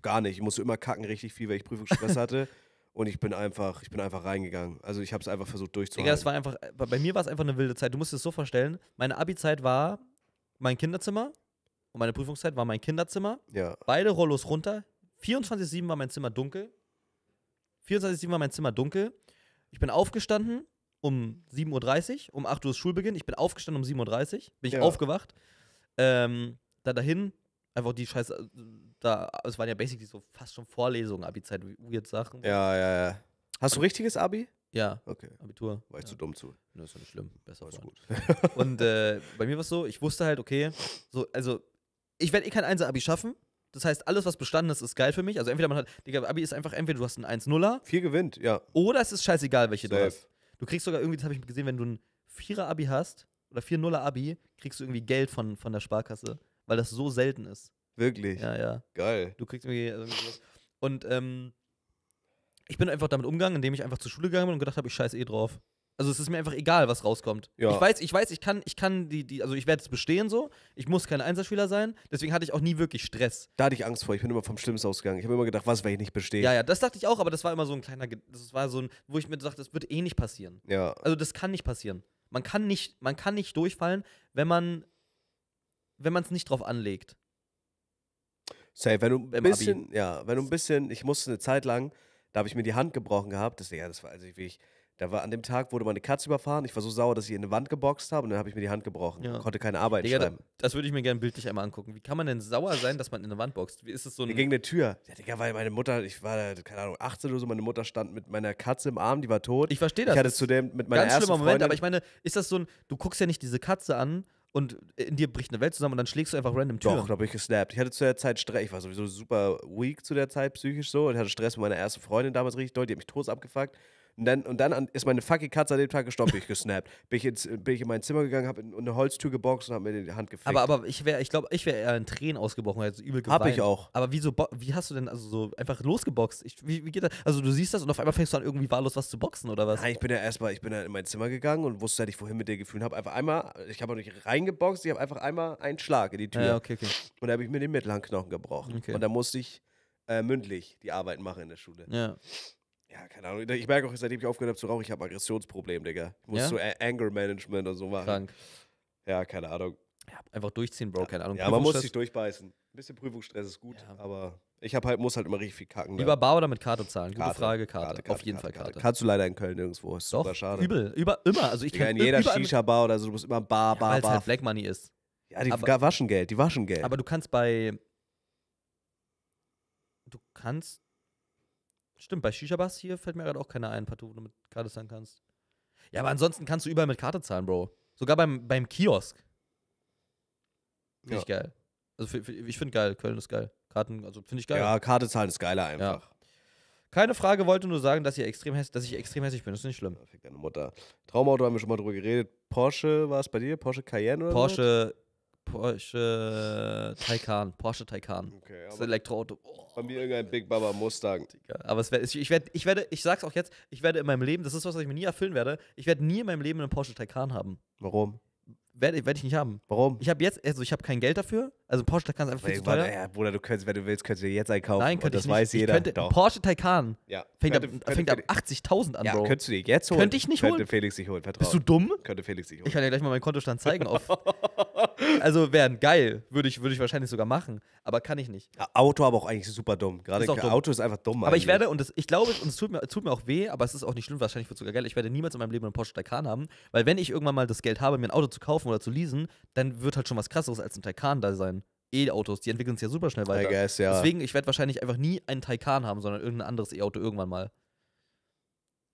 Gar nicht. Ich musste immer kacken richtig viel, weil ich Prüfungsstress hatte. Und ich bin einfach, ich bin einfach reingegangen. Also ich habe es einfach versucht durchzuhalten. Digga, es war einfach, äh, bei mir war es einfach eine wilde Zeit. Du musst dir das so vorstellen, meine Abi-Zeit war mein Kinderzimmer und meine Prüfungszeit war mein Kinderzimmer. Ja. Beide Rollos runter. 24-7 war mein Zimmer dunkel. 24-7 war mein Zimmer dunkel. Ich bin aufgestanden, um 7.30 Uhr, um 8 Uhr ist Schulbeginn. Ich bin aufgestanden um 7.30 Uhr, bin ich ja. aufgewacht. Ähm, da dahin, einfach die Scheiße, da, es waren ja basically so fast schon Vorlesungen, Abi-Zeit, weird Sachen. Ja, ja, ja. Hast du richtiges Abi? Ja. Okay. Abitur. War ich ja. zu dumm zu. Das ist ja nicht schlimm. Besser ist gut. und äh, bei mir war es so, ich wusste halt, okay, so, also, ich werde eh kein 1er-Abi schaffen. Das heißt, alles, was bestanden ist, ist geil für mich. Also entweder man hat, Digga, Abi ist einfach, entweder du hast einen 1-0er. Viel gewinnt, ja. Oder es ist scheißegal, welche Safe. du hast. Du kriegst sogar irgendwie, das habe ich gesehen, wenn du ein Vierer-Abi hast oder 4-0er-Abi, kriegst du irgendwie Geld von, von der Sparkasse, weil das so selten ist. Wirklich? Ja, ja. Geil. Du kriegst irgendwie. irgendwie sowas. und ähm, ich bin einfach damit umgegangen, indem ich einfach zur Schule gegangen bin und gedacht habe, ich scheiß eh drauf. Also es ist mir einfach egal, was rauskommt. Ja. Ich weiß, ich weiß, ich kann, ich kann die, die also ich werde es bestehen so. Ich muss kein Einsatzschüler sein. Deswegen hatte ich auch nie wirklich Stress. Da hatte ich Angst vor. Ich bin immer vom Schlimmsten ausgegangen. Ich habe immer gedacht, was, wenn ich nicht bestehe? Ja, ja, das dachte ich auch, aber das war immer so ein kleiner, das war so ein, wo ich mir dachte, das wird eh nicht passieren. Ja. Also das kann nicht passieren. Man kann nicht, man kann nicht durchfallen, wenn man, wenn man es nicht drauf anlegt. Safe, wenn du ein bisschen, Abi. ja, wenn du ein bisschen, ich musste eine Zeit lang, da habe ich mir die Hand gebrochen gehabt, deswegen, ja, das war, also wie ich, da war an dem Tag wurde meine Katze überfahren. Ich war so sauer, dass ich in eine Wand geboxt habe und dann habe ich mir die Hand gebrochen. Ja. Konnte keine Arbeit Digga, schreiben. Das würde ich mir gerne bildlich einmal angucken. Wie kann man denn sauer sein, dass man in eine Wand boxt? Wie ist es so ein gegen eine Tür. Ja, Digga, weil meine Mutter, ich war keine Ahnung, 18 oder so, meine Mutter stand mit meiner Katze im Arm, die war tot. Ich verstehe das. Ich hatte es zudem mit meiner Ganz ersten schlimmer Moment, Freundin. aber ich meine, ist das so ein du guckst ja nicht diese Katze an und in dir bricht eine Welt zusammen und dann schlägst du einfach random Türen. Doch, da bin ich gesnappt. Ich hatte zu der Zeit Stress, ich war sowieso super weak zu der Zeit psychisch so und hatte Stress mit meiner ersten Freundin damals richtig doll, die hat mich tot abgefuckt und dann, und dann ist meine fucking Katze an dem Tag gestorben, bin ich gesnappt. Bin ich, ins, bin ich in mein Zimmer gegangen, habe in eine Holztür geboxt und habe mir die Hand gefickt. Aber, aber ich wäre, ich glaube, ich wäre eher in Tränen ausgebrochen, also übel geweint. Hab ich auch. Aber wieso, wie hast du denn also so einfach losgeboxt? Ich, wie, wie, geht das? Also du siehst das und auf einmal fängst du an, irgendwie wahllos was zu boxen oder was? Nein, ich bin ja erstmal, ich bin ja in mein Zimmer gegangen und wusste halt nicht, wohin mit dir gefühlt. Habe einfach einmal, ich habe auch nicht reingeboxt, ich habe einfach einmal einen Schlag in die Tür. Ja, okay, okay. Und da habe ich mir den mittleren Knochen gebrochen. Okay. Und da musste ich äh, mündlich die Arbeit machen in der Schule. Ja. Ja, keine Ahnung. Ich merke auch, seitdem ich aufgehört habe zu rauchen, ich habe ein Aggressionsproblem, Digga. Ich muss ja? so A Anger Management und so machen. Krank. Ja, keine Ahnung. Ja, einfach durchziehen, Bro, keine Ahnung. Ja, man muss sich durchbeißen. Ein bisschen Prüfungsstress ist gut, ja. aber ich hab halt, muss halt immer richtig viel kacken. Lieber ne? Bar oder mit Karte zahlen? Gute Frage, Karte. Karte, Karte Auf jeden Fall Karte. Kannst du leider in Köln irgendwo. ist Doch, super schade. Übel, über, immer. Also ich Digga, kann in jeder Shisha-Bar oder so, du musst immer Bar, Bar, Bar. Weil es halt Black Money ist. Ja, die aber, Geld, die waschen Geld. Aber du kannst bei. Du kannst Stimmt, bei shisha Bass hier fällt mir gerade auch keiner ein, partout, wo du mit Karte zahlen kannst. Ja, aber ansonsten kannst du überall mit Karte zahlen, Bro. Sogar beim, beim Kiosk. Finde ja. ich geil. Also ich finde geil, Köln ist geil. Karten, also finde ich geil. Ja, Karte zahlen ist geiler einfach. Ja. Keine Frage, wollte nur sagen, dass, ihr extrem dass ich extrem hässlich bin. Das ist nicht schlimm. Fick deine Mutter. Traumauto haben wir schon mal drüber geredet. Porsche war es bei dir? Porsche Cayenne oder Porsche Porsche Taycan. Porsche Taycan. Okay, das Elektroauto. Oh. Bei mir irgendein Big Baba Mustang. Aber es wär, ich, ich, werd, ich werde, ich sag's auch jetzt, ich werde in meinem Leben, das ist was, was ich mir nie erfüllen werde, ich werde nie in meinem Leben einen Porsche Taycan haben. Warum? Werde werd ich nicht haben. Warum? Ich habe jetzt, also ich habe kein Geld dafür. Also Porsche Taycan ist einfach viel zu teuer. Ja, Bruder, du könntest, wenn du willst, könntest du dir jetzt einkaufen. Nein, könnte ich nicht. weiß ich Könnte, Doch. Porsche Taycan Ja. fängt ab, Könnte- könnte ab 80.000 an, ja, könntest du dir jetzt holen. Könnte ich nicht Könnte holen. Felix sich holen, vertraut. Bist du dumm? Könnte Felix sich holen. Ich kann dir gleich mal meinen Kontostand zeigen. Auf. Also wäre geil, würde ich, würde ich wahrscheinlich sogar machen, aber kann ich nicht. Ja, Auto aber auch eigentlich super dumm. Gerade Ist auch dumm. Auto ist einfach dumm. Aber ich werde, und das, ich glaube, und es tut mir, tut mir auch weh, aber es ist auch nicht schlimm, wahrscheinlich wird es sogar geil, Ich werde niemals in meinem Leben einen Porsche Taycan haben, weil wenn ich irgendwann mal das Geld habe, mir ein Auto zu kaufen oder zu leasen, dann wird halt schon was krasseres als ein Taycan da sein. E-Autos, die entwickeln sich ja super schnell weiter. I guess, ja. Deswegen, ich werde wahrscheinlich einfach nie einen Taycan haben, sondern irgendein anderes E-Auto irgendwann mal.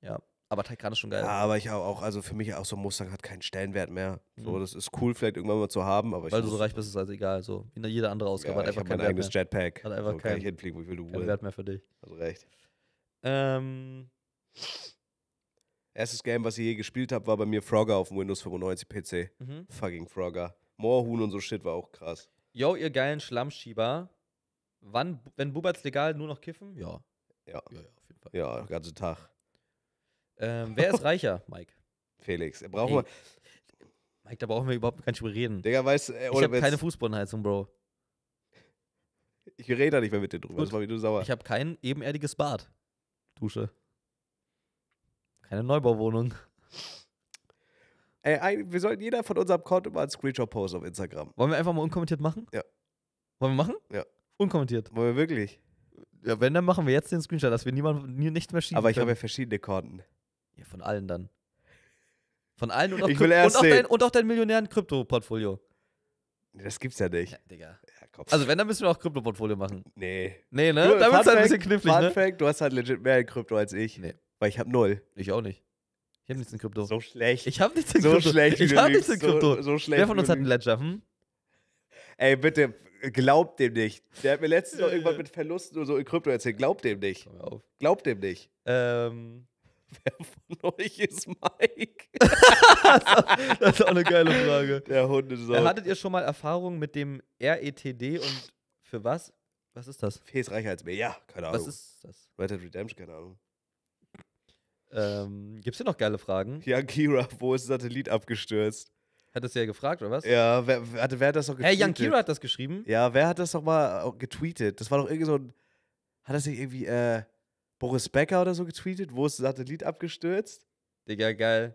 Ja, aber Taycan ist schon geil. Ja, aber ich auch, also für mich auch so ein Mustang hat keinen Stellenwert mehr. So, mhm. das ist cool, vielleicht irgendwann mal zu haben, aber ich Weil du so reich bist, ist also egal. So, wie jede andere Ausgabe ja, hat einfach kein Wert mehr. Jetpack. Hat einfach so, kein, kann ich hinfliegen, wie viel du willst. Wert mehr für dich. Also recht. Ähm. Erstes Game, was ich je gespielt habe, war bei mir Frogger auf dem Windows 95 PC. Mhm. Fucking Frogger. Moorhuhn und so Shit war auch krass yo, ihr geilen Schlammschieber, wann, wenn Bubats legal nur noch kiffen? Ja. Ja, ja, ja auf jeden Fall. Ja, den ganzen Tag. Ähm, wer ist reicher, Mike? Felix. Er braucht Mike, da brauchen wir überhaupt gar nicht drüber reden. Digga, weißt du, Ich habe keine Fußbodenheizung, Bro. Ich rede da nicht mehr mit dir drüber. Gut. Das war wie du sauer. Ich habe kein ebenerdiges Bad. Dusche. Keine Neubauwohnung. Ey, wir sollten jeder von unserem Konto mal einen Screenshot posten auf Instagram. Wollen wir einfach mal unkommentiert machen? Ja. Wollen wir machen? Ja. Unkommentiert. Wollen wir wirklich? Ja, wenn, dann machen wir jetzt den Screenshot, dass wir niemand nicht mehr schieben. Aber ich habe ja verschiedene Konten. Ja, von allen dann. Von allen und auch, ich will erst und auch, dein, und auch dein millionären Krypto-Portfolio. Das gibt's ja nicht. Ja, Digga. Ja, also wenn, dann müssen wir auch Krypto-Portfolio machen. Nee. Nee, ne? dann wird's halt ein bisschen knifflig, ne? Fun ne? Fact, du hast halt legit mehr in Krypto als ich. Nee. Weil ich habe null. Ich auch nicht. Ich habe nichts in Krypto. So schlecht. Ich habe nichts in Krypto. so Schlecht, ich habe nichts in Krypto. So, so schlecht. Wer von uns hat einen Ledger? Hm? Ey, bitte, glaubt dem nicht. Der hat mir letztens noch irgendwann mit Verlusten oder so in Krypto erzählt. Glaubt dem nicht. Glaubt dem nicht. Ähm. Wer von euch ist Mike? das, ist auch, eine geile Frage. Der Hund ist äh, so. Hattet ihr schon mal Erfahrungen mit dem RETD und für was? Was ist das? als Reichheitsmeer, ja, keine Ahnung. Was ist das? Red Dead Redemption, keine Ahnung. Ähm, gibt's hier noch geile Fragen? Ja, Kira, wo ist Satellit abgestürzt? Hat das ja gefragt, oder was? Ja, wer, wer, hat, wer hat das doch getweetet? Hey, Jan Kira hat das geschrieben. Ja, wer hat das doch mal äh, getweetet? Das war doch irgendwie so ein. Hat das nicht irgendwie äh, Boris Becker oder so getweetet? Wo ist Satellit abgestürzt? Digga, geil.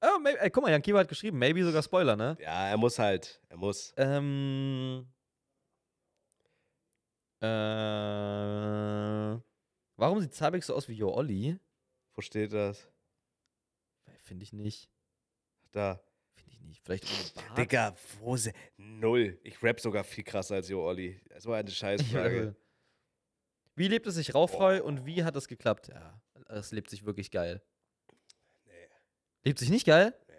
Oh, maybe, ey, guck mal, Jan Kira hat geschrieben. Maybe sogar Spoiler, ne? Ja, er muss halt. Er muss. Ähm. Äh, warum sieht Zabek so aus wie Yo Olli? Wo steht das? Äh, finde ich nicht. Da. Finde ich nicht. Vielleicht ohne Bart. Digga, Null. Ich rap sogar viel krasser als Jo Olli. Das war eine Scheißfrage. wie lebt es sich rauffrei und wie hat das geklappt? Ja, es lebt sich wirklich geil. Nee. Lebt sich nicht geil? Nee.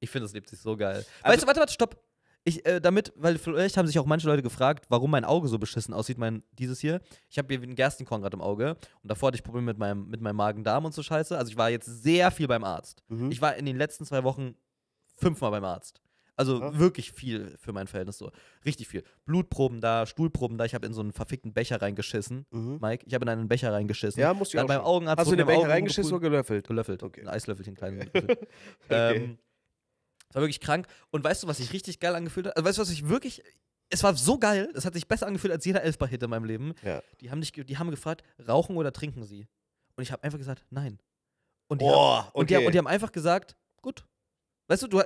Ich finde, es lebt sich so geil. Also, weißt du, warte, warte, stopp ich, äh, damit, weil vielleicht haben sich auch manche Leute gefragt, warum mein Auge so beschissen aussieht, mein dieses hier. Ich habe hier einen Gerstenkorn gerade im Auge und davor hatte ich Probleme mit meinem, mit meinem Magen-Darm und so Scheiße. Also ich war jetzt sehr viel beim Arzt. Mhm. Ich war in den letzten zwei Wochen fünfmal beim Arzt. Also ja. wirklich viel für mein Verhältnis so. Richtig viel. Blutproben da, Stuhlproben da. Ich habe in so einen verfickten Becher reingeschissen, mhm. Mike. Ich habe in einen Becher reingeschissen. Ja, musst du Dann auch beim Augenarzt Hast du in den Becher Augen reingeschissen oder gelöffelt? Gelöffelt. Okay. Ein Eislöffelchen, kleinen okay. ähm, es war wirklich krank. Und weißt du, was sich richtig geil angefühlt hat? Also, weißt du, was ich wirklich. Es war so geil, es hat sich besser angefühlt als jeder Elfbar-Hit in meinem Leben. Ja. Die, haben dich, die haben gefragt, rauchen oder trinken sie? Und ich habe einfach gesagt, nein. Und die, oh, haben, okay. und, die, und die haben einfach gesagt, gut. Weißt du, du,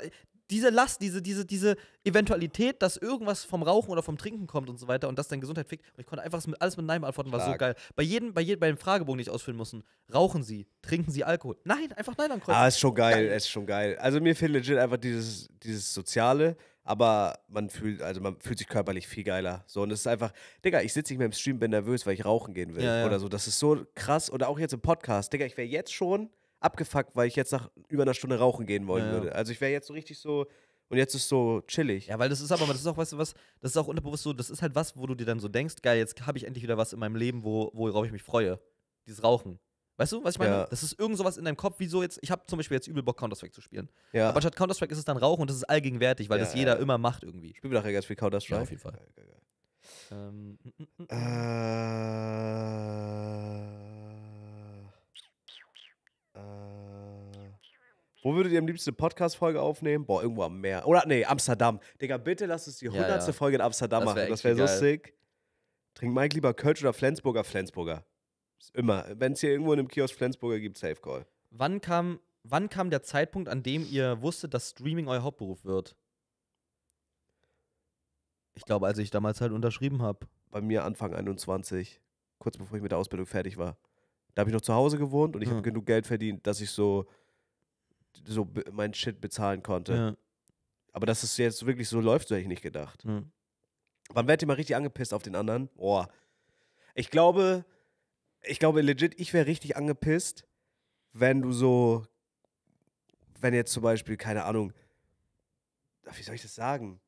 diese Last, diese, diese, diese Eventualität, dass irgendwas vom Rauchen oder vom Trinken kommt und so weiter und das deine Gesundheit fickt. Und ich konnte einfach alles mit Nein beantworten, war so geil. Bei jedem, bei jedem, bei dem Fragebogen, den ich ausfüllen musste, rauchen Sie, trinken Sie Alkohol? Nein, einfach Nein ankreuzen. Ah, ist schon geil, Nein. ist schon geil. Also mir fehlt legit einfach dieses, dieses Soziale, aber man fühlt, also man fühlt sich körperlich viel geiler. So, und es ist einfach, Digga, ich sitze nicht mehr im Stream, bin nervös, weil ich rauchen gehen will ja, ja. oder so. Das ist so krass. Oder auch jetzt im Podcast, Digga, ich wäre jetzt schon abgefuckt, weil ich jetzt nach über einer Stunde rauchen gehen wollen ja, würde. Also ich wäre jetzt so richtig so. Und jetzt ist so chillig. Ja, weil das ist aber, das ist auch, weißt du was, das ist auch unterbewusst so, das ist halt was, wo du dir dann so denkst, geil, jetzt habe ich endlich wieder was in meinem Leben, wo, worauf ich mich freue. Dieses Rauchen. Weißt du, was ich meine? Ja. Das ist irgend sowas in deinem Kopf, wieso jetzt, ich habe zum Beispiel jetzt übel Bock, Counter-Strike zu spielen. Ja. Aber statt Counter-Strike ist es dann Rauchen und das ist allgegenwärtig, weil ja, das jeder immer macht irgendwie. Spielen wir nachher ganz viel Counter-Strike. Ja, auf jeden Fall. Geil, geil, geil. Ähm, mm, mm, mm, äh, äh, wo würdet ihr am liebsten eine Podcast-Folge aufnehmen? Boah, irgendwo am Meer. Oder nee, Amsterdam. Digga, bitte lass uns die hundertste ja, ja. Folge in Amsterdam das machen. Das wäre so sick. Trink Mike lieber Kölsch oder Flensburger? Flensburger. Immer. Wenn es hier irgendwo in einem Kiosk Flensburger gibt, Safe Call. Wann kam, wann kam der Zeitpunkt, an dem ihr wusstet, dass Streaming euer Hauptberuf wird? Ich glaube, als ich damals halt unterschrieben habe. Bei mir Anfang 21, kurz bevor ich mit der Ausbildung fertig war. Da habe ich noch zu Hause gewohnt und ich habe genug Geld verdient, dass ich so, so meinen Shit bezahlen konnte. Ja. Aber dass es jetzt wirklich so läuft, so hätte ich nicht gedacht. Mhm. Wann werdet ihr mal richtig angepisst auf den anderen? Boah. Ich glaube, ich glaube legit, ich wäre richtig angepisst, wenn du so, wenn jetzt zum Beispiel, keine Ahnung, wie soll ich das sagen?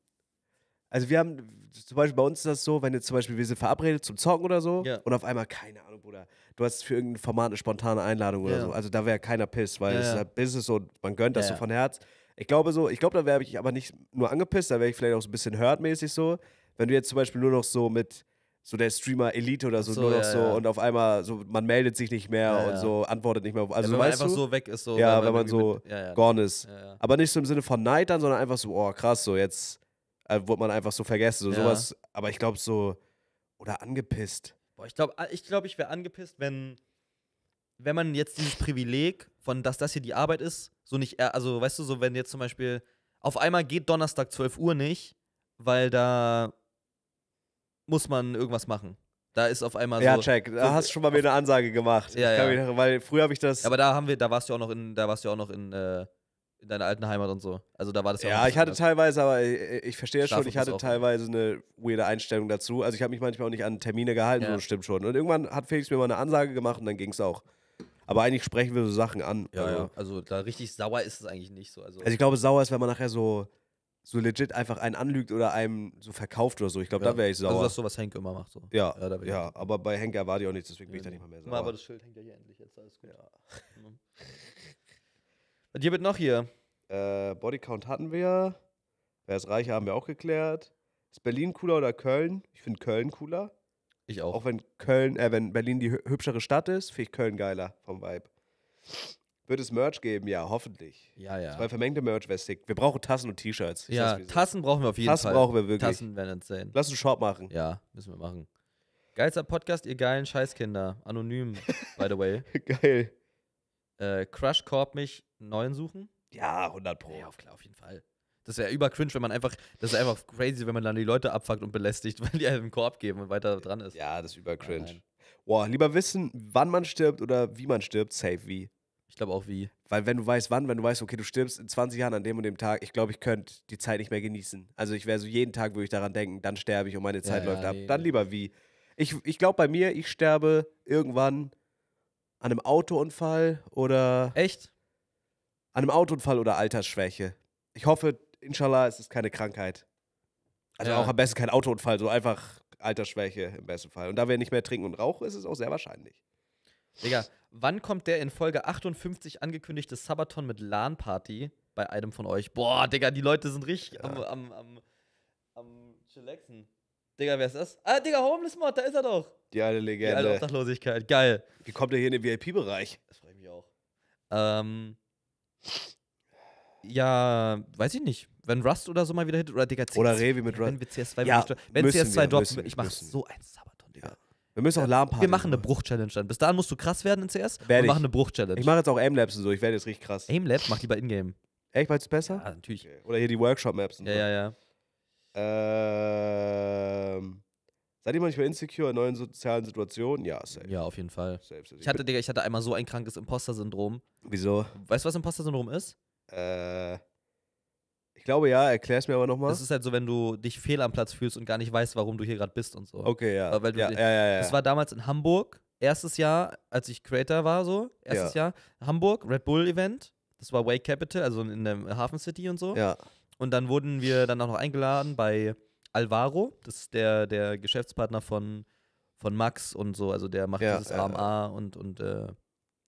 Also wir haben, zum Beispiel bei uns ist das so, wenn jetzt zum Beispiel, wir sind verabredet zum Zocken oder so ja. und auf einmal, keine Ahnung, Bruder, du hast für irgendein Format eine spontane Einladung oder ja. so. Also da wäre keiner piss, weil ja, es ist halt Business und man gönnt das so von Herz. Ich glaube so, ich glaube, da wäre ich aber nicht nur angepisst, da wäre ich vielleicht auch so ein bisschen hörtmäßig so. Wenn du jetzt zum Beispiel nur noch so mit so der Streamer Elite oder so, so nur noch so und auf einmal so, man meldet sich nicht mehr und so, antwortet nicht mehr. Also, wenn man einfach du? so weg ist, so. Ja, ne, wenn man, wenn man so mit, gone ist. Aber nicht so im Sinne von Neid dann, sondern einfach so, oh krass, so jetzt äh, wurde man einfach so vergessen. So ja. sowas, aber ich glaube so, oder angepisst. Boah, ich glaube, äh, ich, glaub, ich wäre angepisst, wenn, wenn man jetzt dieses Privileg von, dass das hier die Arbeit ist, so nicht, also weißt du, so wenn jetzt zum Beispiel, auf einmal geht Donnerstag 12 Uhr nicht, weil da muss man irgendwas machen. Da ist auf einmal so. Ja, check. Da hast du schon mal mir eine Ansage gemacht. Ja, ja. Mich, weil früher habe ich das. Aber da haben wir, da warst du auch noch in, da warst du auch noch in, äh, in deiner alten Heimat und so. Also da war das ja. Ja, ich hatte anders. teilweise, aber ich, äh, äh, ich verstehe schon, ich hatte ne? teilweise eine weirde Einstellung dazu. Also ich habe mich manchmal auch nicht an Termine gehalten, ja. so stimmt schon. Und irgendwann hat Felix mir mal eine Ansage gemacht und dann ging es auch. Aber eigentlich sprechen wir so Sachen an. Ja, also, ja. also da richtig sauer ist es eigentlich nicht so. Also, also ich glaube, sauer ist, wenn man nachher so, so legit einfach einen anlügt oder einem so verkauft oder so. Ich glaube, ja. da wäre ich sauer. Also das ist so, was Henke immer macht. So. Ja, ja, ja aber bei Henke erwarte ich auch nichts, deswegen bin ich da nicht mal mehr sauer. Aber das Schild hängt ja hier endlich jetzt, alles gut. Ja. Mhm. Was gibt es noch hier? Äh, Bodycount hatten wir. Wer ist reicher, haben wir auch geklärt. Ist Berlin cooler oder Köln? Ich finde Köln cooler. Ich auch. Auch wenn Köln, äh, wenn Berlin die hübschere Stadt ist, finde ich Köln geiler vom Vibe. Wird es Merch geben? Ja, hoffentlich. Ja, ja. Zwei vermengte Merch wäre sick. Wir brauchen Tassen und T-Shirts. Ja, Tassen brauchen wir auf jeden Tassen Fall. Tassen brauchen wir wirklich. Tassen werden insane. Lass uns Shop machen. Ja, müssen wir machen. Geilster Podcast, ihr geilen Scheißkinder. Anonym, by the way. Geil äh, Crush Corp mich einen neuen suchen? Ja, 100 Pro. Ja, auf, klar, auf jeden Fall. Das wäre über cringe, wenn man einfach, das ist einfach crazy, wenn man dann die Leute abfuckt und belästigt, weil die einem halt einen Korb geben und weiter dran ist. Ja, das ist über cringe. Boah, lieber wissen, wann man stirbt oder wie man stirbt, safe wie. Ich glaube auch wie. Weil wenn du weißt, wann, wenn du weißt, okay, du stirbst in 20 Jahren an dem und dem Tag, ich glaube, ich könnte die Zeit nicht mehr genießen. Also ich wäre so jeden Tag, würde ich daran denken, dann sterbe ich und meine Zeit ja, läuft ja, ab. Nee, dann lieber wie. Ich, ich glaube bei mir, ich sterbe irgendwann an einem Autounfall oder. Echt? An einem Autounfall oder Altersschwäche. Ich hoffe, inshallah, es ist keine Krankheit. Also ja. auch am besten kein Autounfall, so einfach Altersschwäche im besten Fall. Und da wir nicht mehr trinken und rauchen, ist es auch sehr wahrscheinlich. Digga, wann kommt der in Folge 58 angekündigte Sabaton mit LAN-Party bei einem von euch? Boah, Digga, die Leute sind richtig ja. am, am, am, am Chillaxen. Digga, wer ist das? Ah, Digga, Homeless Mod, da ist er doch. Die alte Legende. Die alte Obdachlosigkeit, geil. Wie kommt er hier in den VIP-Bereich? Das freut mich auch. Ähm. Ja, weiß ich nicht. Wenn Rust oder so mal wieder hit, oder Digga, CS, Oder Revi mit Rust. Wenn wir CS2 ja, wenn CS2 droppen, ich mache so ein Sabaton, Digga. Wir müssen auch Lahmparty. Wir machen eine Bruch-Challenge dann. Bis dahin musst du krass werden in CS. Werd wir machen eine Bruch-Challenge. Ich mache jetzt auch Aimlabs und so. Ich werde jetzt richtig krass. Aimlabs? Mach lieber Ingame. Echt, weil es besser? Ja, natürlich. Okay. Oder hier die Workshop-Maps. Ja, so. ja, ja. Ähm. Seid ihr manchmal insecure in neuen sozialen Situationen? Ja, safe. Ja, auf jeden Fall. Safe, safe. Ich hatte, Digga, ich hatte einmal so ein krankes Imposter-Syndrom. Wieso? Weißt du, was Imposter-Syndrom ist? Äh. Ich glaube ja, erklär's mir aber nochmal. Das ist halt so, wenn du dich fehl am Platz fühlst und gar nicht weißt, warum du hier gerade bist und so. Okay, ja. ja, ja, ja, ja. Das war damals in Hamburg, erstes Jahr, als ich Creator war, so, erstes ja. Jahr. Hamburg, Red Bull Event. Das war Wake Capital, also in der Hafen City und so. Ja. Und dann wurden wir dann auch noch eingeladen bei Alvaro, das ist der, der Geschäftspartner von, von Max und so, also der macht ja, dieses äh, AMA und, und, äh,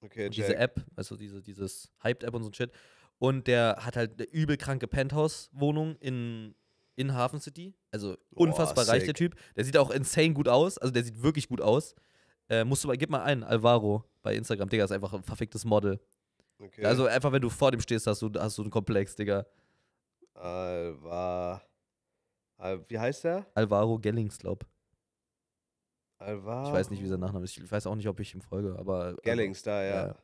okay, und diese App, also diese, dieses Hyped-App und so ein Shit. Und der hat halt eine übelkranke Penthouse-Wohnung in, in Hafen City. Also unfassbar reich, der Typ. Der sieht auch insane gut aus. Also der sieht wirklich gut aus. Äh, musst du mal, gib mal ein, Alvaro bei Instagram. Digga, ist einfach ein verficktes Model. Okay. Also einfach, wenn du vor dem stehst, hast du, hast du einen Komplex, Digga. Alva. Al wie heißt der? Alvaro Gellings, glaub. Alvaro. Ich weiß nicht, wie sein Nachname ist. Ich weiß auch nicht, ob ich ihm folge, aber. Gellings, da, ja.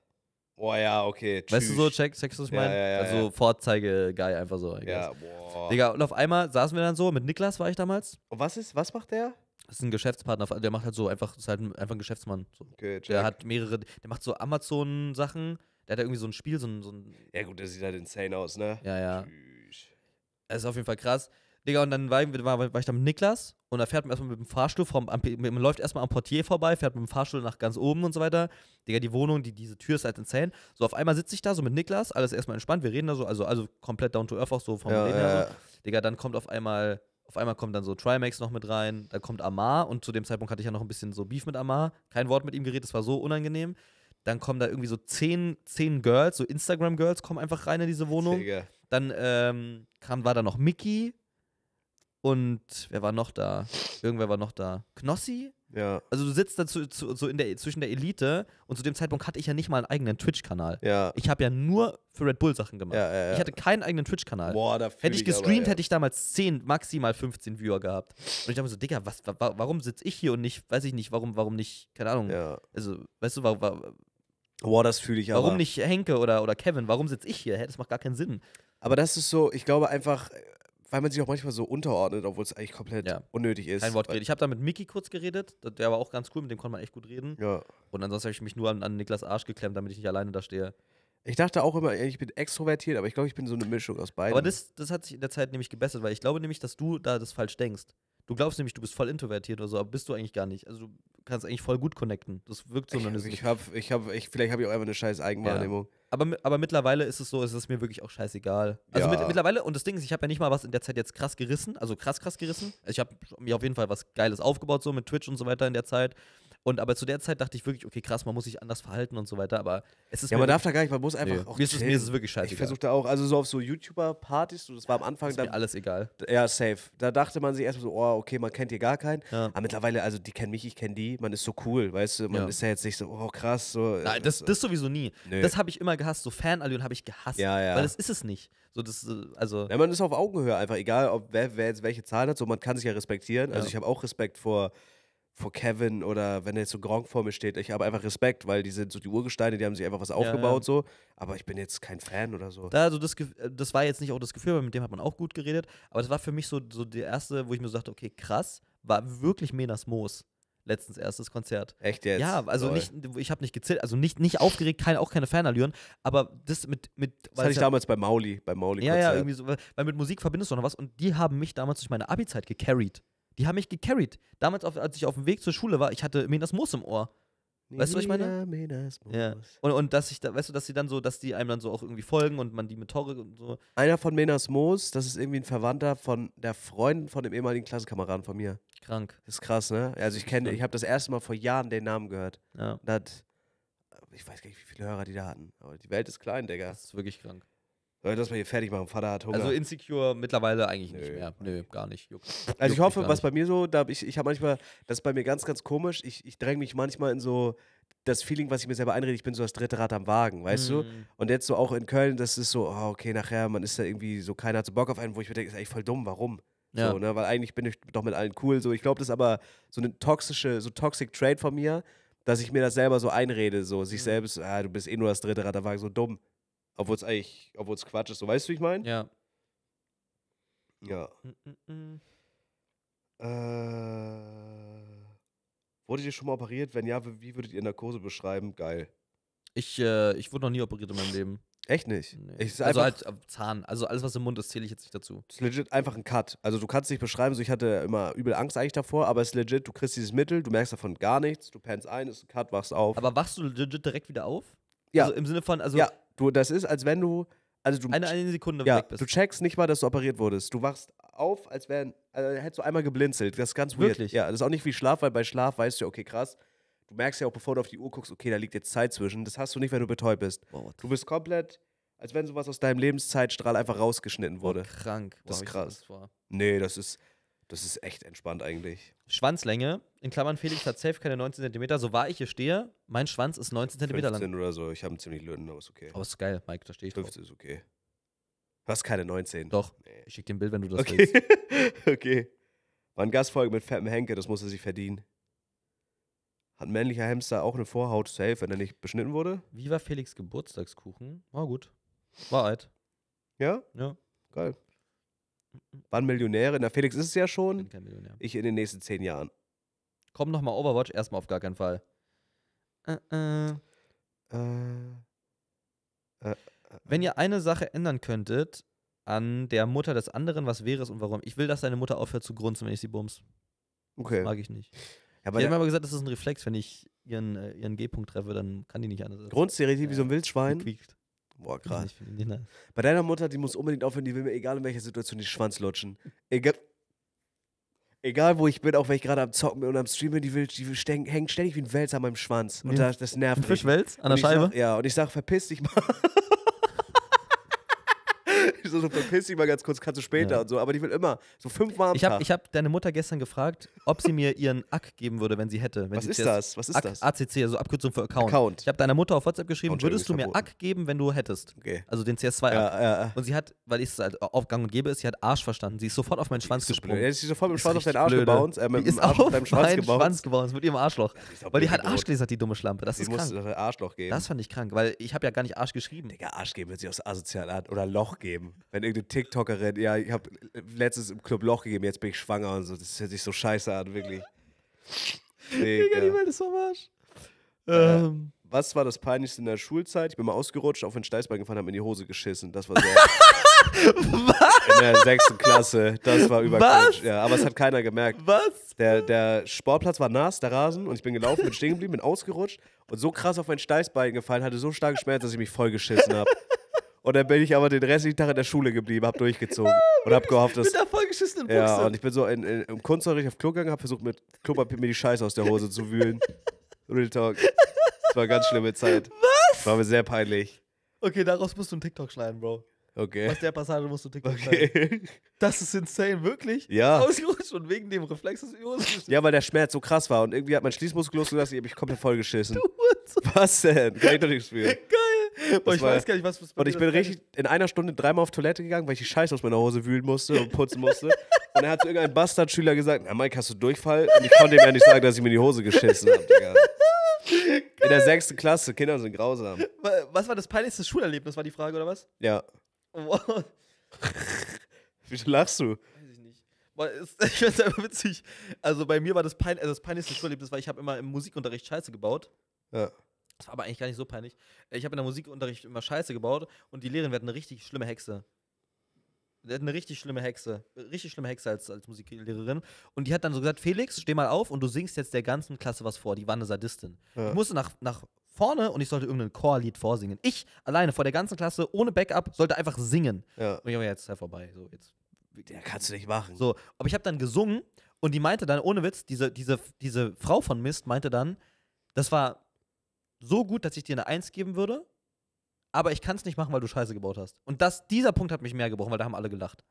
Boah, ja, okay. Tschüss. Weißt du so, check, checkst du, was ich meine? Ja, ja, also ja. Vorzeige-Guy einfach so. Ja, boah. Digga, und auf einmal saßen wir dann so, mit Niklas war ich damals. Und was ist, was macht der? Das ist ein Geschäftspartner, der macht halt so einfach, ist halt einfach ein Geschäftsmann. So. Okay, check. Der hat mehrere, der macht so Amazon-Sachen, der hat da irgendwie so ein Spiel, so ein, so ein. Ja, gut, der sieht halt insane aus, ne? Ja, ja. Tschüss. Es ist auf jeden Fall krass. Digga, und dann war, war, war ich da mit Niklas und da fährt man erstmal mit dem Fahrstuhl vom, man läuft erstmal am Portier vorbei, fährt mit dem Fahrstuhl nach ganz oben und so weiter. Digga, die Wohnung, die, diese Tür ist halt insane. So, auf einmal sitze ich da so mit Niklas, alles erstmal entspannt, wir reden da so, also, also komplett down to earth auch so vom ja, Reden ja, her so. Digga, dann kommt auf einmal, auf einmal kommt dann so Trimax noch mit rein, dann kommt Amar und zu dem Zeitpunkt hatte ich ja noch ein bisschen so Beef mit Amar, kein Wort mit ihm geredet, das war so unangenehm. Dann kommen da irgendwie so zehn, zehn Girls, so Instagram-Girls kommen einfach rein in diese Wohnung. Digga. Dann ähm, kam, war da noch Mickey und wer war noch da? Irgendwer war noch da. Knossi? Ja. Also du sitzt da zu, so in der, zwischen der Elite und zu dem Zeitpunkt hatte ich ja nicht mal einen eigenen Twitch-Kanal. Ja. Ich habe ja nur für Red Bull Sachen gemacht. Ja, ja, ja. Ich hatte keinen eigenen Twitch-Kanal. Hätte ich gestreamt, aber, hätte ich damals 10, maximal 15 Viewer gehabt. Und ich dachte mir so, Digga, was, wa warum sitze ich hier und nicht, weiß ich nicht, warum, warum nicht, keine Ahnung. Ja. Also, weißt du, warum. Wa Boah, das fühle ich warum aber. nicht Henke oder, oder Kevin? Warum sitze ich hier? Hä, das macht gar keinen Sinn. Aber das ist so, ich glaube einfach, weil man sich auch manchmal so unterordnet, obwohl es eigentlich komplett ja. unnötig ist. Kein Wort geredet. Ich habe da mit Mickey kurz geredet, der war auch ganz cool, mit dem konnte man echt gut reden. Ja. Und ansonsten habe ich mich nur an, an Niklas Arsch geklemmt, damit ich nicht alleine da stehe. Ich dachte auch immer, ich bin extrovertiert, aber ich glaube, ich bin so eine Mischung aus beiden. Aber das, das hat sich in der Zeit nämlich gebessert, weil ich glaube nämlich, dass du da das falsch denkst. Du glaubst nämlich, du bist voll introvertiert oder so, aber bist du eigentlich gar nicht. Also du kannst eigentlich voll gut connecten. Das wirkt so. eine also ich hab, ich hab, ich, vielleicht habe ich auch einfach eine scheiß Eigenwahrnehmung. Ja. Aber, aber mittlerweile ist es so, es ist mir wirklich auch scheißegal. Also ja. mit, mittlerweile, und das Ding ist, ich habe ja nicht mal was in der Zeit jetzt krass gerissen, also krass, krass gerissen. Also ich habe mir auf jeden Fall was Geiles aufgebaut, so mit Twitch und so weiter in der Zeit. Und aber zu der Zeit dachte ich wirklich, okay, krass, man muss sich anders verhalten und so weiter. Aber es ist. Ja, man darf da gar nicht, man muss einfach nee. auch. Mir ist, es, mir ist es wirklich scheiße. Ich versuchte auch, also so auf so YouTuber-Partys, das war am Anfang. Ist mir alles egal. Ja, safe. Da dachte man sich erstmal so, oh, okay, man kennt hier gar keinen. Ja. Aber mittlerweile, also die kennen mich, ich kenne die. Man ist so cool, weißt du? Man ja. ist ja jetzt nicht so, oh, krass. So, äh, Nein, das, das äh, sowieso nie. Nö. Das habe ich immer gehasst. So Fanallion habe ich gehasst. Ja, ja. Weil das ist es nicht. So, das, äh, also ja, man ist auf Augenhöhe einfach, egal, ob wer, wer jetzt welche Zahl hat. So, man kann sich ja respektieren. Also ich habe auch Respekt vor vor Kevin oder wenn jetzt so Gronk vor mir steht, ich habe einfach Respekt, weil die sind so die Urgesteine, die haben sich einfach was aufgebaut, ja, ja. so. Aber ich bin jetzt kein Fan oder so. Da, also das, äh, das war jetzt nicht auch das Gefühl, weil mit dem hat man auch gut geredet. Aber das war für mich so, so der erste, wo ich mir so dachte, okay, krass, war wirklich Menas Moos letztens erstes Konzert. Echt jetzt? Ja, also Toll. nicht, ich habe nicht gezählt, also nicht, nicht aufgeregt, kein, auch keine Fanallüren, aber das mit. mit das hatte ich ja, damals bei Mauli, bei Mauli. Ja, ja, irgendwie so, weil mit Musik verbindest du noch was und die haben mich damals durch meine Abi-Zeit gecarried. Die haben mich gecarried. Damals, auf, als ich auf dem Weg zur Schule war, ich hatte Menas Moos im Ohr. Weißt du, was ich meine? Menas Moos. Ja. Und, und dass ich da, weißt du, dass sie dann so, dass die einem dann so auch irgendwie folgen und man die mit Tore und so. Einer von Menas Moos, das ist irgendwie ein Verwandter von der Freundin von dem ehemaligen Klassenkameraden von mir. Krank. Das ist krass, ne? Also ich kenne, ich habe das erste Mal vor Jahren den Namen gehört. Ja. Das, ich weiß gar nicht, wie viele Hörer die da hatten. Aber die Welt ist klein, Digga. Das ist wirklich krank. Lass mal hier fertig machen, Vater hat Hunger. Also Insecure mittlerweile eigentlich Nö. nicht mehr. Nö, gar nicht. Juck. Also ich hoffe, was bei mir so, da ich, ich habe manchmal, das ist bei mir ganz, ganz komisch, ich, ich dränge mich manchmal in so das Feeling, was ich mir selber einrede, ich bin so das dritte Rad am Wagen, weißt mm. du? Mhm. Und jetzt so auch in Köln, das ist so, oh, okay, nachher, man ist da irgendwie so, keiner hat so Bock auf einen, wo ich mir denke, ist eigentlich voll dumm, warum? Ja. So, ne? Weil eigentlich bin ich doch mit allen cool. So, ich glaube, das ist aber so eine toxische, so toxic Trade von mir, dass ich mir das selber so einrede, so sich mhm. selbst, ah, du bist eh nur das dritte Rad am Wagen, so dumm. Obwohl es eigentlich, obwohl es Quatsch ist, so weißt du, wie ich meine? Ja. Ja. Mm -mm. mm. Äh, wurdet ihr schon mal operiert? Wenn ja, wie würdet ihr Narkose beschreiben? Geil. Ich, äh, ich wurde noch nie operiert in meinem Leben. Echt nicht? Nee. also halt äh, Zahn. Also alles, was im Mund ist, zähle ich jetzt nicht dazu. Es ist legit einfach ein Cut. Also du kannst nicht beschreiben, so ich hatte immer übel Angst eigentlich davor, aber es ist legit, du kriegst dieses Mittel, du merkst davon gar nichts, du pennst ein, ist ein Cut, wachst auf. Aber wachst du legit direkt wieder auf? Ja. Also im Sinne von, also ja. Du, das ist, als wenn du. Also du eine, eine Sekunde ja, weg bist. Du checkst nicht mal, dass du operiert wurdest. Du wachst auf, als, wär, als hättest du einmal geblinzelt. Das ist ganz weird. Wirklich? Ja, das ist auch nicht wie Schlaf, weil bei Schlaf weißt du ja, okay, krass. Du merkst ja auch, bevor du auf die Uhr guckst, okay, da liegt jetzt Zeit zwischen. Das hast du nicht, wenn du betäubt bist. Wow, du bist komplett, als wenn sowas aus deinem Lebenszeitstrahl einfach rausgeschnitten wurde. Krank. Wow, das ist krass. Das war. Nee, das ist, das ist echt entspannt eigentlich. Schwanzlänge, in Klammern Felix hat safe keine 19 cm. So wahr ich hier stehe, mein Schwanz ist 19 cm lang. 15 oder so, ich habe einen ziemlich lönen, aber ist okay. Aber ist geil, Mike, da stehe ich 15 drauf. ist okay. Du hast keine 19. Doch, nee. ich schicke dir ein Bild, wenn du das okay. willst. okay. War ein Gastfolge mit fettem Henke, das muss er sich verdienen. Hat ein männlicher Hamster auch eine Vorhaut safe, wenn er nicht beschnitten wurde? Wie war Felix Geburtstagskuchen? War gut. War alt. Ja? Ja. Geil. Mhm. Wann Millionäre? Na, Felix ist es ja schon. Ich bin kein Millionär. Ich in den nächsten zehn Jahren. Komm nochmal Overwatch, erstmal auf gar keinen Fall. Äh äh. äh, äh. Äh, Wenn ihr eine Sache ändern könntet an der Mutter des anderen, was wäre es und warum? Ich will, dass deine Mutter aufhört zu grunzen, wenn ich sie bums. Okay. Das mag ich nicht. Ja, die haben aber gesagt, das ist ein Reflex, wenn ich ihren, äh, ihren G-Punkt treffe, dann kann die nicht anders. Grunzt die richtig wie so ein Wildschwein? Quiekt. Boah, krass. ich, find ich ne. Bei deiner Mutter, die muss unbedingt aufhören, die will mir egal in welcher Situation den Schwanz lutschen. Egal, egal wo ich bin, auch wenn ich gerade am Zocken bin und am Streamen, die, will, die will stäng, hängt ständig wie ein Wels an meinem Schwanz. Und das, das nervt mich. Fischwels? An der Scheibe? Sag, ja, und ich sage, verpiss dich mal. so, so verpiss dich mal ganz kurz, kannst du später ja. und so. Aber die will immer, so fünfmal am ich hab, Tag. Ich habe deine Mutter gestern gefragt, ob sie mir ihren Ack geben würde, wenn sie hätte. Wenn Was sie ist das? Was ist das? ACC, also Abkürzung für Account. Account. Ich habe deiner Mutter auf WhatsApp geschrieben, würdest du mir Ack geben, wenn du hättest? Okay. Also den CS2 ja, ja, Und sie hat, weil ich es halt Gang und gebe, ist, sie hat Arsch verstanden. Sie ist sofort auf meinen Schwanz so gesprungen. Ja, sie ist sofort mit dem Schwanz auf deinen Arsch gebounced. Äh, mit dem Arsch auf deinen Schwanz gebounced. Schwanz gebounced mit ihrem Arschloch. Weil die hat Arschgläser, die dumme Schlampe. Das ist krank. Arschloch geben. Das fand ich krank, weil ich habe ja gar nicht Arsch geschrieben. Digga, Arsch geben wird sich aus asozialer Art Oder Loch geben. Wenn irgendeine TikTokerin, ja, ich habe letztens im Club Loch gegeben, jetzt bin ich schwanger und so. Das hört sich so scheiße an, wirklich. Digga, die Welt ist vom Arsch. Äh, ähm. Was war das Peinlichste in der Schulzeit? Ich bin mal ausgerutscht, auf den Steißbein gefahren, habe in die Hose geschissen. Das war sehr. Was? In der sechsten Klasse. Das war überquatsch. Ja, aber es hat keiner gemerkt. Was? Der, der Sportplatz war nass, der Rasen, und ich bin gelaufen, bin stehen geblieben, bin ausgerutscht und so krass auf mein Steißbein gefallen, hatte so starke Schmerzen, dass ich mich voll geschissen habe. Und dann bin ich aber den restlichen Tag in der Schule geblieben, hab durchgezogen ja, und hab gehofft, dass. voll geschissen im Buchse. Ja, und ich bin so in, in, im Kunstunterricht auf Klo gegangen, hab versucht, mit Klopapier mir die Scheiße aus der Hose zu wühlen. Real Talk. Das war eine ganz schlimme Zeit. Was? war mir sehr peinlich. Okay, daraus musst du einen TikTok schneiden, Bro. Okay. Aus der Passage musst du TikTok okay. schneiden. Das ist insane, wirklich? Ja. Ausgerutscht und wegen dem Reflex ist ausgerutscht. Ja, weil der Schmerz so krass war und irgendwie hat mein Schließmuskel losgelassen, ich hab mich komplett voll geschissen. Du Was denn? Kann ich doch nichts für. Geil. Boah, ich war, weiß gar nicht, was Und ich bin richtig in einer Stunde dreimal auf Toilette gegangen, weil ich die Scheiße aus meiner Hose wühlen musste und putzen musste. und dann hat so irgendein Bastardschüler gesagt: Na, Mike, hast du Durchfall? Und ich konnte ihm ja nicht sagen, dass ich mir die Hose geschissen habe, Digga. In der sechsten Klasse, Kinder sind grausam. Was war das peinlichste Schulerlebnis, war die Frage, oder was? Ja. Wow. Wieso lachst du? Weiß ich nicht. ich find's einfach witzig. Also bei mir war das, pein, also das peinlichste Schulerlebnis, weil ich habe immer im Musikunterricht Scheiße gebaut. Ja. Das war aber eigentlich gar nicht so peinlich. Ich habe in der Musikunterricht immer Scheiße gebaut und die Lehrerin, wird eine richtig schlimme Hexe. Wir hat eine richtig schlimme Hexe. Richtig schlimme Hexe als, als Musiklehrerin. Und die hat dann so gesagt: Felix, steh mal auf und du singst jetzt der ganzen Klasse was vor. Die war eine Sadistin. Ja. Ich musste nach, nach vorne und ich sollte irgendein Chorlied vorsingen. Ich alleine vor der ganzen Klasse, ohne Backup, sollte einfach singen. Ja. Und ich habe jetzt halt vorbei. So, jetzt. Ja, kannst du nicht machen. So, aber ich habe dann gesungen und die meinte dann, ohne Witz, diese, diese, diese Frau von Mist meinte dann, das war so gut, dass ich dir eine Eins geben würde, aber ich kann es nicht machen, weil du Scheiße gebaut hast. Und das, dieser Punkt hat mich mehr gebrochen, weil da haben alle gelacht.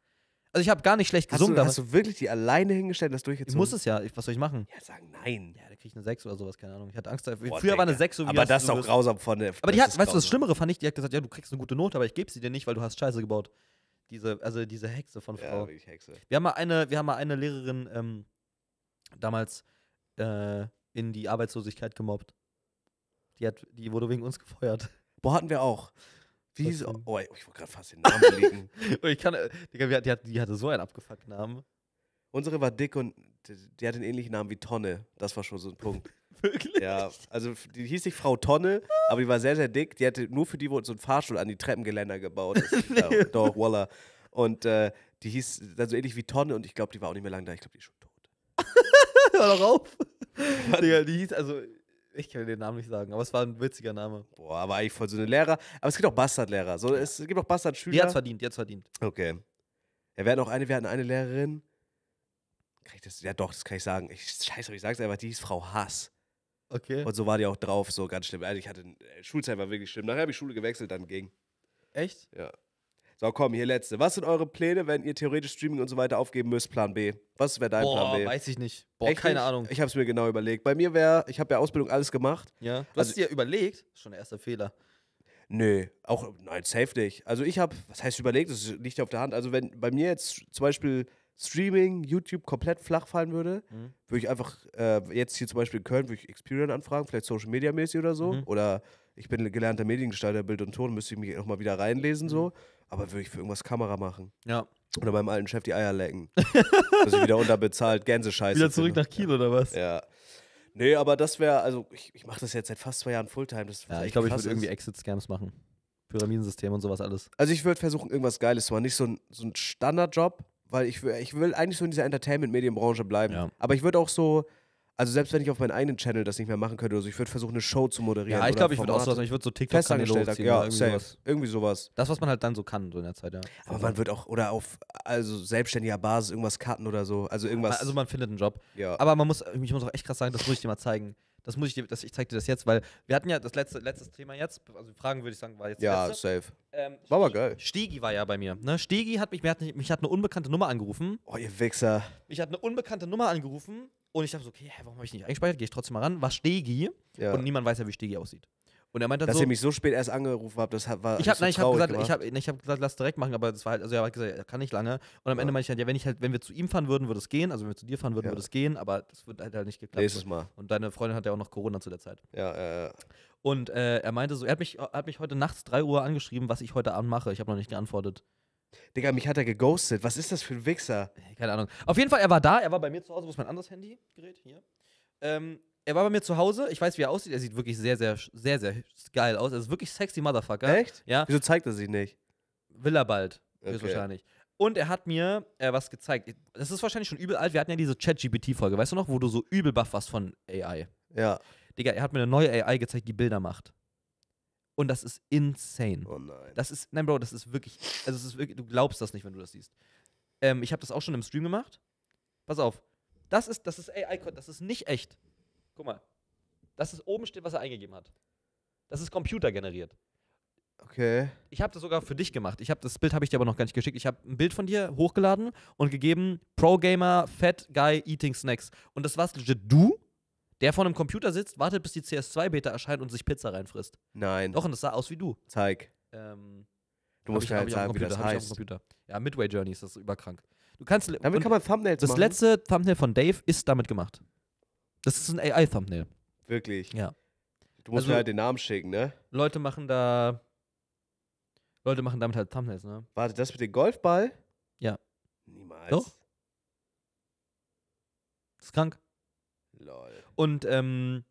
Also ich habe gar nicht schlecht gesungen. Hast du, hast du wirklich die alleine hingestellt, das durchgezogen? Ich muss es ja. Ich, was soll ich machen? Ja, sagen nein. Ja, da kriege ich eine 6 oder sowas, keine Ahnung. Ich hatte Angst. Boah, früher war eine 6 so wie Aber das ist auch wirst. grausam von der. Aber die hat, weißt grausam. du, das Schlimmere fand ich, die hat gesagt, ja, du kriegst eine gute Note, aber ich gebe sie dir nicht, weil du hast Scheiße gebaut. Diese, also diese Hexe von Frau. Ja, wirklich Hexe. Wir haben mal eine, wir haben mal eine Lehrerin ähm, damals äh, in die Arbeitslosigkeit gemobbt. Die, hat, die wurde wegen uns gefeuert. Boah, hatten wir auch. Wie so, oh, ich wollte gerade fast den Namen legen. ich kann, äh, Digga, die, die hatte so einen abgefuckten Namen. Unsere war dick und die, die hat einen ähnlichen Namen wie Tonne. Das war schon so ein Punkt. Wirklich? Ja, also die hieß nicht Frau Tonne, aber die war sehr, sehr dick. Die hatte, nur für die wurde so ein Fahrstuhl an die Treppengeländer gebaut. nee. Doch, voila. Und äh, die hieß dann so ähnlich wie Tonne und ich glaube, die war auch nicht mehr lange da. Ich glaube, die ist schon tot. Hör doch auf. Digga, die hieß, also ich kann den Namen nicht sagen, aber es war ein witziger Name. Boah, aber eigentlich voll so eine Lehrer. Aber es gibt auch Bastardlehrer. So, es gibt auch Bastardschüler. Die hat es verdient, die hat es verdient. Okay. Ja, wir hatten auch eine, wir hatten eine Lehrerin. Kann ich das? Ja, doch, das kann ich sagen. Ich, scheiße, ich sag's einfach, die hieß Frau Hass. Okay. Und so war die auch drauf, so ganz schlimm. Also ich hatte, äh, Schulzeit war wirklich schlimm. Nachher habe ich Schule gewechselt, dann ging. Echt? Ja. So, komm, hier letzte. Was sind eure Pläne, wenn ihr theoretisch Streaming und so weiter aufgeben müsst? Plan B. Was wäre dein Boah, Plan B? Weiß ich nicht. Boah, Echt keine Ahnung. Ich habe es mir genau überlegt. Bei mir wäre, ich habe ja Ausbildung alles gemacht. Ja. Du also, hast dir überlegt? Schon der erste Fehler. Nö, auch nein, safe nicht. Also ich habe, was heißt überlegt, das liegt ja auf der Hand. Also wenn bei mir jetzt zum Beispiel Streaming, YouTube komplett flach fallen würde, mhm. würde ich einfach äh, jetzt hier zum Beispiel in Köln, würde ich Experian anfragen, vielleicht Social Media mäßig oder so. Mhm. Oder ich bin gelernter Mediengestalter, Bild und Ton, müsste ich mich nochmal wieder reinlesen, so. Mhm. Aber würde ich für irgendwas Kamera machen? Ja. Oder beim alten Chef die Eier lecken. Dass ich also wieder unterbezahlt, Gänsescheiße. Wieder zurück finde. nach Kiel ja. oder was? Ja. Nee, aber das wäre, also ich, ich mache das jetzt seit fast zwei Jahren Fulltime. Das ja, ich glaube, ich würde irgendwie Exit-Scams machen. Pyramidensystem und sowas alles. Also ich würde versuchen, irgendwas Geiles zu machen. Nicht so ein, so ein Standardjob, weil ich, ich will eigentlich so in dieser Entertainment-Medienbranche bleiben. Ja. Aber ich würde auch so also selbst wenn ich auf meinen eigenen Channel das nicht mehr machen könnte, also ich würde versuchen, eine Show zu moderieren. Ja, ich glaube, ich würde auch so, ich würde so TikTok-Kanäle ja, irgendwie sowas. irgendwie, sowas. Das, was man halt dann so kann, so in der Zeit, ja. Aber man wird auch, oder auf, also selbstständiger Basis irgendwas cutten oder so, also irgendwas. Also man findet einen Job. Ja. Aber man muss, ich muss auch echt krass sagen, das muss ich dir mal zeigen. Das muss ich dir, das, ich zeig dir das jetzt, weil wir hatten ja das letzte, letztes Thema jetzt, also Fragen würde ich sagen, war jetzt Ja, safe. Ähm, war aber geil. Stegi war ja bei mir, ne? Stegi hat mich, mich hat eine unbekannte Nummer angerufen. Oh, ihr Wichser. Mich hat eine unbekannte Nummer angerufen und ich dachte so, okay, hä, warum habe ich nicht eingespeichert? Gehe ich trotzdem mal ran. War Stegi ja. und niemand weiß ja, wie Stegi aussieht. Und er meinte dann Dass so, ihr mich so spät erst angerufen habt, das war. Ich habe so nein, gesagt, gemacht. hab gesagt, lass direkt machen, aber das war halt, also er hat gesagt, er kann nicht lange. Und am ja. Ende meinte ich halt, ja, wenn ich halt, wenn wir zu ihm fahren würden, würde es gehen. Also wenn wir zu dir fahren würden, ja. würde es gehen, aber das wird halt, halt nicht geklappt. Nächstes Mal. Und deine Freundin hat ja auch noch Corona zu der Zeit. Ja, ja, ja. Und äh, er meinte so, er hat mich, er hat mich heute nachts 3 Uhr angeschrieben, was ich heute Abend mache. Ich habe noch nicht geantwortet. Digga, mich hat er geghostet. Was ist das für ein Wichser? Keine Ahnung. Auf jeden Fall, er war da. Er war bei mir zu Hause. Wo ist mein anderes Handygerät? Hier. Ähm, er war bei mir zu Hause. Ich weiß, wie er aussieht. Er sieht wirklich sehr, sehr, sehr, sehr geil aus. Er ist wirklich sexy Motherfucker. Echt? Ja. Wieso zeigt er sich nicht? Will er bald. Okay. Wahrscheinlich. Und er hat mir äh, was gezeigt. Das ist wahrscheinlich schon übel alt. Wir hatten ja diese Chat-GPT-Folge, weißt du noch, wo du so übel baff warst von AI. Ja. Digga, er hat mir eine neue AI gezeigt, die Bilder macht. Und das ist insane. Oh nein. Das ist, nein, Bro, das ist wirklich, also es ist wirklich, du glaubst das nicht, wenn du das siehst. Ähm, ich habe das auch schon im Stream gemacht. Pass auf. Das ist, das ist AI-Code, das ist nicht echt. Guck mal. Das ist oben steht, was er eingegeben hat. Das ist computergeneriert. Okay. Ich habe das sogar für dich gemacht. Ich habe das Bild habe ich dir aber noch gar nicht geschickt. Ich habe ein Bild von dir hochgeladen und gegeben Pro Gamer Fat Guy Eating Snacks und das war's legit du der vor einem Computer sitzt, wartet, bis die CS2-Beta erscheint und sich Pizza reinfrisst. Nein. Doch, und das sah aus wie du. Zeig. Ähm, du musst ja halt sagen, wie das heißt. Ja, Midway Journey ist das überkrank. Du kannst, damit kann man Thumbnails das machen. Das letzte Thumbnail von Dave ist damit gemacht. Das ist ein AI-Thumbnail. Wirklich? Ja. Du musst also, mir halt den Namen schicken, ne? Leute machen da. Leute machen damit halt Thumbnails, ne? Warte, das mit dem Golfball? Ja. Niemals. Doch? Das ist krank. Und, ähm,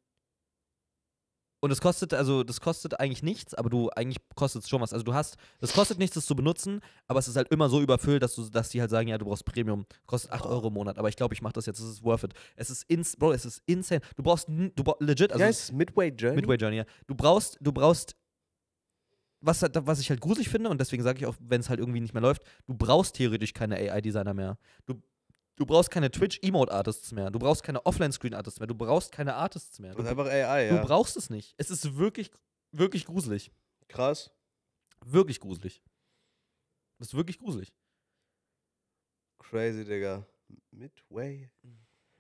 und es kostet, also das kostet eigentlich nichts, aber du, eigentlich kostet es schon was. Also du hast, das kostet nichts, das zu benutzen, aber es ist halt immer so überfüllt, dass du, dass die halt sagen, ja, du brauchst Premium, kostet 8 Euro im Monat, aber ich glaube, ich mache das jetzt, es ist worth it. Es ist ins, Bro, es ist insane. Du brauchst, du brauchst legit, also. Ja, ist Midway Journey. Midway Journey, ja. Du brauchst, du brauchst was, halt, was, ich halt gruselig finde, und deswegen sage ich auch, wenn es halt irgendwie nicht mehr läuft, du brauchst theoretisch keine AI-Designer mehr. Du Du brauchst keine Twitch-Emote-Artists mehr. Du brauchst keine Offline-Screen-Artists mehr. Du brauchst keine Artists mehr. Du, das ist einfach AI, ja. Du brauchst es nicht. Es ist wirklich, wirklich gruselig. Krass. Wirklich gruselig. Das ist wirklich gruselig. Crazy, Digga. Midway.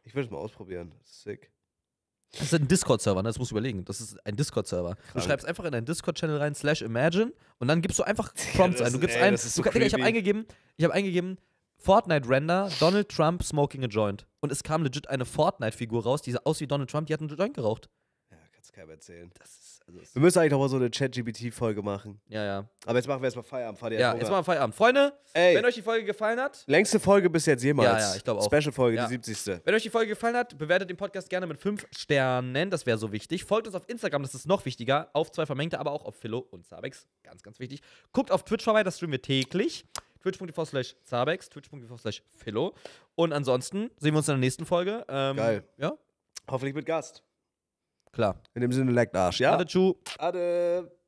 Ich will es mal ausprobieren. Sick. Das ist ein Discord-Server, ne? das musst du überlegen. Das ist ein Discord-Server. Du schreibst einfach in deinen Discord-Channel rein, slash imagine, und dann gibst du einfach Prompts ja, ein. Du gibst ey, ein. So du, Digga, ich habe eingegeben, ich habe eingegeben, Fortnite Render, Donald Trump smoking a joint. Und es kam legit eine Fortnite-Figur raus, die sah aus wie Donald Trump, die hat einen Joint geraucht. Ja, kannst keinem erzählen. Das ist, also wir müssen eigentlich nochmal so eine Chat-GBT-Folge machen. Ja, ja. Aber jetzt machen wir erstmal Feierabend. Fadi ja, jetzt machen wir Feierabend. Freunde, Ey. wenn euch die Folge gefallen hat. Längste Folge bis jetzt jemals. Ja, ja, ich glaube auch. Special-Folge, ja. die 70. Wenn euch die Folge gefallen hat, bewertet den Podcast gerne mit 5 Sternen. Das wäre so wichtig. Folgt uns auf Instagram, das ist noch wichtiger. Auf zwei Vermengte, aber auch auf Philo und Sabex. Ganz, ganz wichtig. Guckt auf Twitch vorbei, das streamen wir täglich twitch.tv slash zabex, twitch.tv slash philo. Und ansonsten sehen wir uns in der nächsten Folge. Ähm, Geil. Ja. Hoffentlich mit Gast. Klar. In dem Sinne, leckt Arsch, ja? Ade, tschu. Ade.